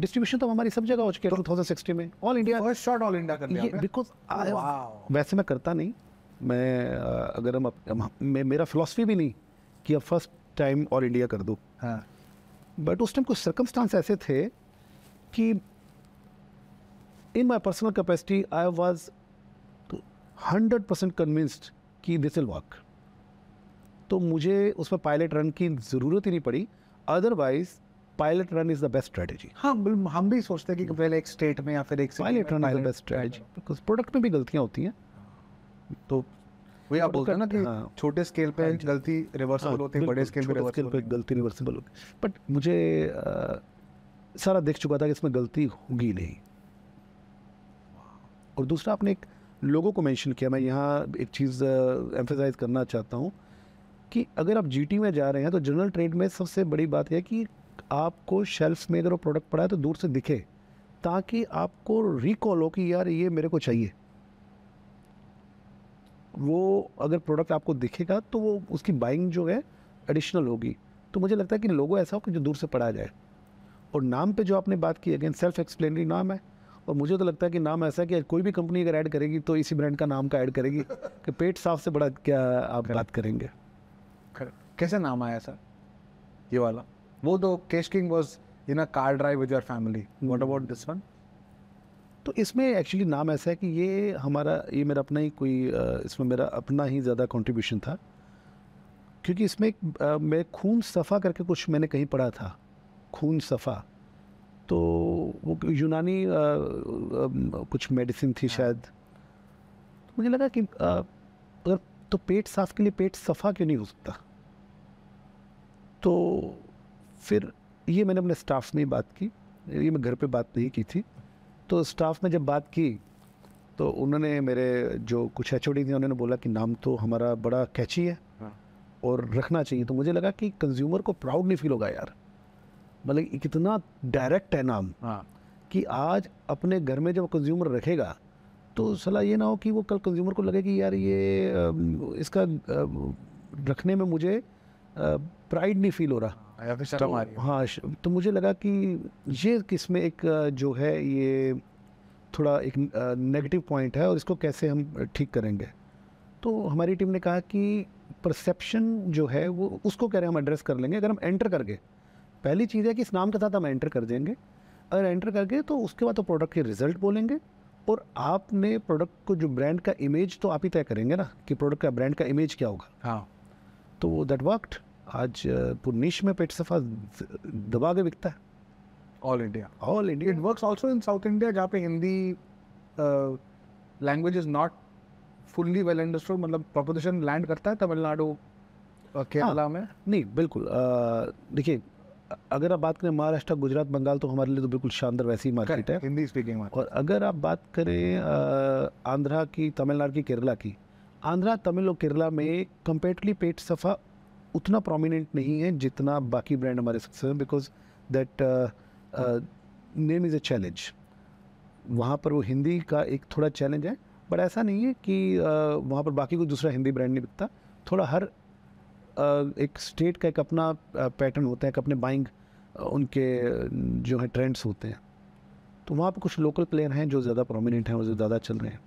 Speaker 1: डिस्ट्रीब्यूशन तो हमारी सब जगह हो चुकी है टू थाउजेंड सिक्सटी में all India first shot all India कर लिया
Speaker 2: बिकॉज वैसे मैं करता नहीं मैं अगर हम, हम मेरा फिलासफी भी नहीं कि अब फर्स्ट टाइम और इंडिया कर दो हाँ बट उस टाइम कुछ सर्कमस्टांस ऐसे थे कि in my personal capacity I was hundred percent convinced कि दिस विल वर्क तो मुझे उस पर पायलट रन की ज़रूरत ही नहीं पड़ी otherwise pilot run is
Speaker 1: the best strategy हाँ हम भी सोचते हैं कि hmm. पहले एक स्टेट में या फिर एक pilot run is the best strategy because product में भी गलतियाँ होती हैं तो वही आप बोलते हैं ना कि हाँ। छोटे स्केल पे हाँ
Speaker 2: गलती रिवर्सिबल हाँ, होती है बड़े स्केल पे स्केल पे गलती रिवर्सिबल होती बट मुझे सारा देख चुका था कि इसमें गलती होगी नहीं और दूसरा आपने एक लोगों को मेंशन किया मैं यहाँ एक चीज़ एम्फेसाइज करना चाहता हूँ कि अगर आप जीटी में जा रहे हैं तो जनरल ट्रेड में सबसे बड़ी बात यह है कि आपको शेल्फ में अगर वो प्रोडक्ट पड़ा है तो दूर से दिखे ताकि आपको रिकॉल हो कि यार ये मेरे को चाहिए वो अगर प्रोडक्ट आपको दिखेगा तो वो उसकी बाइंग जो है एडिशनल होगी तो मुझे लगता है कि लोगो ऐसा हो कि जो दूर से पढ़ा जाए और नाम पे जो आपने बात की अगेन सेल्फ एक्सप्लेनरी नाम है और मुझे तो लगता है कि नाम ऐसा है कि कोई भी कंपनी अगर ऐड करेगी तो इसी ब्रांड का नाम का ऐड करेगी (laughs) कि पेट साफ से बड़ा क्या आप बात करेंगे
Speaker 1: कैसे नाम आया सर ये वाला वो तो Kesh King was in a car drive with your family what about this one तो इसमें एक्चुअली नाम ऐसा है कि
Speaker 2: ये हमारा ये मेरा अपना ही कोई इसमें मेरा अपना ही ज़्यादा कंट्रीब्यूशन था क्योंकि इसमें मैं खून सफ़ा करके कुछ मैंने कहीं पढ़ा था खून सफ़ा तो वो यूनानी आ, आ, कुछ मेडिसिन थी हाँ। शायद तो मुझे लगा कि अगर तो पेट साफ़ के लिए पेट सफ़ा क्यों नहीं हो सकता तो फिर ये मैंने अपने स्टाफ में बात की ये मैं घर पे बात नहीं की थी तो स्टाफ में जब बात की तो उन्होंने मेरे जो कुछ एच थे उन्होंने बोला कि नाम तो हमारा बड़ा कैची है हाँ। और रखना चाहिए तो मुझे लगा कि कंज्यूमर को प्राउड नहीं फील होगा यार मतलब कितना डायरेक्ट है नाम हाँ। कि आज अपने घर में जब कंज्यूमर रखेगा तो सलाह ये ना हो कि वो कल कंज्यूमर को लगे कि यार ये इसका रखने में मुझे प्राइड नहीं फील हो रहा तो हाँ तो मुझे लगा कि ये किस में एक जो है ये थोड़ा एक नेगेटिव पॉइंट है और इसको कैसे हम ठीक करेंगे तो हमारी टीम ने कहा कि परसेप्शन जो है वो उसको कह रहे हैं हम एड्रेस कर लेंगे अगर हम एंटर करके पहली चीज़ है कि इस नाम के साथ हम एंटर कर देंगे अगर एंटर करके तो उसके बाद तो प्रोडक्ट के रिजल्ट बोलेंगे और आपने प्रोडक्ट को जो ब्रांड का इमेज तो आप ही तय करेंगे ना कि प्रोडक्ट का ब्रांड का इमेज क्या होगा हाँ तो दैट वर्कड आज पुनीश में पेट सफा दबा के बिकता है
Speaker 1: all India all India it works also in South India जहाँ पे Hindi language is not fully well understood मतलब प्रोपोजिशन लैंड करता है तमिलनाडु केरला हाँ। में
Speaker 2: नहीं बिल्कुल देखिए अगर आप बात करें महाराष्ट्र गुजरात बंगाल तो हमारे लिए तो बिल्कुल शानदार वैसी ही मार्केट है हिंदी स्पीकिंग और अगर आप बात करें आंध्रा की तमिलनाडु की केरला की आंध्रा तमिल और केरला में कंपेरेटिवली पेट सफ़ा उतना प्रोमिनेंट नहीं है जितना बाकी ब्रांड हमारे सकते हैं because that name is a challenge वहाँ पर वो हिंदी का एक थोड़ा चैलेंज है बट ऐसा नहीं है कि uh, वहाँ पर बाकी कोई दूसरा हिंदी ब्रांड नहीं बिकता थोड़ा हर uh, एक स्टेट का एक अपना पैटर्न uh, होता है एक अपने बाइंग uh, उनके uh, जो है ट्रेंड्स होते हैं तो वहाँ पर कुछ लोकल प्लेयर हैं जो ज़्यादा प्रोमिनेंट हैं और जो ज़्यादा चल रहे हैं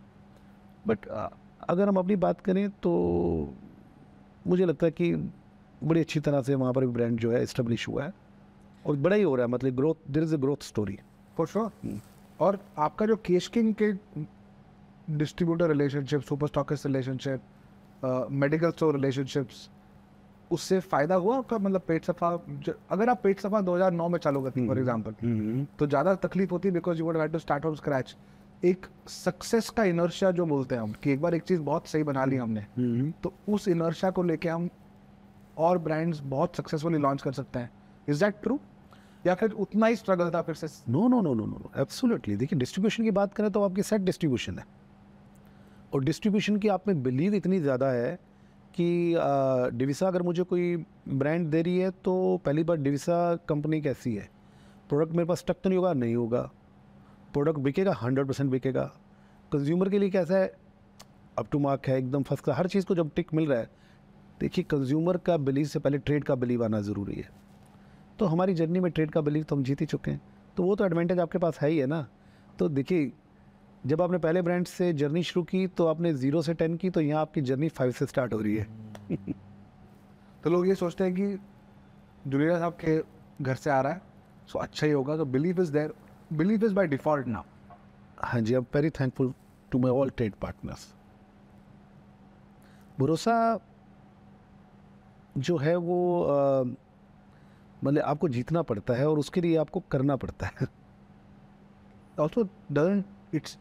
Speaker 2: बट अगर हम अपनी बात करें तो मुझे लगता है कि बड़ी अच्छी तरह से वहाँ पर भी ब्रांड जो है इस्टेब्लिश हुआ है और बड़ा ही हो रहा है मतलब growth
Speaker 1: there is a growth story for sure और आपका जो केश किंग के distributor relationship super stock relationship medical store relationships उससे फ़ायदा हुआ आपका मतलब पेट सफ़ा अगर आप पेट सफ़ा 2009 में चालू करते हैं फॉर एग्जाम्पल hmm. hmm. तो ज़्यादा तकलीफ होती है because you would have to start from scratch एक सक्सेस का इनर्शिया जो बोलते हैं हम कि एक बार एक चीज़ बहुत सही बना ली हमने hmm. तो उस इनर्शिया को लेके हम और ब्रांड्स बहुत सक्सेसफुली लॉन्च कर सकते हैं इज दैट ट्रू या फिर उतना ही स्ट्रगल था फिर से no no no no no absolutely देखिए डिस्ट्रीब्यूशन की बात करें तो आपकी सेट डिस्ट्रीब्यूशन है
Speaker 2: और डिस्ट्रीब्यूशन की आप में बिलीव इतनी ज़्यादा है कि डिविसा अगर मुझे कोई ब्रांड दे रही है तो पहली बार डिविसा कंपनी कैसी है प्रोडक्ट मेरे पास स्टक तो नहीं होगा नहीं होगा प्रोडक्ट बिकेगा हंड्रेड परसेंट बिकेगा कंज्यूमर के लिए कैसा है अप टू मार्क है एकदम फर्स्ट क्लास हर चीज़ को जब टिक मिल रहा है देखिए कंज्यूमर का बिलीव से पहले ट्रेड का बिलीव आना ज़रूरी है तो हमारी जर्नी में ट्रेड का बिलीव तो हम जीत ही चुके हैं तो वो तो एडवांटेज आपके पास है ही है ना तो देखिए जब आपने पहले ब्रांड से जर्नी शुरू की तो आपने ज़ीरो से टेन की तो यहाँ आपकी जर्नी फाइव से स्टार्ट हो रही है (laughs)
Speaker 1: तो लोग ये सोचते हैं कि जुनेरा साहब के घर से आ रहा है सो अच्छा ही होगा तो believe is there believe is by default now हाँ जी I am very thankful to my
Speaker 2: all trade partners भरोसा जो है वो मतलब आपको जीतना पड़ता है और उसके लिए आपको
Speaker 1: करना पड़ता है also doesn't it's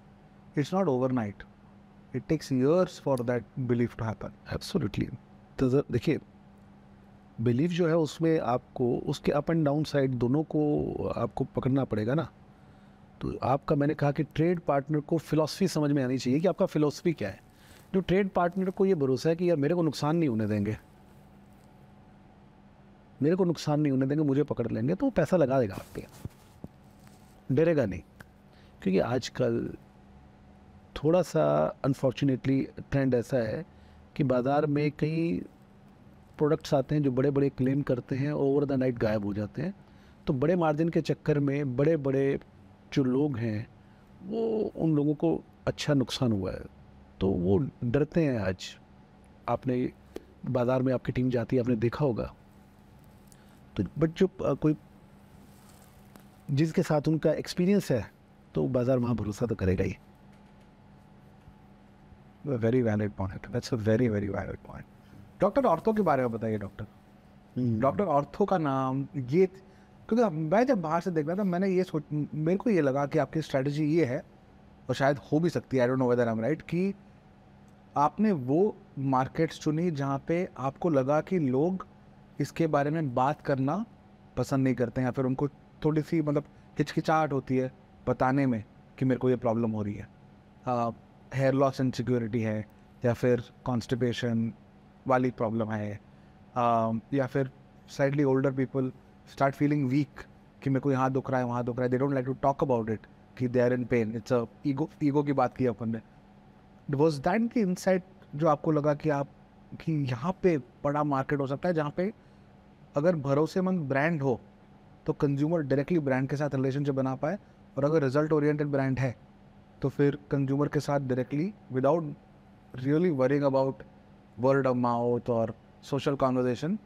Speaker 1: it's not overnight it takes years for that belief to happen absolutely तो देखिए
Speaker 2: बिलीफ जो है उसमें आपको उसके अप एंड डाउन साइड दोनों को आपको पकड़ना पड़ेगा ना तो आपका मैंने कहा कि ट्रेड पार्टनर को फिलॉसफी समझ में आनी चाहिए कि आपका फिलॉसफी क्या है जो ट्रेड पार्टनर को ये भरोसा है कि यार मेरे को नुकसान नहीं होने देंगे मेरे को नुकसान नहीं होने देंगे मुझे पकड़ लेंगे तो वो पैसा लगा देगा आप डरेगा नहीं क्योंकि आजकल थोड़ा सा अनफॉर्चुनेटली ट्रेंड ऐसा है कि बाज़ार में कई प्रोडक्ट्स आते हैं जो बड़े बड़े क्लेम करते हैं ओवर द नाइट गायब हो जाते हैं तो बड़े मार्जिन के चक्कर में बड़े बड़े जो लोग हैं वो उन लोगों को अच्छा नुकसान हुआ है तो वो डरते हैं आज आपने बाज़ार में आपकी टीम जाती है आपने देखा होगा तो बट जो कोई जिसके साथ उनका एक्सपीरियंस है तो बाज़ार वहाँ भरोसा तो करेगा ही
Speaker 1: very valid point that's a very very valid point doctor औरतों के बारे में बताइए डॉक्टर डॉक्टर ऑर्थो का नाम ये क्योंकि मैं जब बाहर से देख रहा था मैंने ये सोच मेरे को ये लगा कि आपकी स्ट्रेटजी ये है और शायद हो भी सकती है I don't know whether I am right कि आपने वो मार्केट्स चुनी जहाँ पे आपको लगा कि लोग इसके बारे में बात करना पसंद नहीं करते हैं या फिर उनको थोड़ी सी मतलब हिचकिचाहट होती है बताने में कि मेरे को ये प्रॉब्लम हो रही है हेयर लॉस इनसिक्योरिटी है या फिर कॉन्स्टिपेशन वाली प्रॉब्लम है हाँ, या फिर sadly older people start feeling weak कि मेरे को यहाँ दुख रहा है वहाँ दुख रहा है they don't like to talk about it कि they are in pain it's a ego ego की बात की अपन ने वॉज दैट की इनसाइट जो आपको लगा कि आप कि यहाँ पे बड़ा मार्केट हो सकता है जहाँ पे अगर भरोसेमंद ब्रांड हो तो कंज्यूमर डायरेक्टली ब्रांड के साथ रिलेशनशिप बना पाए और अगर रिजल्ट ओरिएंटेड ब्रांड है तो फिर कंज्यूमर के साथ directly without really worrying about word of mouth और social conversation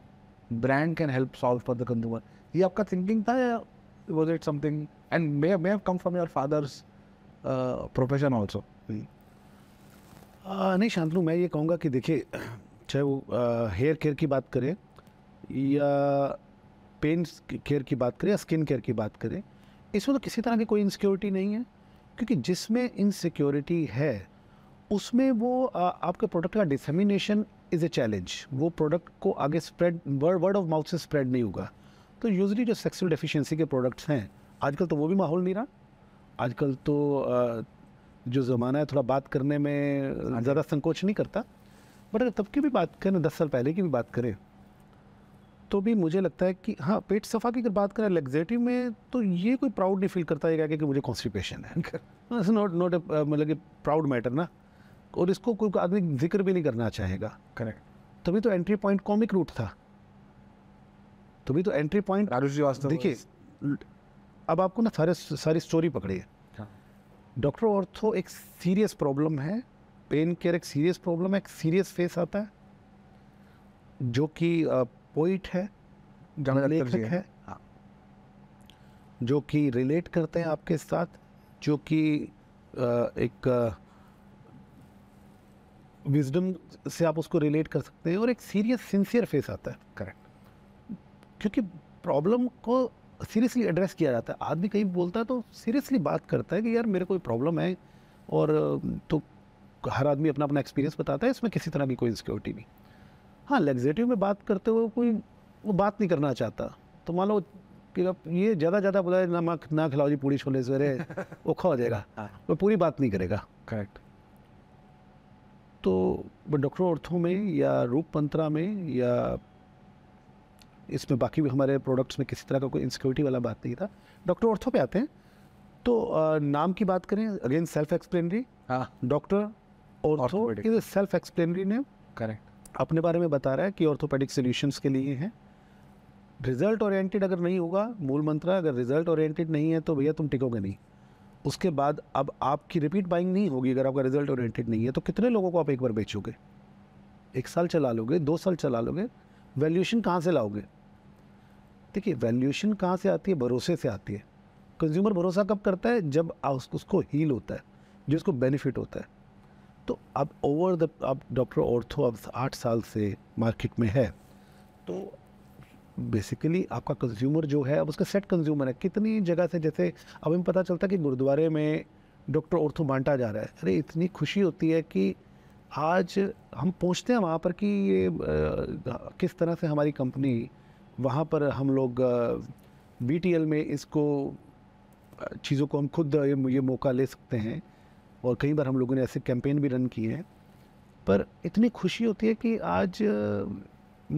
Speaker 1: brand can help solve for the consumer ये आपका थिंकिंग था या was it something and may may have come from your father's profession also
Speaker 2: नहीं शांतनु मैं ये कहूँगा कि देखिए चाहे वो हेयर uh, केयर की बात करें या पेन केयर की बात करें या स्किन केयर की बात करें इसमें तो किसी तरह की कोई इनसिक्योरिटी नहीं है क्योंकि जिसमें इनसिक्योरिटी है उसमें वो आ, आपके प्रोडक्ट का डिसमिनेशन इज़ ए चैलेंज वो प्रोडक्ट को आगे spread word word of mouth से स्प्रेड नहीं होगा तो यूजली जो सेक्सुअल डेफिशिएंसी के प्रोडक्ट्स हैं आजकल तो वो भी माहौल नहीं रहा आजकल तो आ, जो ज़माना है थोड़ा बात करने में हाँ ज़्यादा संकोच नहीं करता बट अगर तब की भी बात करें दस साल पहले की भी बात करें तो भी मुझे लगता है कि हाँ पेट सफ़ा की अगर बात करें लेग्जेटिव में तो ये कोई प्राउड नहीं फील करता है कि, मुझे कॉन्स्टिपेशन है नॉट (laughs) नॉट uh, मतलब कि प्राउड मैटर ना और इसको कोई आदमी जिक्र भी नहीं करना चाहेगा करेक्ट तभी तो एंट्री पॉइंट कॉमिक रूट था तभी तो एंट्री पॉइंट देखिए अब आपको ना सारे सारी स्टोरी पकड़िए डॉक्टर हाँ। ऑर्थो एक सीरियस प्रॉब्लम है पेन केयर एक सीरियस प्रॉब्लम है एक सीरियस फेस आता है जो कि uh, पोइट है लेखक है हाँ। जो कि रिलेट करते हैं आपके साथ जो कि एक विजडम से आप उसको रिलेट कर सकते हैं और एक सीरियस सिंसियर फेस आता है करेक्ट क्योंकि प्रॉब्लम को सीरियसली एड्रेस किया जाता है आदमी कहीं बोलता है तो सीरियसली बात करता है कि यार मेरे कोई प्रॉब्लम है और तो हर आदमी अपना अपना एक्सपीरियंस बताता है इसमें किसी तरह की कोई इनसिक्योरिटी नहीं हाँ लग्जेटिव में बात करते हुए कोई वो बात नहीं करना चाहता तो मान लो कि अब ये ज़्यादा ज़्यादा बोला ना ना खिलाओ जी पूरी छोले सवेरे खा हो जाएगा (laughs) हाँ। वो पूरी बात नहीं करेगा करेक्ट तो डॉक्टर अर्थों में या रूप पंत्रा में या इसमें बाकी भी हमारे प्रोडक्ट्स में किसी तरह का कोई इंसिक्योरिटी वाला बात नहीं था डॉक्टर अर्थों पे आते हैं तो आ, नाम की बात करें अगेन सेल्फ एक्सप्लेनरी हाँ Doctor self explanatory name correct अपने बारे में बता रहा है कि ऑर्थोपेडिक सोल्यूशन के लिए हैं रिज़ल्ट ओरिएंटेड अगर नहीं होगा मूल मंत्र अगर रिज़ल्ट ओरिएंटेड नहीं है तो भैया तुम टिकोगे नहीं उसके बाद अब आपकी रिपीट बाइंग नहीं होगी अगर आपका रिज़ल्ट ओरिएंटेड नहीं है तो कितने लोगों को आप एक बार बेचोगे एक साल चला लोगे दो साल चला लोगे वैल्यूशन कहाँ से लाओगे देखिए वैल्यूशन कहाँ से आती है भरोसे से आती है कंज्यूमर भरोसा कब करता है जब उसको हील होता है जिसको बेनिफिट होता है तो अब ओवर द अब डॉक्टर ऑर्थो अब आठ साल से मार्केट में है तो बेसिकली आपका कंज्यूमर जो है अब उसका सेट कंज्यूमर है कितनी जगह से जैसे अब हमें पता चलता है कि गुरुद्वारे में डॉक्टर ऑर्थो बांटा जा रहा है अरे इतनी खुशी होती है कि आज हम पहुँचते हैं वहाँ पर कि ये आ, किस तरह से हमारी कंपनी वहाँ पर हम लोग बी में इसको चीज़ों को हम खुद ये, ये मौका ले सकते हैं और कई बार हम लोगों ने ऐसे कैंपेन भी रन किए हैं पर इतनी खुशी होती है कि आज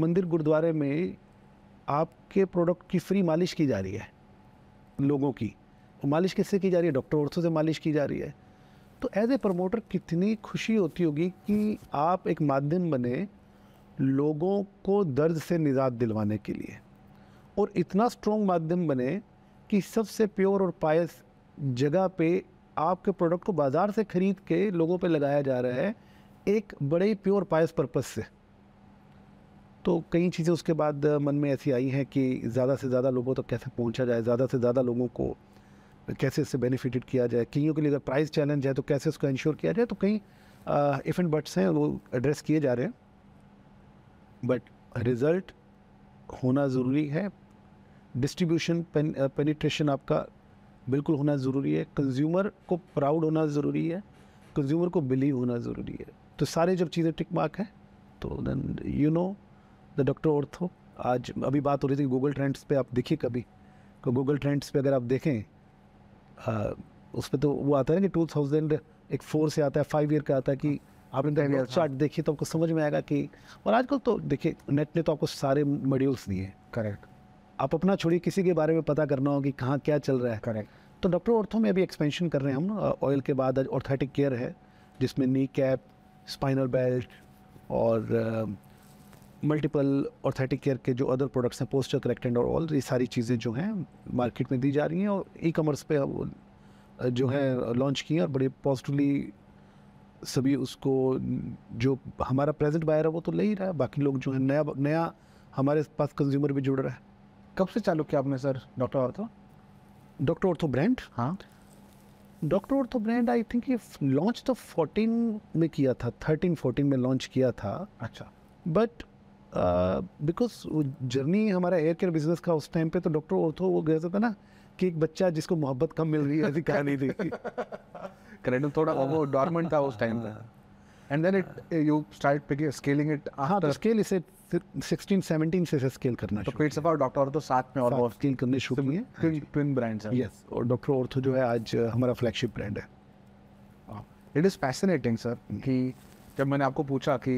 Speaker 2: मंदिर गुरुद्वारे में आपके प्रोडक्ट की फ्री मालिश की जा रही है लोगों की मालिश किससे की जा रही है डॉक्टर औरतों से मालिश की जा रही है तो एज ए प्रमोटर कितनी खुशी होती होगी कि आप एक माध्यम बने लोगों को दर्द से निजात दिलवाने के लिए और इतना स्ट्रॉन्ग माध्यम बने कि सबसे प्योर और पायस जगह पे आपके प्रोडक्ट को बाज़ार से ख़रीद के लोगों पे लगाया जा रहा है एक बड़े ही प्योर पायस पर्पस से तो कई चीज़ें उसके बाद मन में ऐसी आई हैं कि ज़्यादा से ज़्यादा लोगों तक तो कैसे पहुंचा जाए ज़्यादा से ज़्यादा लोगों को कैसे इससे बेनिफिटेड किया जाए कईयों के लिए अगर प्राइस चैलेंज है तो कैसे उसको इंश्योर किया जाए तो कई इफ़ एंड बट्स हैं वो एड्रेस किए जा रहे हैं बट रिज़ल्ट होना ज़रूरी है डिस्ट्रीब्यूशन पेनिट्रेशन आपका बिल्कुल होना ज़रूरी है कंज्यूमर को प्राउड होना ज़रूरी है कंज्यूमर को बिलीव होना ज़रूरी है तो सारे जब चीज़ें टिक मार्क है तो then you know the Doctor Ortho आज अभी बात हो रही थी गूगल ट्रेंड्स पे आप देखिए कभी तो गूगल ट्रेंड्स पे अगर आप देखें आ, उस पर तो वो आता है ना कि टू थाउजेंड एक फोर से आता है फाइव ईयर का आता है कि आपने देखा चार्ट देखिए तो आपको समझ में आएगा कि और आजकल तो देखिए नेट ने तो आपको सारे मॉड्यूल्स दिए करेक्ट आप अपना छोड़िए किसी के बारे में पता करना हो कि कहाँ क्या चल रहा है करेक्ट तो डॉक्टर ऑर्थो में अभी एक्सपेंशन कर रहे हैं हम ऑयल के बाद ऑर्थेटिक केयर है जिसमें नी कैप स्पाइनल बेल्ट और मल्टीपल ऑर्थेटिक केयर के जो अदर प्रोडक्ट्स हैं पोस्टर करेक्टेंट और ऑल ये सारी चीज़ें जो हैं मार्केट में दी जा रही हैं और ई कॉमर्स पे जो है लॉन्च किए हैं और बड़े पॉजिटिवली सभी उसको जो हमारा प्रेजेंट बायर है वो तो ले ही रहा है बाकी लोग जो है नया नया हमारे पास कंज्यूमर भी जुड़ रहा है कब से चालू किया आपने sir Doctor Ortho Doctor Ortho brand हाँ Doctor Ortho brand I think ये लॉन्च तो 14 में किया था 13 14 में लॉन्च किया था अच्छा बट बिकॉज जर्नी हमारा एयर केयर बिजनेस का उस टाइम पे तो डॉक्टर ऑर्थो वो गया था ना कि एक बच्चा
Speaker 1: जिसको मोहब्बत कम मिल रही है ऐसी कहानी थी (laughs) करेक्ट थोड़ा वो डॉर्मेंट था उस टाइम का and then it you start scaling it हाँ स्केल हाँ, तो इसे फिर सिक्सटीन सेवनटीन से स्केल करना तो पेट सफा और डॉक्टर साथ में और स्केल करने शुरू किए ट्विन ट्विन ब्रांड्स हैं यस और डॉक्टर और जो है आज हमारा फ्लैगशिप ब्रांड है इट इज़ फैसिनेटिंग सर कि जब मैंने आपको पूछा कि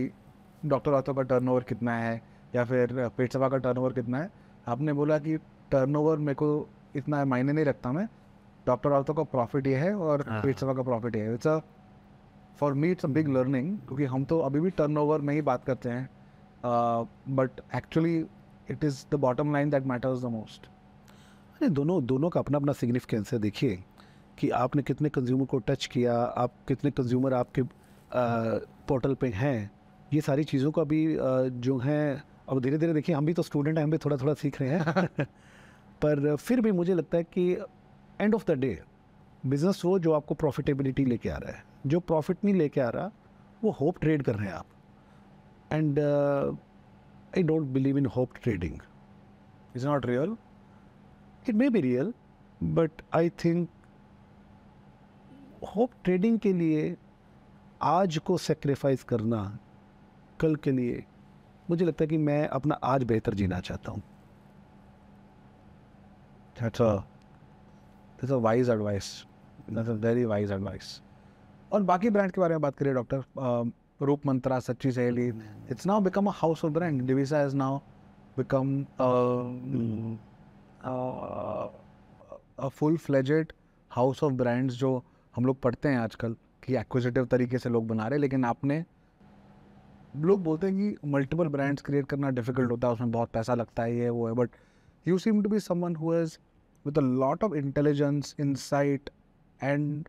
Speaker 1: डॉक्टर ऑर्थो का टर्न कितना है या फिर पेट सफा का टर्न कितना है आपने बोला कि ओवर मेरे को इतना मायने नहीं रखता मैं डॉक्टर ऑर्थो का प्रॉफिट ये है और पेट हाँ। सफा का प्रॉफिट ये है it's a for me it's a big learning क्योंकि हम तो अभी भी टर्न में ही बात करते हैं but actually it is the bottom line that matters the most
Speaker 2: अरे दोनों दोनों का अपना अपना सिग्निफिकेंस है देखिए कि आपने कितने कंज्यूमर को टच किया आप कितने कंज्यूमर आपके पोर्टल uh, पे हैं ये सारी चीज़ों का भी uh, जो है अब धीरे धीरे देखिए हम भी तो स्टूडेंट हैं हम भी थोड़ा थोड़ा सीख रहे हैं (laughs) पर फिर भी मुझे लगता है कि end of the day business वो जो आपको प्रॉफिटेबिलिटी लेके आ रहा है जो प्रॉफिट नहीं लेके आ रहा वो होप ट्रेड कर रहे हैं आप And uh, I don't believe in hope trading. It's not real? It may be real, but I think hope trading के लिए आज को सेक्रीफाइस करना कल के लिए मुझे लगता है कि मैं अपना
Speaker 1: आज बेहतर जीना चाहता हूँ that's a that's a wise advice that's a very wise advice और बाकी ब्रांड के बारे में बात करिए Doctor Roop Mantra, Sachi Saheli. Hmm. It's now become a of brand. Divisa has now become a, mm. a, a full fledged house of brands जो हम लोग पढ़ते हैं आजकल कि एक्विजिटिव तरीके से लोग बना रहे हैं लेकिन आपने लोग बोलते हैं कि मल्टीपल ब्रांड्स क्रिएट करना डिफिकल्ट होता है उसमें बहुत पैसा लगता है ये वो है but you seem to be someone who is with a lot of intelligence insight and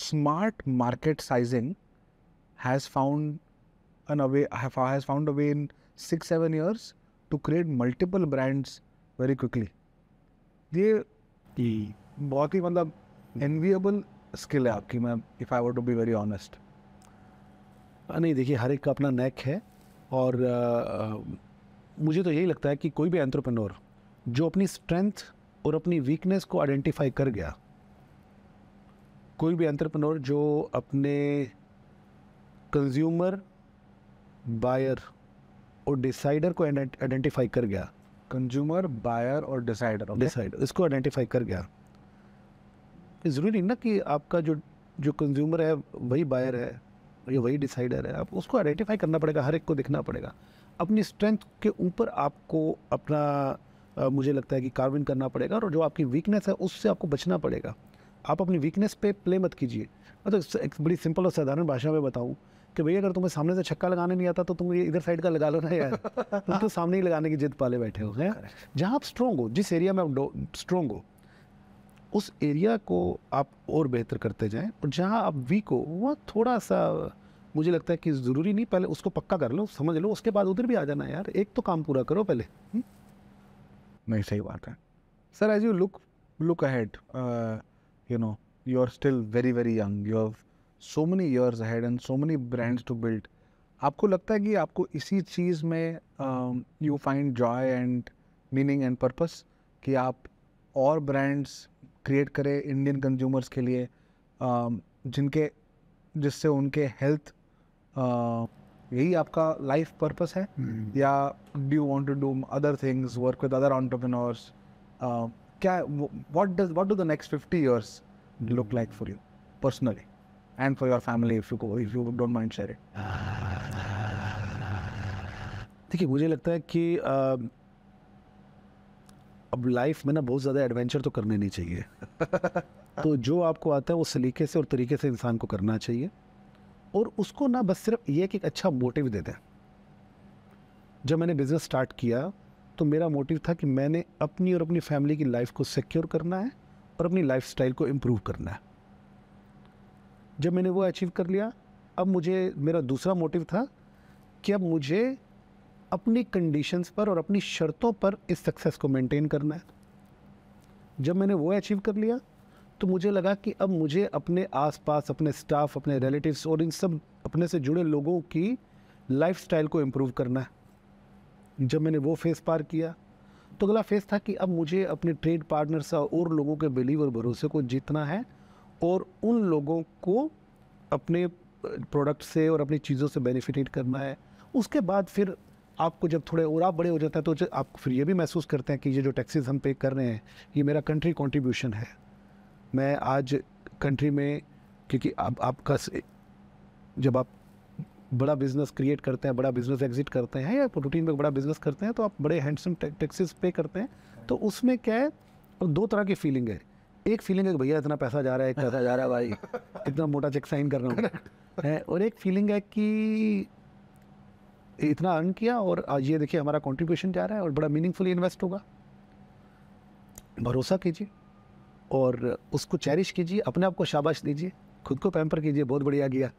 Speaker 1: smart market sizing has found an away has found a way in six seven years to create multiple brands very quickly. ये बहुत ही मतलब enviable skill है आपकी ma'am if I were to be very honest
Speaker 2: नहीं देखिए हर एक का अपना नेक है और आ, मुझे तो यही लगता है कि कोई भी एंट्रप्रनोर जो अपनी स्ट्रेंथ और अपनी वीकनेस को आइडेंटिफाई कर गया कोई भी एंट्रप्रनोर जो अपने कंज्यूमर बायर और डिसाइडर को आइडेंटिफाई कर गया कंज्यूमर बायर और डिसाइडर डिसाइडर इसको आइडेंटिफाई कर गया ज़रूरी ना कि आपका जो जो कंज्यूमर है वही बायर है या वही डिसाइडर है आप उसको आइडेंटिफाई करना पड़ेगा हर एक को देखना पड़ेगा अपनी स्ट्रेंथ के ऊपर आपको अपना आ, मुझे लगता है कि कार्विन करना पड़ेगा और जो आपकी वीकनेस है उससे आपको बचना पड़ेगा आप अपनी वीकनेस पे प्ले मत कीजिए मतलब तो एक बड़ी सिंपल और साधारण भाषा में बताऊँ कि भैया अगर तुम्हें सामने से छक्का लगाने नहीं आता तो तुम ये इधर साइड का लगा लो ना यार (laughs) तुम तो सामने ही लगाने की जिद पाले बैठे हो गए जहाँ आप स्ट्रोंग हो जिस एरिया में आप स्ट्रोंग हो उस एरिया को आप और बेहतर करते जाएँ और जहाँ आप वीक हो वह थोड़ा सा मुझे लगता है कि ज़रूरी नहीं पहले उसको पक्का कर लो समझ लो उसके बाद उधर भी आ जाना यार एक तो काम पूरा करो
Speaker 1: पहले हम्म? नहीं सही बात है sir as you look look ahead you know you are still very very young you have so many years ahead and so many brands to build आपको लगता है कि आपको इसी चीज़ में you find joy and meaning and purpose कि आप और ब्रांड्स क्रिएट करें इंडियन कंज्यूमर्स के लिए uh, जिनके जिससे उनके हेल्थ uh, यही आपका लाइफ पर्पस है hmm. या do you want to do other things work with other entrepreneurs क्या what does what do the next fifty years look like for you personally and for your family if you go, if you don't mind sharing. देखिए मुझे लगता है कि
Speaker 2: uh, अब life में ना बहुत ज़्यादा एडवेंचर तो करने नहीं चाहिए (laughs) तो जो आपको आता है वो सलीके से और तरीके से इंसान को करना चाहिए और उसको ना बस सिर्फ ये कि एक अच्छा मोटिव दे दें जब मैंने बिज़नेस स्टार्ट किया तो मेरा मोटिव था कि मैंने अपनी और अपनी फैमिली की लाइफ को सिक्योर करना है और अपनी लाइफ को इम्प्रूव करना है जब मैंने वो अचीव कर लिया अब मुझे मेरा दूसरा मोटिव था कि अब मुझे अपनी कंडीशंस पर और अपनी शर्तों पर इस सक्सेस को मेंटेन करना है जब मैंने वो अचीव कर लिया तो मुझे लगा कि अब मुझे अपने आसपास अपने स्टाफ अपने रिलेटिव्स और इन सब अपने से जुड़े लोगों की लाइफ को इम्प्रूव करना है जब मैंने वो फेस पार किया तो अगला फेस था कि अब मुझे अपने ट्रेड पार्टनर्स और लोगों के बिलीव और भरोसे को जीतना है और उन लोगों को अपने प्रोडक्ट से और अपनी चीज़ों से बेनिफिटेड करना है उसके बाद फिर आपको जब थोड़े और आप बड़े हो जाते हैं तो आप फिर ये भी महसूस करते हैं कि ये जो टैक्सेस हम पे कर रहे हैं ये मेरा कंट्री कॉन्ट्रीब्यूशन है मैं आज कंट्री में क्योंकि आप आपका जब आप बड़ा बिजनेस क्रिएट करते हैं बड़ा बिजनेस एग्जिट करते हैं या रूटीन में बड़ा बिजनेस करते हैं तो आप बड़े हैंडसम टैक्सेस पे करते हैं तो उसमें क्या है दो तरह की फीलिंग है एक फीलिंग है कि भैया इतना पैसा जा रहा है एक पैसा जा रहा है भाई (laughs) इतना मोटा चेक साइन कर रहा हूँ और एक फीलिंग है कि इतना अर्न किया और आज ये देखिए हमारा कॉन्ट्रीब्यूशन जा रहा है और बड़ा मीनिंगफुली इन्वेस्ट होगा भरोसा कीजिए और उसको चैरिश कीजिए अपने आप को शाबाश दीजिए खुद को पैम्पर कीजिए बहुत बढ़िया गया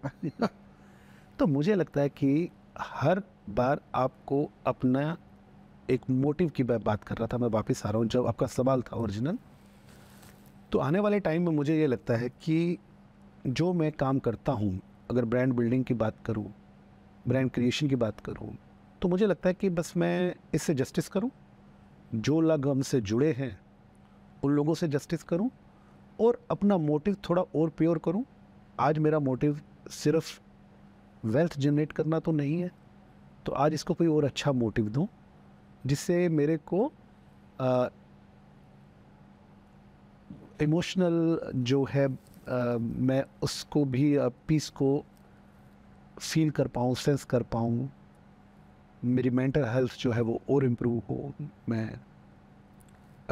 Speaker 2: (laughs) तो मुझे लगता है कि हर बार आपको अपना एक मोटिव की बात कर रहा था मैं वापस आ रहा हूँ जब आपका सवाल था ओरिजिनल तो आने वाले टाइम में मुझे ये लगता है कि जो मैं काम करता हूँ अगर ब्रांड बिल्डिंग की बात करूँ ब्रांड क्रिएशन की बात करूँ तो मुझे लगता है कि बस मैं इससे जस्टिस करूँ जो लग हमसे जुड़े हैं उन लोगों से जस्टिस करूँ और अपना मोटिव थोड़ा और प्योर करूँ आज मेरा मोटिव सिर्फ वेल्थ जनरेट करना तो नहीं है तो आज इसको कोई और अच्छा मोटिव दूँ जिससे मेरे को इमोशनल जो है आ, मैं उसको भी पीस को फील कर पाऊँ सेंस कर पाऊँ मेरी मेंटल हेल्थ जो है वो और इम्प्रूव हो मैं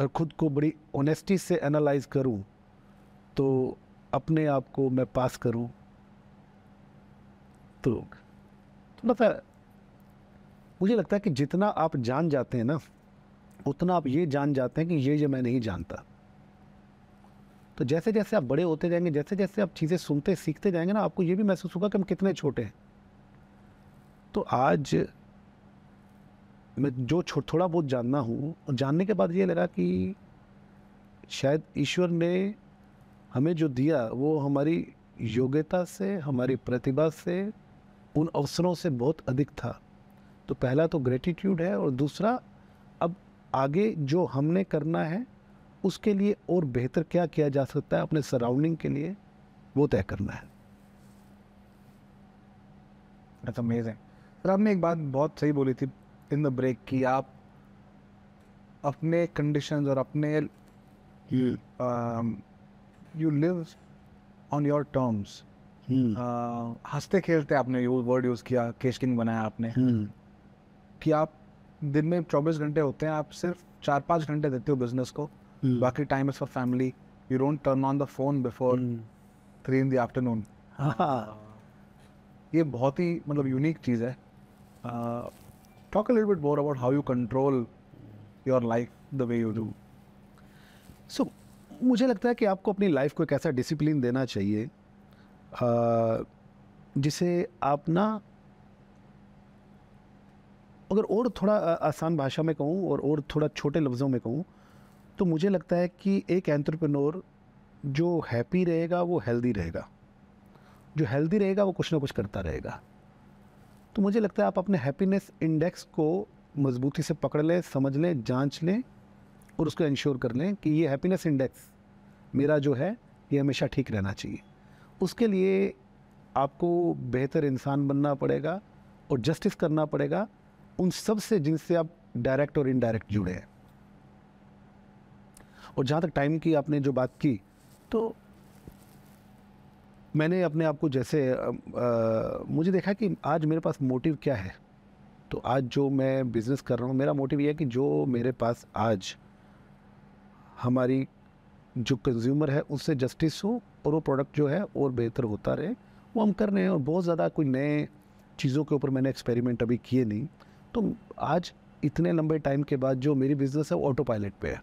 Speaker 2: और ख़ुद को बड़ी ऑनेस्टी से एनालाइज करूँ तो अपने आप को मैं पास करूँ तो थोड़ा सा मुझे लगता है कि जितना आप जान जाते हैं ना उतना आप ये जान जाते हैं कि ये ये मैं नहीं जानता तो जैसे जैसे आप बड़े होते जाएंगे जैसे जैसे आप चीज़ें सुनते सीखते जाएंगे ना आपको ये भी महसूस होगा कि हम कितने छोटे हैं तो आज मैं जो थोड़ा बहुत जानना हूँ और जानने के बाद ये लगा कि शायद ईश्वर ने हमें जो दिया वो हमारी योग्यता से हमारी प्रतिभा से उन अवसरों से बहुत अधिक था तो पहला तो ग्रेटिट्यूड है और दूसरा अब आगे जो हमने करना है उसके लिए और बेहतर क्या किया
Speaker 1: जा सकता है अपने सराउंडिंग के लिए वो तय करना है सर आपने एक बात बहुत सही बोली थी इन द ब्रेक कि आप अपने कंडीशन और अपने you live on your terms हंसते खेलते आपने यूज वर्ड यूज़ किया किंग बनाया आपने हम्म। कि आप दिन में चौबीस घंटे होते हैं आप सिर्फ चार पाँच घंटे देते हो बिजनेस को Hmm. बाकी time is for family you don't turn on the phone before three in the afternoon ये बहुत ही मतलब यूनिक चीज़ है talk little bit more about how you control your life the way you do so मुझे लगता है कि
Speaker 2: आपको अपनी लाइफ को एक ऐसा डिसिप्लिन देना चाहिए uh, जिसे आप ना अगर और थोड़ा uh, आसान भाषा में कहूँ और और थोड़ा छोटे लफ्ज़ों में कहूँ तो मुझे लगता है कि एक एंट्रप्रनोर जो हैप्पी रहेगा वो हेल्दी रहेगा जो हेल्दी रहेगा वो कुछ ना कुछ करता रहेगा तो मुझे लगता है आप अपने हैप्पीनेस इंडेक्स को मजबूती से पकड़ लें समझ लें जांच लें और उसको इंश्योर कर लें कि ये हैप्पीनेस इंडेक्स मेरा जो है ये हमेशा ठीक रहना चाहिए उसके लिए आपको बेहतर इंसान बनना पड़ेगा और जस्टिस करना पड़ेगा उन सब से जिनसे आप डायरेक्ट और इनडायरेक्ट जुड़े हैं और जहाँ तक टाइम की आपने जो बात की तो मैंने अपने आप को जैसे आ, आ, मुझे देखा कि आज मेरे पास मोटिव क्या है तो आज जो मैं बिज़नेस कर रहा हूँ मेरा मोटिव ये है कि जो मेरे पास आज हमारी जो कंज्यूमर है उससे जस्टिस हो और वो प्रोडक्ट जो है और बेहतर होता रहे वो हम कर रहे हैं और बहुत ज़्यादा कोई नए चीज़ों के ऊपर मैंने एक्सपेरिमेंट अभी किए नहीं तो आज इतने लंबे टाइम के बाद जो मेरी बिज़नेस है वो ऑटो पायलट पर है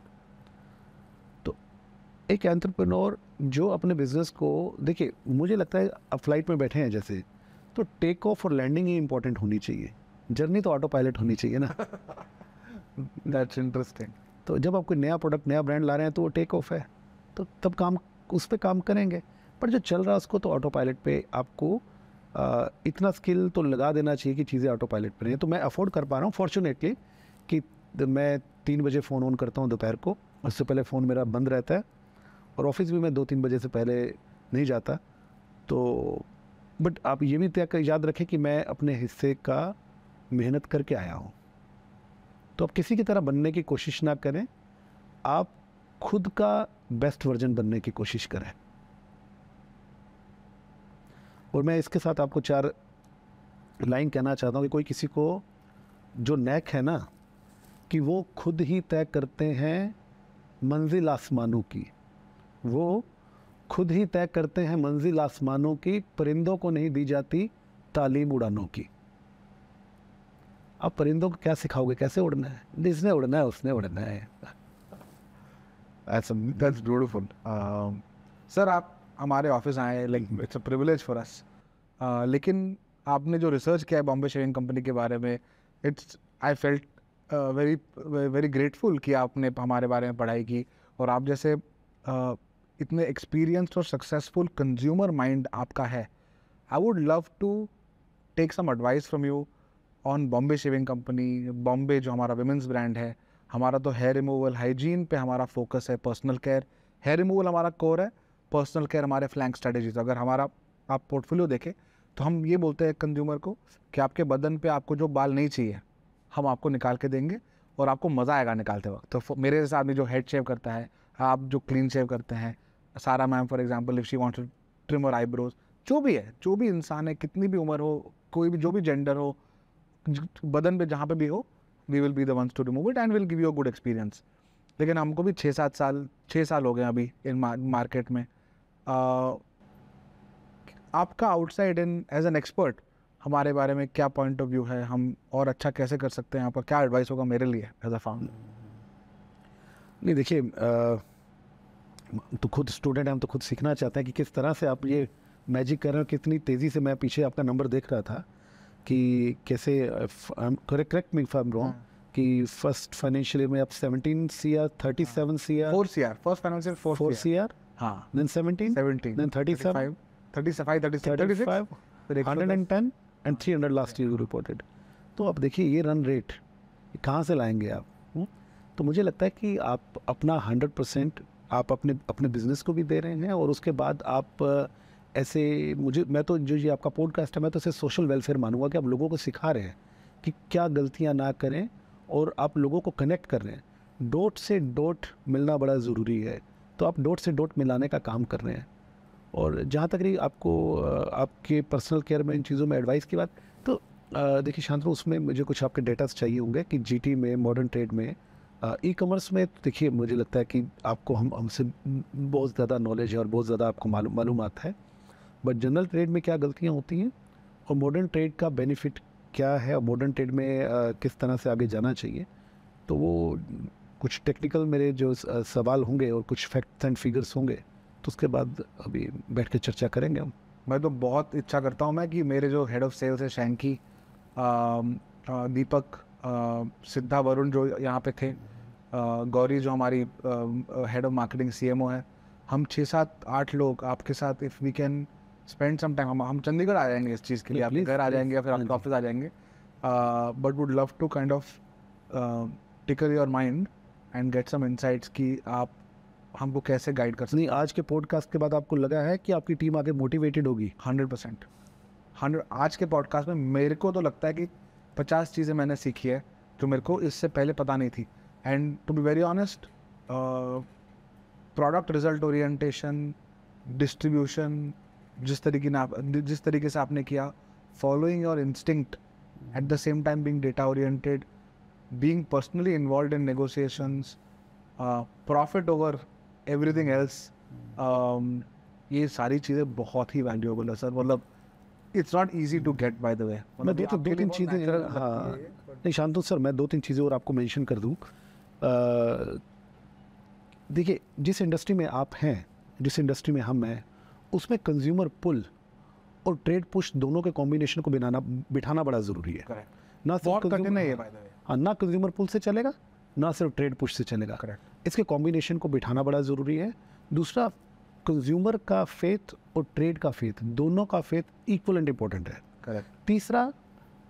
Speaker 2: एक एंट्रप्रनोर जो अपने बिजनेस को देखिए मुझे लगता है आप फ्लाइट में बैठे हैं जैसे तो टेक ऑफ और लैंडिंग ही इम्पोर्टेंट होनी चाहिए जर्नी तो ऑटो पायलट होनी चाहिए ना दैट्स (laughs) इंटरेस्टिंग तो जब आप कोई नया प्रोडक्ट नया ब्रांड ला रहे हैं तो वो टेक ऑफ है तो तब काम उस पर काम करेंगे पर जो चल रहा है उसको तो ऑटो पायलट पर आपको आ, इतना स्किल तो लगा देना चाहिए कि चीज़ें ऑटो पायलट पर नहीं तो मैं अफोर्ड कर पा रहा हूँ फॉर्चुनेटली कि मैं तीन बजे फ़ोन ऑन करता हूँ दोपहर को उससे पहले फ़ोन मेरा बंद रहता है और ऑफिस भी मैं दो तीन बजे से पहले नहीं जाता तो बट आप ये भी तय कर याद रखें कि मैं अपने हिस्से का मेहनत करके आया हूँ तो आप किसी की तरह बनने की कोशिश ना करें आप खुद का बेस्ट वर्जन बनने की कोशिश करें और मैं इसके साथ आपको चार लाइन कहना चाहता हूँ कि कोई किसी को जो नैक है ना कि वो खुद ही तय करते हैं मंजिल आसमानों की वो खुद ही तय करते हैं मंजिल आसमानों की परिंदों को नहीं दी जाती तालीम उड़ानों की अब परिंदों को क्या सिखाओगे कैसे उड़ना है
Speaker 1: जिसने उड़ना है उसने उड़ना है दैट्स ब्यूटीफुल सर आप हमारे ऑफिस आए like it's a privilege for us लेकिन आपने जो रिसर्च किया है बॉम्बे शेविंग कंपनी के बारे में it's I felt very very grateful कि आपने हमारे बारे में पढ़ाई की और आप जैसे uh, कितने एक्सपीरियंस्ड और सक्सेसफुल कंज्यूमर माइंड आपका है I would love to take some advice from you on Bombay shaving company Bombay जो हमारा वेमेंस ब्रांड है हमारा तो हेयर रिमूवल हाइजीन पे हमारा फोकस है पर्सनल केयर हेयर रिमूवल हमारा कोर है पर्सनल केयर हमारे फ्लैंक स्ट्रेटेजी तो अगर हमारा आप पोर्टफोलियो देखें तो हम ये बोलते हैं कंज्यूमर को कि आपके बदन पे आपको जो बाल नहीं चाहिए हम आपको निकाल के देंगे और आपको मज़ा आएगा निकालते वक्त तो मेरे जैसे आदमी जो हेड शेव करता है आप जो क्लीन शेव करते हैं सारा ma'am for example if she want trim और आईब्रोज जो भी है जो भी इंसान है कितनी भी उम्र हो कोई भी जो भी जेंडर हो बदन पे जहाँ पे भी हो we will be the ones to remove it and will give you a good experience लेकिन हमको भी छः सात साल छः साल हो गए अभी इन मार्केट में uh, आपका outside in as an expert हमारे बारे में क्या पॉइंट ऑफ व्यू है हम और अच्छा कैसे कर सकते हैं आपका क्या एडवाइस होगा मेरे लिए एज अ फाउंडर
Speaker 2: नहीं देखिए तो खुद स्टूडेंट हैं हम तो खुद सीखना चाहते हैं कि किस तरह से आप ये मैजिक कर रहे हो कितनी तेज़ी से मैं पीछे आपका नंबर देख रहा था कि कैसे correct correct me form wrong कि फर्स्ट फाइनेंशियल में आप 17 C R four C R first financial four C R हाँ then seventeen seventeen then thirty thirty 37 35 36 35 hundred and ten and three hundred last year reported तो आप देखिए ये run rate कहाँ से लाएंगे आप हम्म? तो मुझे लगता है कि आप अपना हंड्रेड परसेंट आप अपने अपने बिजनेस को भी दे रहे हैं और उसके बाद आप ऐसे मुझे मैं तो जो ये आपका पॉडकास्ट है मैं तो इसे सोशल वेलफेयर मानूंगा कि आप लोगों को सिखा रहे हैं कि क्या गलतियाँ ना करें और आप लोगों को कनेक्ट कर रहे हैं डोट से डोट मिलना बड़ा ज़रूरी है तो आप डोट से डोट मिलाने का काम कर रहे हैं और जहाँ तक रही आपको आपके पर्सनल केयर में इन चीज़ों में एडवाइस की बात तो देखिए शांतनु उसमें मुझे कुछ आपके डेटास चाहिए होंगे कि जीटी में मॉडर्न ट्रेड में ई कॉमर्स में तो देखिए मुझे लगता है कि आपको हम हमसे बहुत ज़्यादा नॉलेज है और बहुत ज़्यादा आपको मालूम मालूम है बट जनरल ट्रेड में क्या गलतियाँ होती हैं और मॉडर्न ट्रेड का बेनिफिट क्या है और मॉडर्न ट्रेड में आ, किस तरह से आगे जाना चाहिए तो वो कुछ टेक्निकल मेरे जो सवाल होंगे और कुछ फैक्ट्स एंड फिगर्स होंगे तो उसके बाद अभी बैठ के चर्चा करेंगे हम
Speaker 1: मैं तो बहुत इच्छा करता हूँ मैं कि मेरे जो हेड ऑफ़ सेल्स है शैंकी दीपक सिद्धा वरुण जो यहाँ पे थे गौरी जो हमारी हेड ऑफ मार्केटिंग सी है हम छः सात आठ लोग आपके साथ if we can spend some time हम हम चंडीगढ़ आ जाएंगे इस चीज़ के लिए आपके घर आ जाएंगे या फिर आपके ऑफिस हाँ आ जाएंगे but would love to kind of tickle your mind and get some insights कि आप हमको कैसे गाइड कर सकते आज के पॉडकास्ट के बाद आपको लगा है कि आपकी टीम आगे मोटिवेटेड होगी हंड्रेड परसेंट हंड्रेड आज के पॉडकास्ट में मेरे को तो लगता है कि पचास चीज़ें मैंने सीखी है जो मेरे को इससे पहले पता नहीं थी and to be very honest product result orientation distribution जिस तरीके ने आप जिस तरीके से आपने किया following your instinct at the same time being data oriented being personally involve in negotiations profit over everything else ये सारी चीज़ें बहुत ही वैल्यूएबल है सर मतलब it's not easy to get by the way मैं मतलब दो तीन चीज़ें
Speaker 2: हाँ नहीं शांतु सर मैं दो तीन चीज़ें और आपको मैंशन कर दूँ देखिए जिस इंडस्ट्री में आप हैं जिस इंडस्ट्री में हम हैं उसमें कंज्यूमर पुल और ट्रेड पुश दोनों के कॉम्बिनेशन को बिनाना बिठाना बड़ा ज़रूरी है ना सिर्फ कठिन है हाँ ना कंज्यूमर पुल से चलेगा ना सिर्फ ट्रेड पुश से चलेगा करेक्ट इसके कॉम्बिनेशन को बिठाना बड़ा ज़रूरी है दूसरा कंज्यूमर का फेथ और ट्रेड का फेथ दोनों का फेथ इक्वल एंड इम्पोर्टेंट है करेक्ट तीसरा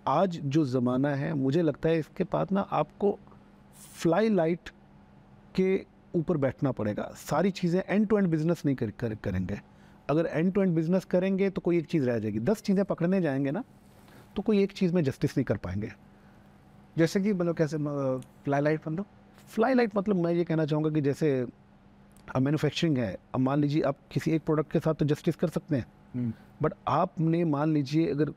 Speaker 2: आज जो ज़माना है मुझे लगता है इसके बाद ना आपको फ्लाई लाइट के ऊपर बैठना पड़ेगा सारी चीज़ें एंड टू एंड बिज़नेस नहीं कर, कर करेंगे अगर एंड टू एंड बिज़नेस करेंगे तो कोई एक चीज़ रह जाएगी दस चीज़ें पकड़ने जाएंगे ना तो कोई एक चीज़ में जस्टिस नहीं कर पाएंगे जैसे कि मतलब कैसे फ्लाई लाइट मतलब फ्लाई लाइट मतलब मैं ये कहना चाहूँगा कि जैसे मैनुफैक्चरिंग है अब मान लीजिए आप किसी एक प्रोडक्ट के साथ तो जस्टिस कर सकते हैं बट हम्म। आपने मान लीजिए अगर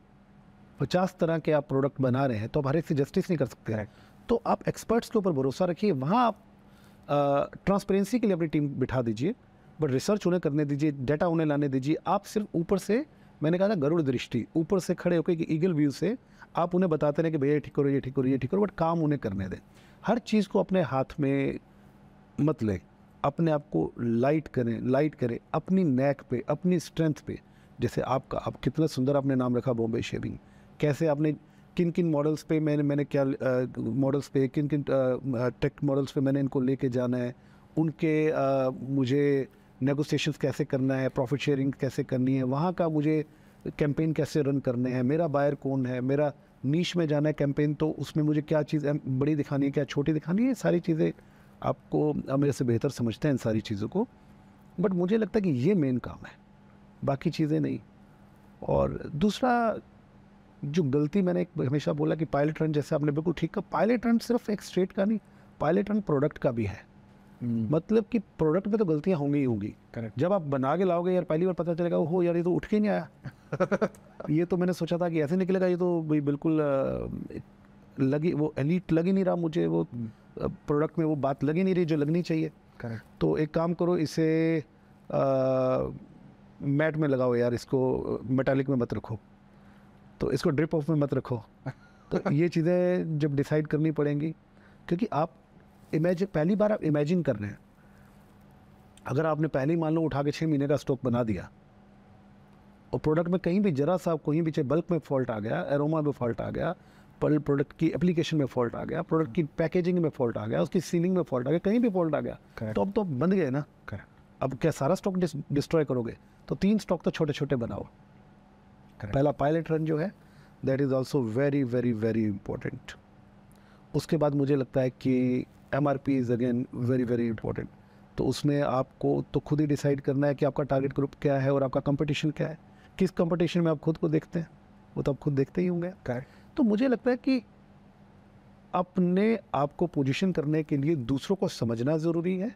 Speaker 2: पचास तरह के आप प्रोडक्ट बना रहे हैं तो आप हर एक से जस्टिस नहीं कर सकते हैं तो आप एक्सपर्ट्स के ऊपर भरोसा रखिए वहाँ आप ट्रांसपेरेंसी के लिए अपनी टीम बिठा दीजिए बट रिसर्च उन्हें करने दीजिए डेटा उन्हें लाने दीजिए आप सिर्फ ऊपर से मैंने कहा था गरुड़ दृष्टि ऊपर से खड़े होकर ईगल व्यू से आप उन्हें बताते रहे कि भैया ठीक करो ये ठीक करो ये ठीक करो बट काम उन्हें करने दें हर चीज़ को अपने हाथ में मत लें अपने आप को लाइट करें लाइट करें अपनी नेक पे अपनी स्ट्रेंथ पे जैसे आपका आप कितना सुंदर आपने नाम रखा बॉम्बे शेविंग कैसे आपने किन किन मॉडल्स पे मैंने मैंने क्या मॉडल्स पे किन किन टेक मॉडल्स पे मैंने इनको लेके जाना है उनके आ, मुझे नेगोशिएशन कैसे करना है प्रॉफिट शेयरिंग कैसे करनी है वहाँ का मुझे कैंपेन कैसे रन करने हैं मेरा बायर कौन है मेरा नीच में जाना है कैंपेन तो उसमें मुझे क्या चीज़ बड़ी दिखानी है क्या छोटी दिखानी है सारी चीज़ें आपको मेरे से बेहतर समझते हैं इन सारी चीज़ों को बट मुझे लगता है कि ये मेन काम है बाकी चीज़ें नहीं और दूसरा जो गलती मैंने एक हमेशा बोला कि पायलट रन जैसे आपने बिल्कुल ठीक कहा पायलट रन सिर्फ एक स्टेट का नहीं पायलट रन प्रोडक्ट का भी है हम्म। मतलब कि प्रोडक्ट में तो गलतियां होंगी ही होंगी करेक्ट जब आप बना के लाओगे यार पहली बार पता चलेगा ओहो यार ये तो उठ के नहीं आया (laughs) ये तो मैंने सोचा था कि ऐसे निकलेगा ये तो भाई बिल्कुल लगी वो एलिट लग ही नहीं रहा मुझे वो प्रोडक्ट हम्म। में वो बात लगी नहीं रही जो लगनी चाहिए करेक्ट तो एक काम करो इसे मैट में लगाओ यार इसको मेटालिक में मत रखो तो इसको ड्रिप ऑफ में मत रखो तो (laughs) ये चीज़ें जब डिसाइड करनी पड़ेंगी क्योंकि आप इमेजिन पहली बार आप इमेजिन कर रहे हैं अगर आपने पहले ही मान लो उठा के छः महीने का स्टॉक बना दिया और प्रोडक्ट में कहीं भी जरा सा कहीं भी चाहे बल्क में फॉल्ट आ गया एरोमा में फॉल्ट आ गया पर प्रोडक्ट की एप्लीकेशन में फॉल्ट आ गया प्रोडक्ट की पैकेजिंग में फॉल्ट आ गया उसकी सीलिंग में फॉल्ट आ गया कहीं भी फॉल्ट आ गया Correct. तो अब तो बंद गए ना अब क्या सारा स्टॉक डिस्ट्रॉय करोगे तो तीन स्टॉक तो छोटे छोटे बनाओ Correct. पहला पायलट रन जो है that is also very very very important उसके बाद मुझे लगता है कि M R P is again very very important तो उसमें आपको तो खुद ही डिसाइड करना है कि आपका टारगेट ग्रुप क्या है और आपका कंपटीशन क्या है किस कंपटीशन में आप खुद को देखते हैं वो तो आप खुद देखते ही होंगे तो मुझे लगता है कि अपने आप को पोजीशन करने के लिए दूसरों को समझना ज़रूरी है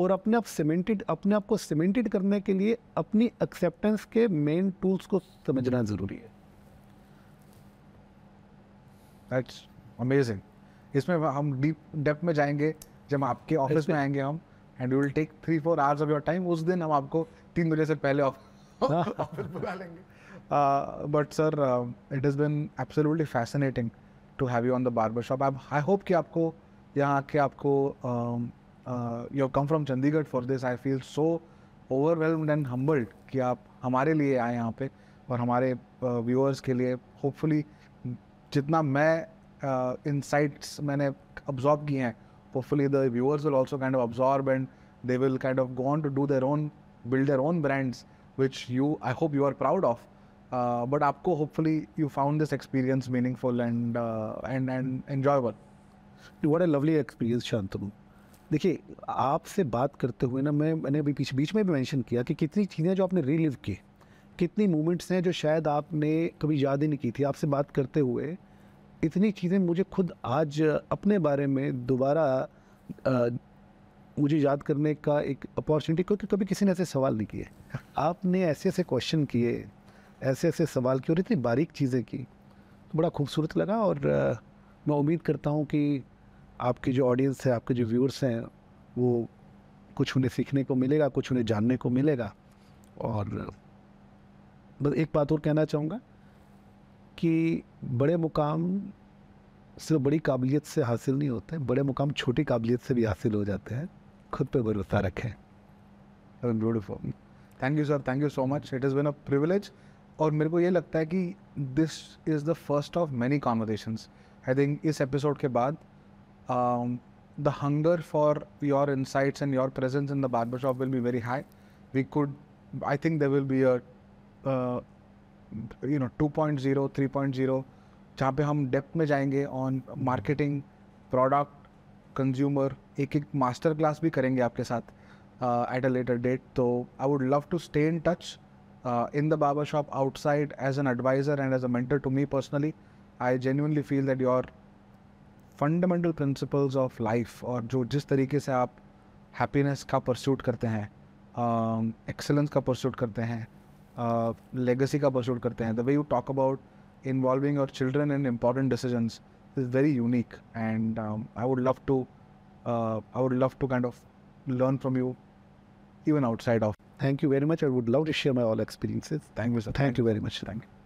Speaker 2: और अपने आप सीमेंटेड अपने आप को सीमेंटेड करने के लिए अपनी एक्सेप्टेंस के मेन टूल्स को समझना ज़रूरी है
Speaker 1: दैट्स अमेजिंग इसमें हम डीप डेप्थ में जाएंगे जब आपके ऑफिस में आएंगे हम and will take three four hours of your time उस दिन हम आपको तीन बजे से पहले ऑफिस (laughs) हाँ। बुला लेंगे but sir it is been absolutely fascinating to have you on the barber shop I hope कि आपको यहाँ आके आपको uh, uh, you have come from Chandigarh for this. I feel so overwhelmed and humbled कि आप हमारे लिए आए यहाँ पे और हमारे व्यूअर्स uh, के लिए होपफुली जितना मैं इनसाइट्स uh, मैंने अब्जॉर्ब किए हैं hopefully the viewers will also kind of absorb and they will kind of go on to do their own build their own brands which you I hope you are proud of but आपको hopefully you found this experience meaningful and and and enjoyable What a lovely
Speaker 2: experience, Shantanu. देखिए आपसे बात करते हुए ना मैं मैंने अभी बीच बीच में भी मेंशन किया कि कितनी चीज़ें जो आपने रिलीव की कितनी मोमेंट्स हैं जो शायद आपने कभी याद ही नहीं की थी आपसे बात करते हुए इतनी चीज़ें मुझे खुद आज अपने बारे में दोबारा मुझे याद करने का एक अपॉर्चुनिटी क्योंकि कभी किसी ने ऐसे सवाल नहीं किए आपने ऐसे ऐसे क्वेश्चन किए ऐसे ऐसे सवाल किए और इतनी बारीक चीज़ें की तो बड़ा खूबसूरत लगा और मैं उम्मीद करता हूँ कि आपकी जो ऑडियंस है आपके जो व्यूअर्स हैं वो कुछ उन्हें सीखने को मिलेगा कुछ उन्हें जानने को मिलेगा और बस एक बात और कहना चाहूँगा कि बड़े मुकाम सिर्फ बड़ी काबिलियत से हासिल नहीं होते बड़े मुकाम
Speaker 1: छोटी काबिलियत से भी हासिल हो जाते हैं खुद पे भरोसा रखें beautiful thank you sir thank you so much it is been a privilege और मेरे को ये लगता है कि this is the first of many conversation I think इस एपिसोड के बाद Um, the hunger for your insights and your presence in the barber shop will be very high. We could, I think there will be a, uh, you know, 2.0, 3.0, जहाँ पे हम depth में जाएंगे on marketing product consumer एक एक master class भी करेंगे आपके साथ एट अ लेटर डेट तो in would love to barber shop outside as an advisor and as a mentor to me personally i genuinely feel that your fundamental principles of life और जो जिस तरीके से आप हैप्पीनेस का pursuit करते हैं एक्सेलेंस um, uh, का परसूट करते हैं लेगेसी uh, का परसूट करते हैं the way you talk about involving और children in important decisions is very unique and I would love to I would love to kind of learn from you even outside of
Speaker 2: thank you very much I would love to share my all experiences thank you sir thank you very much thank you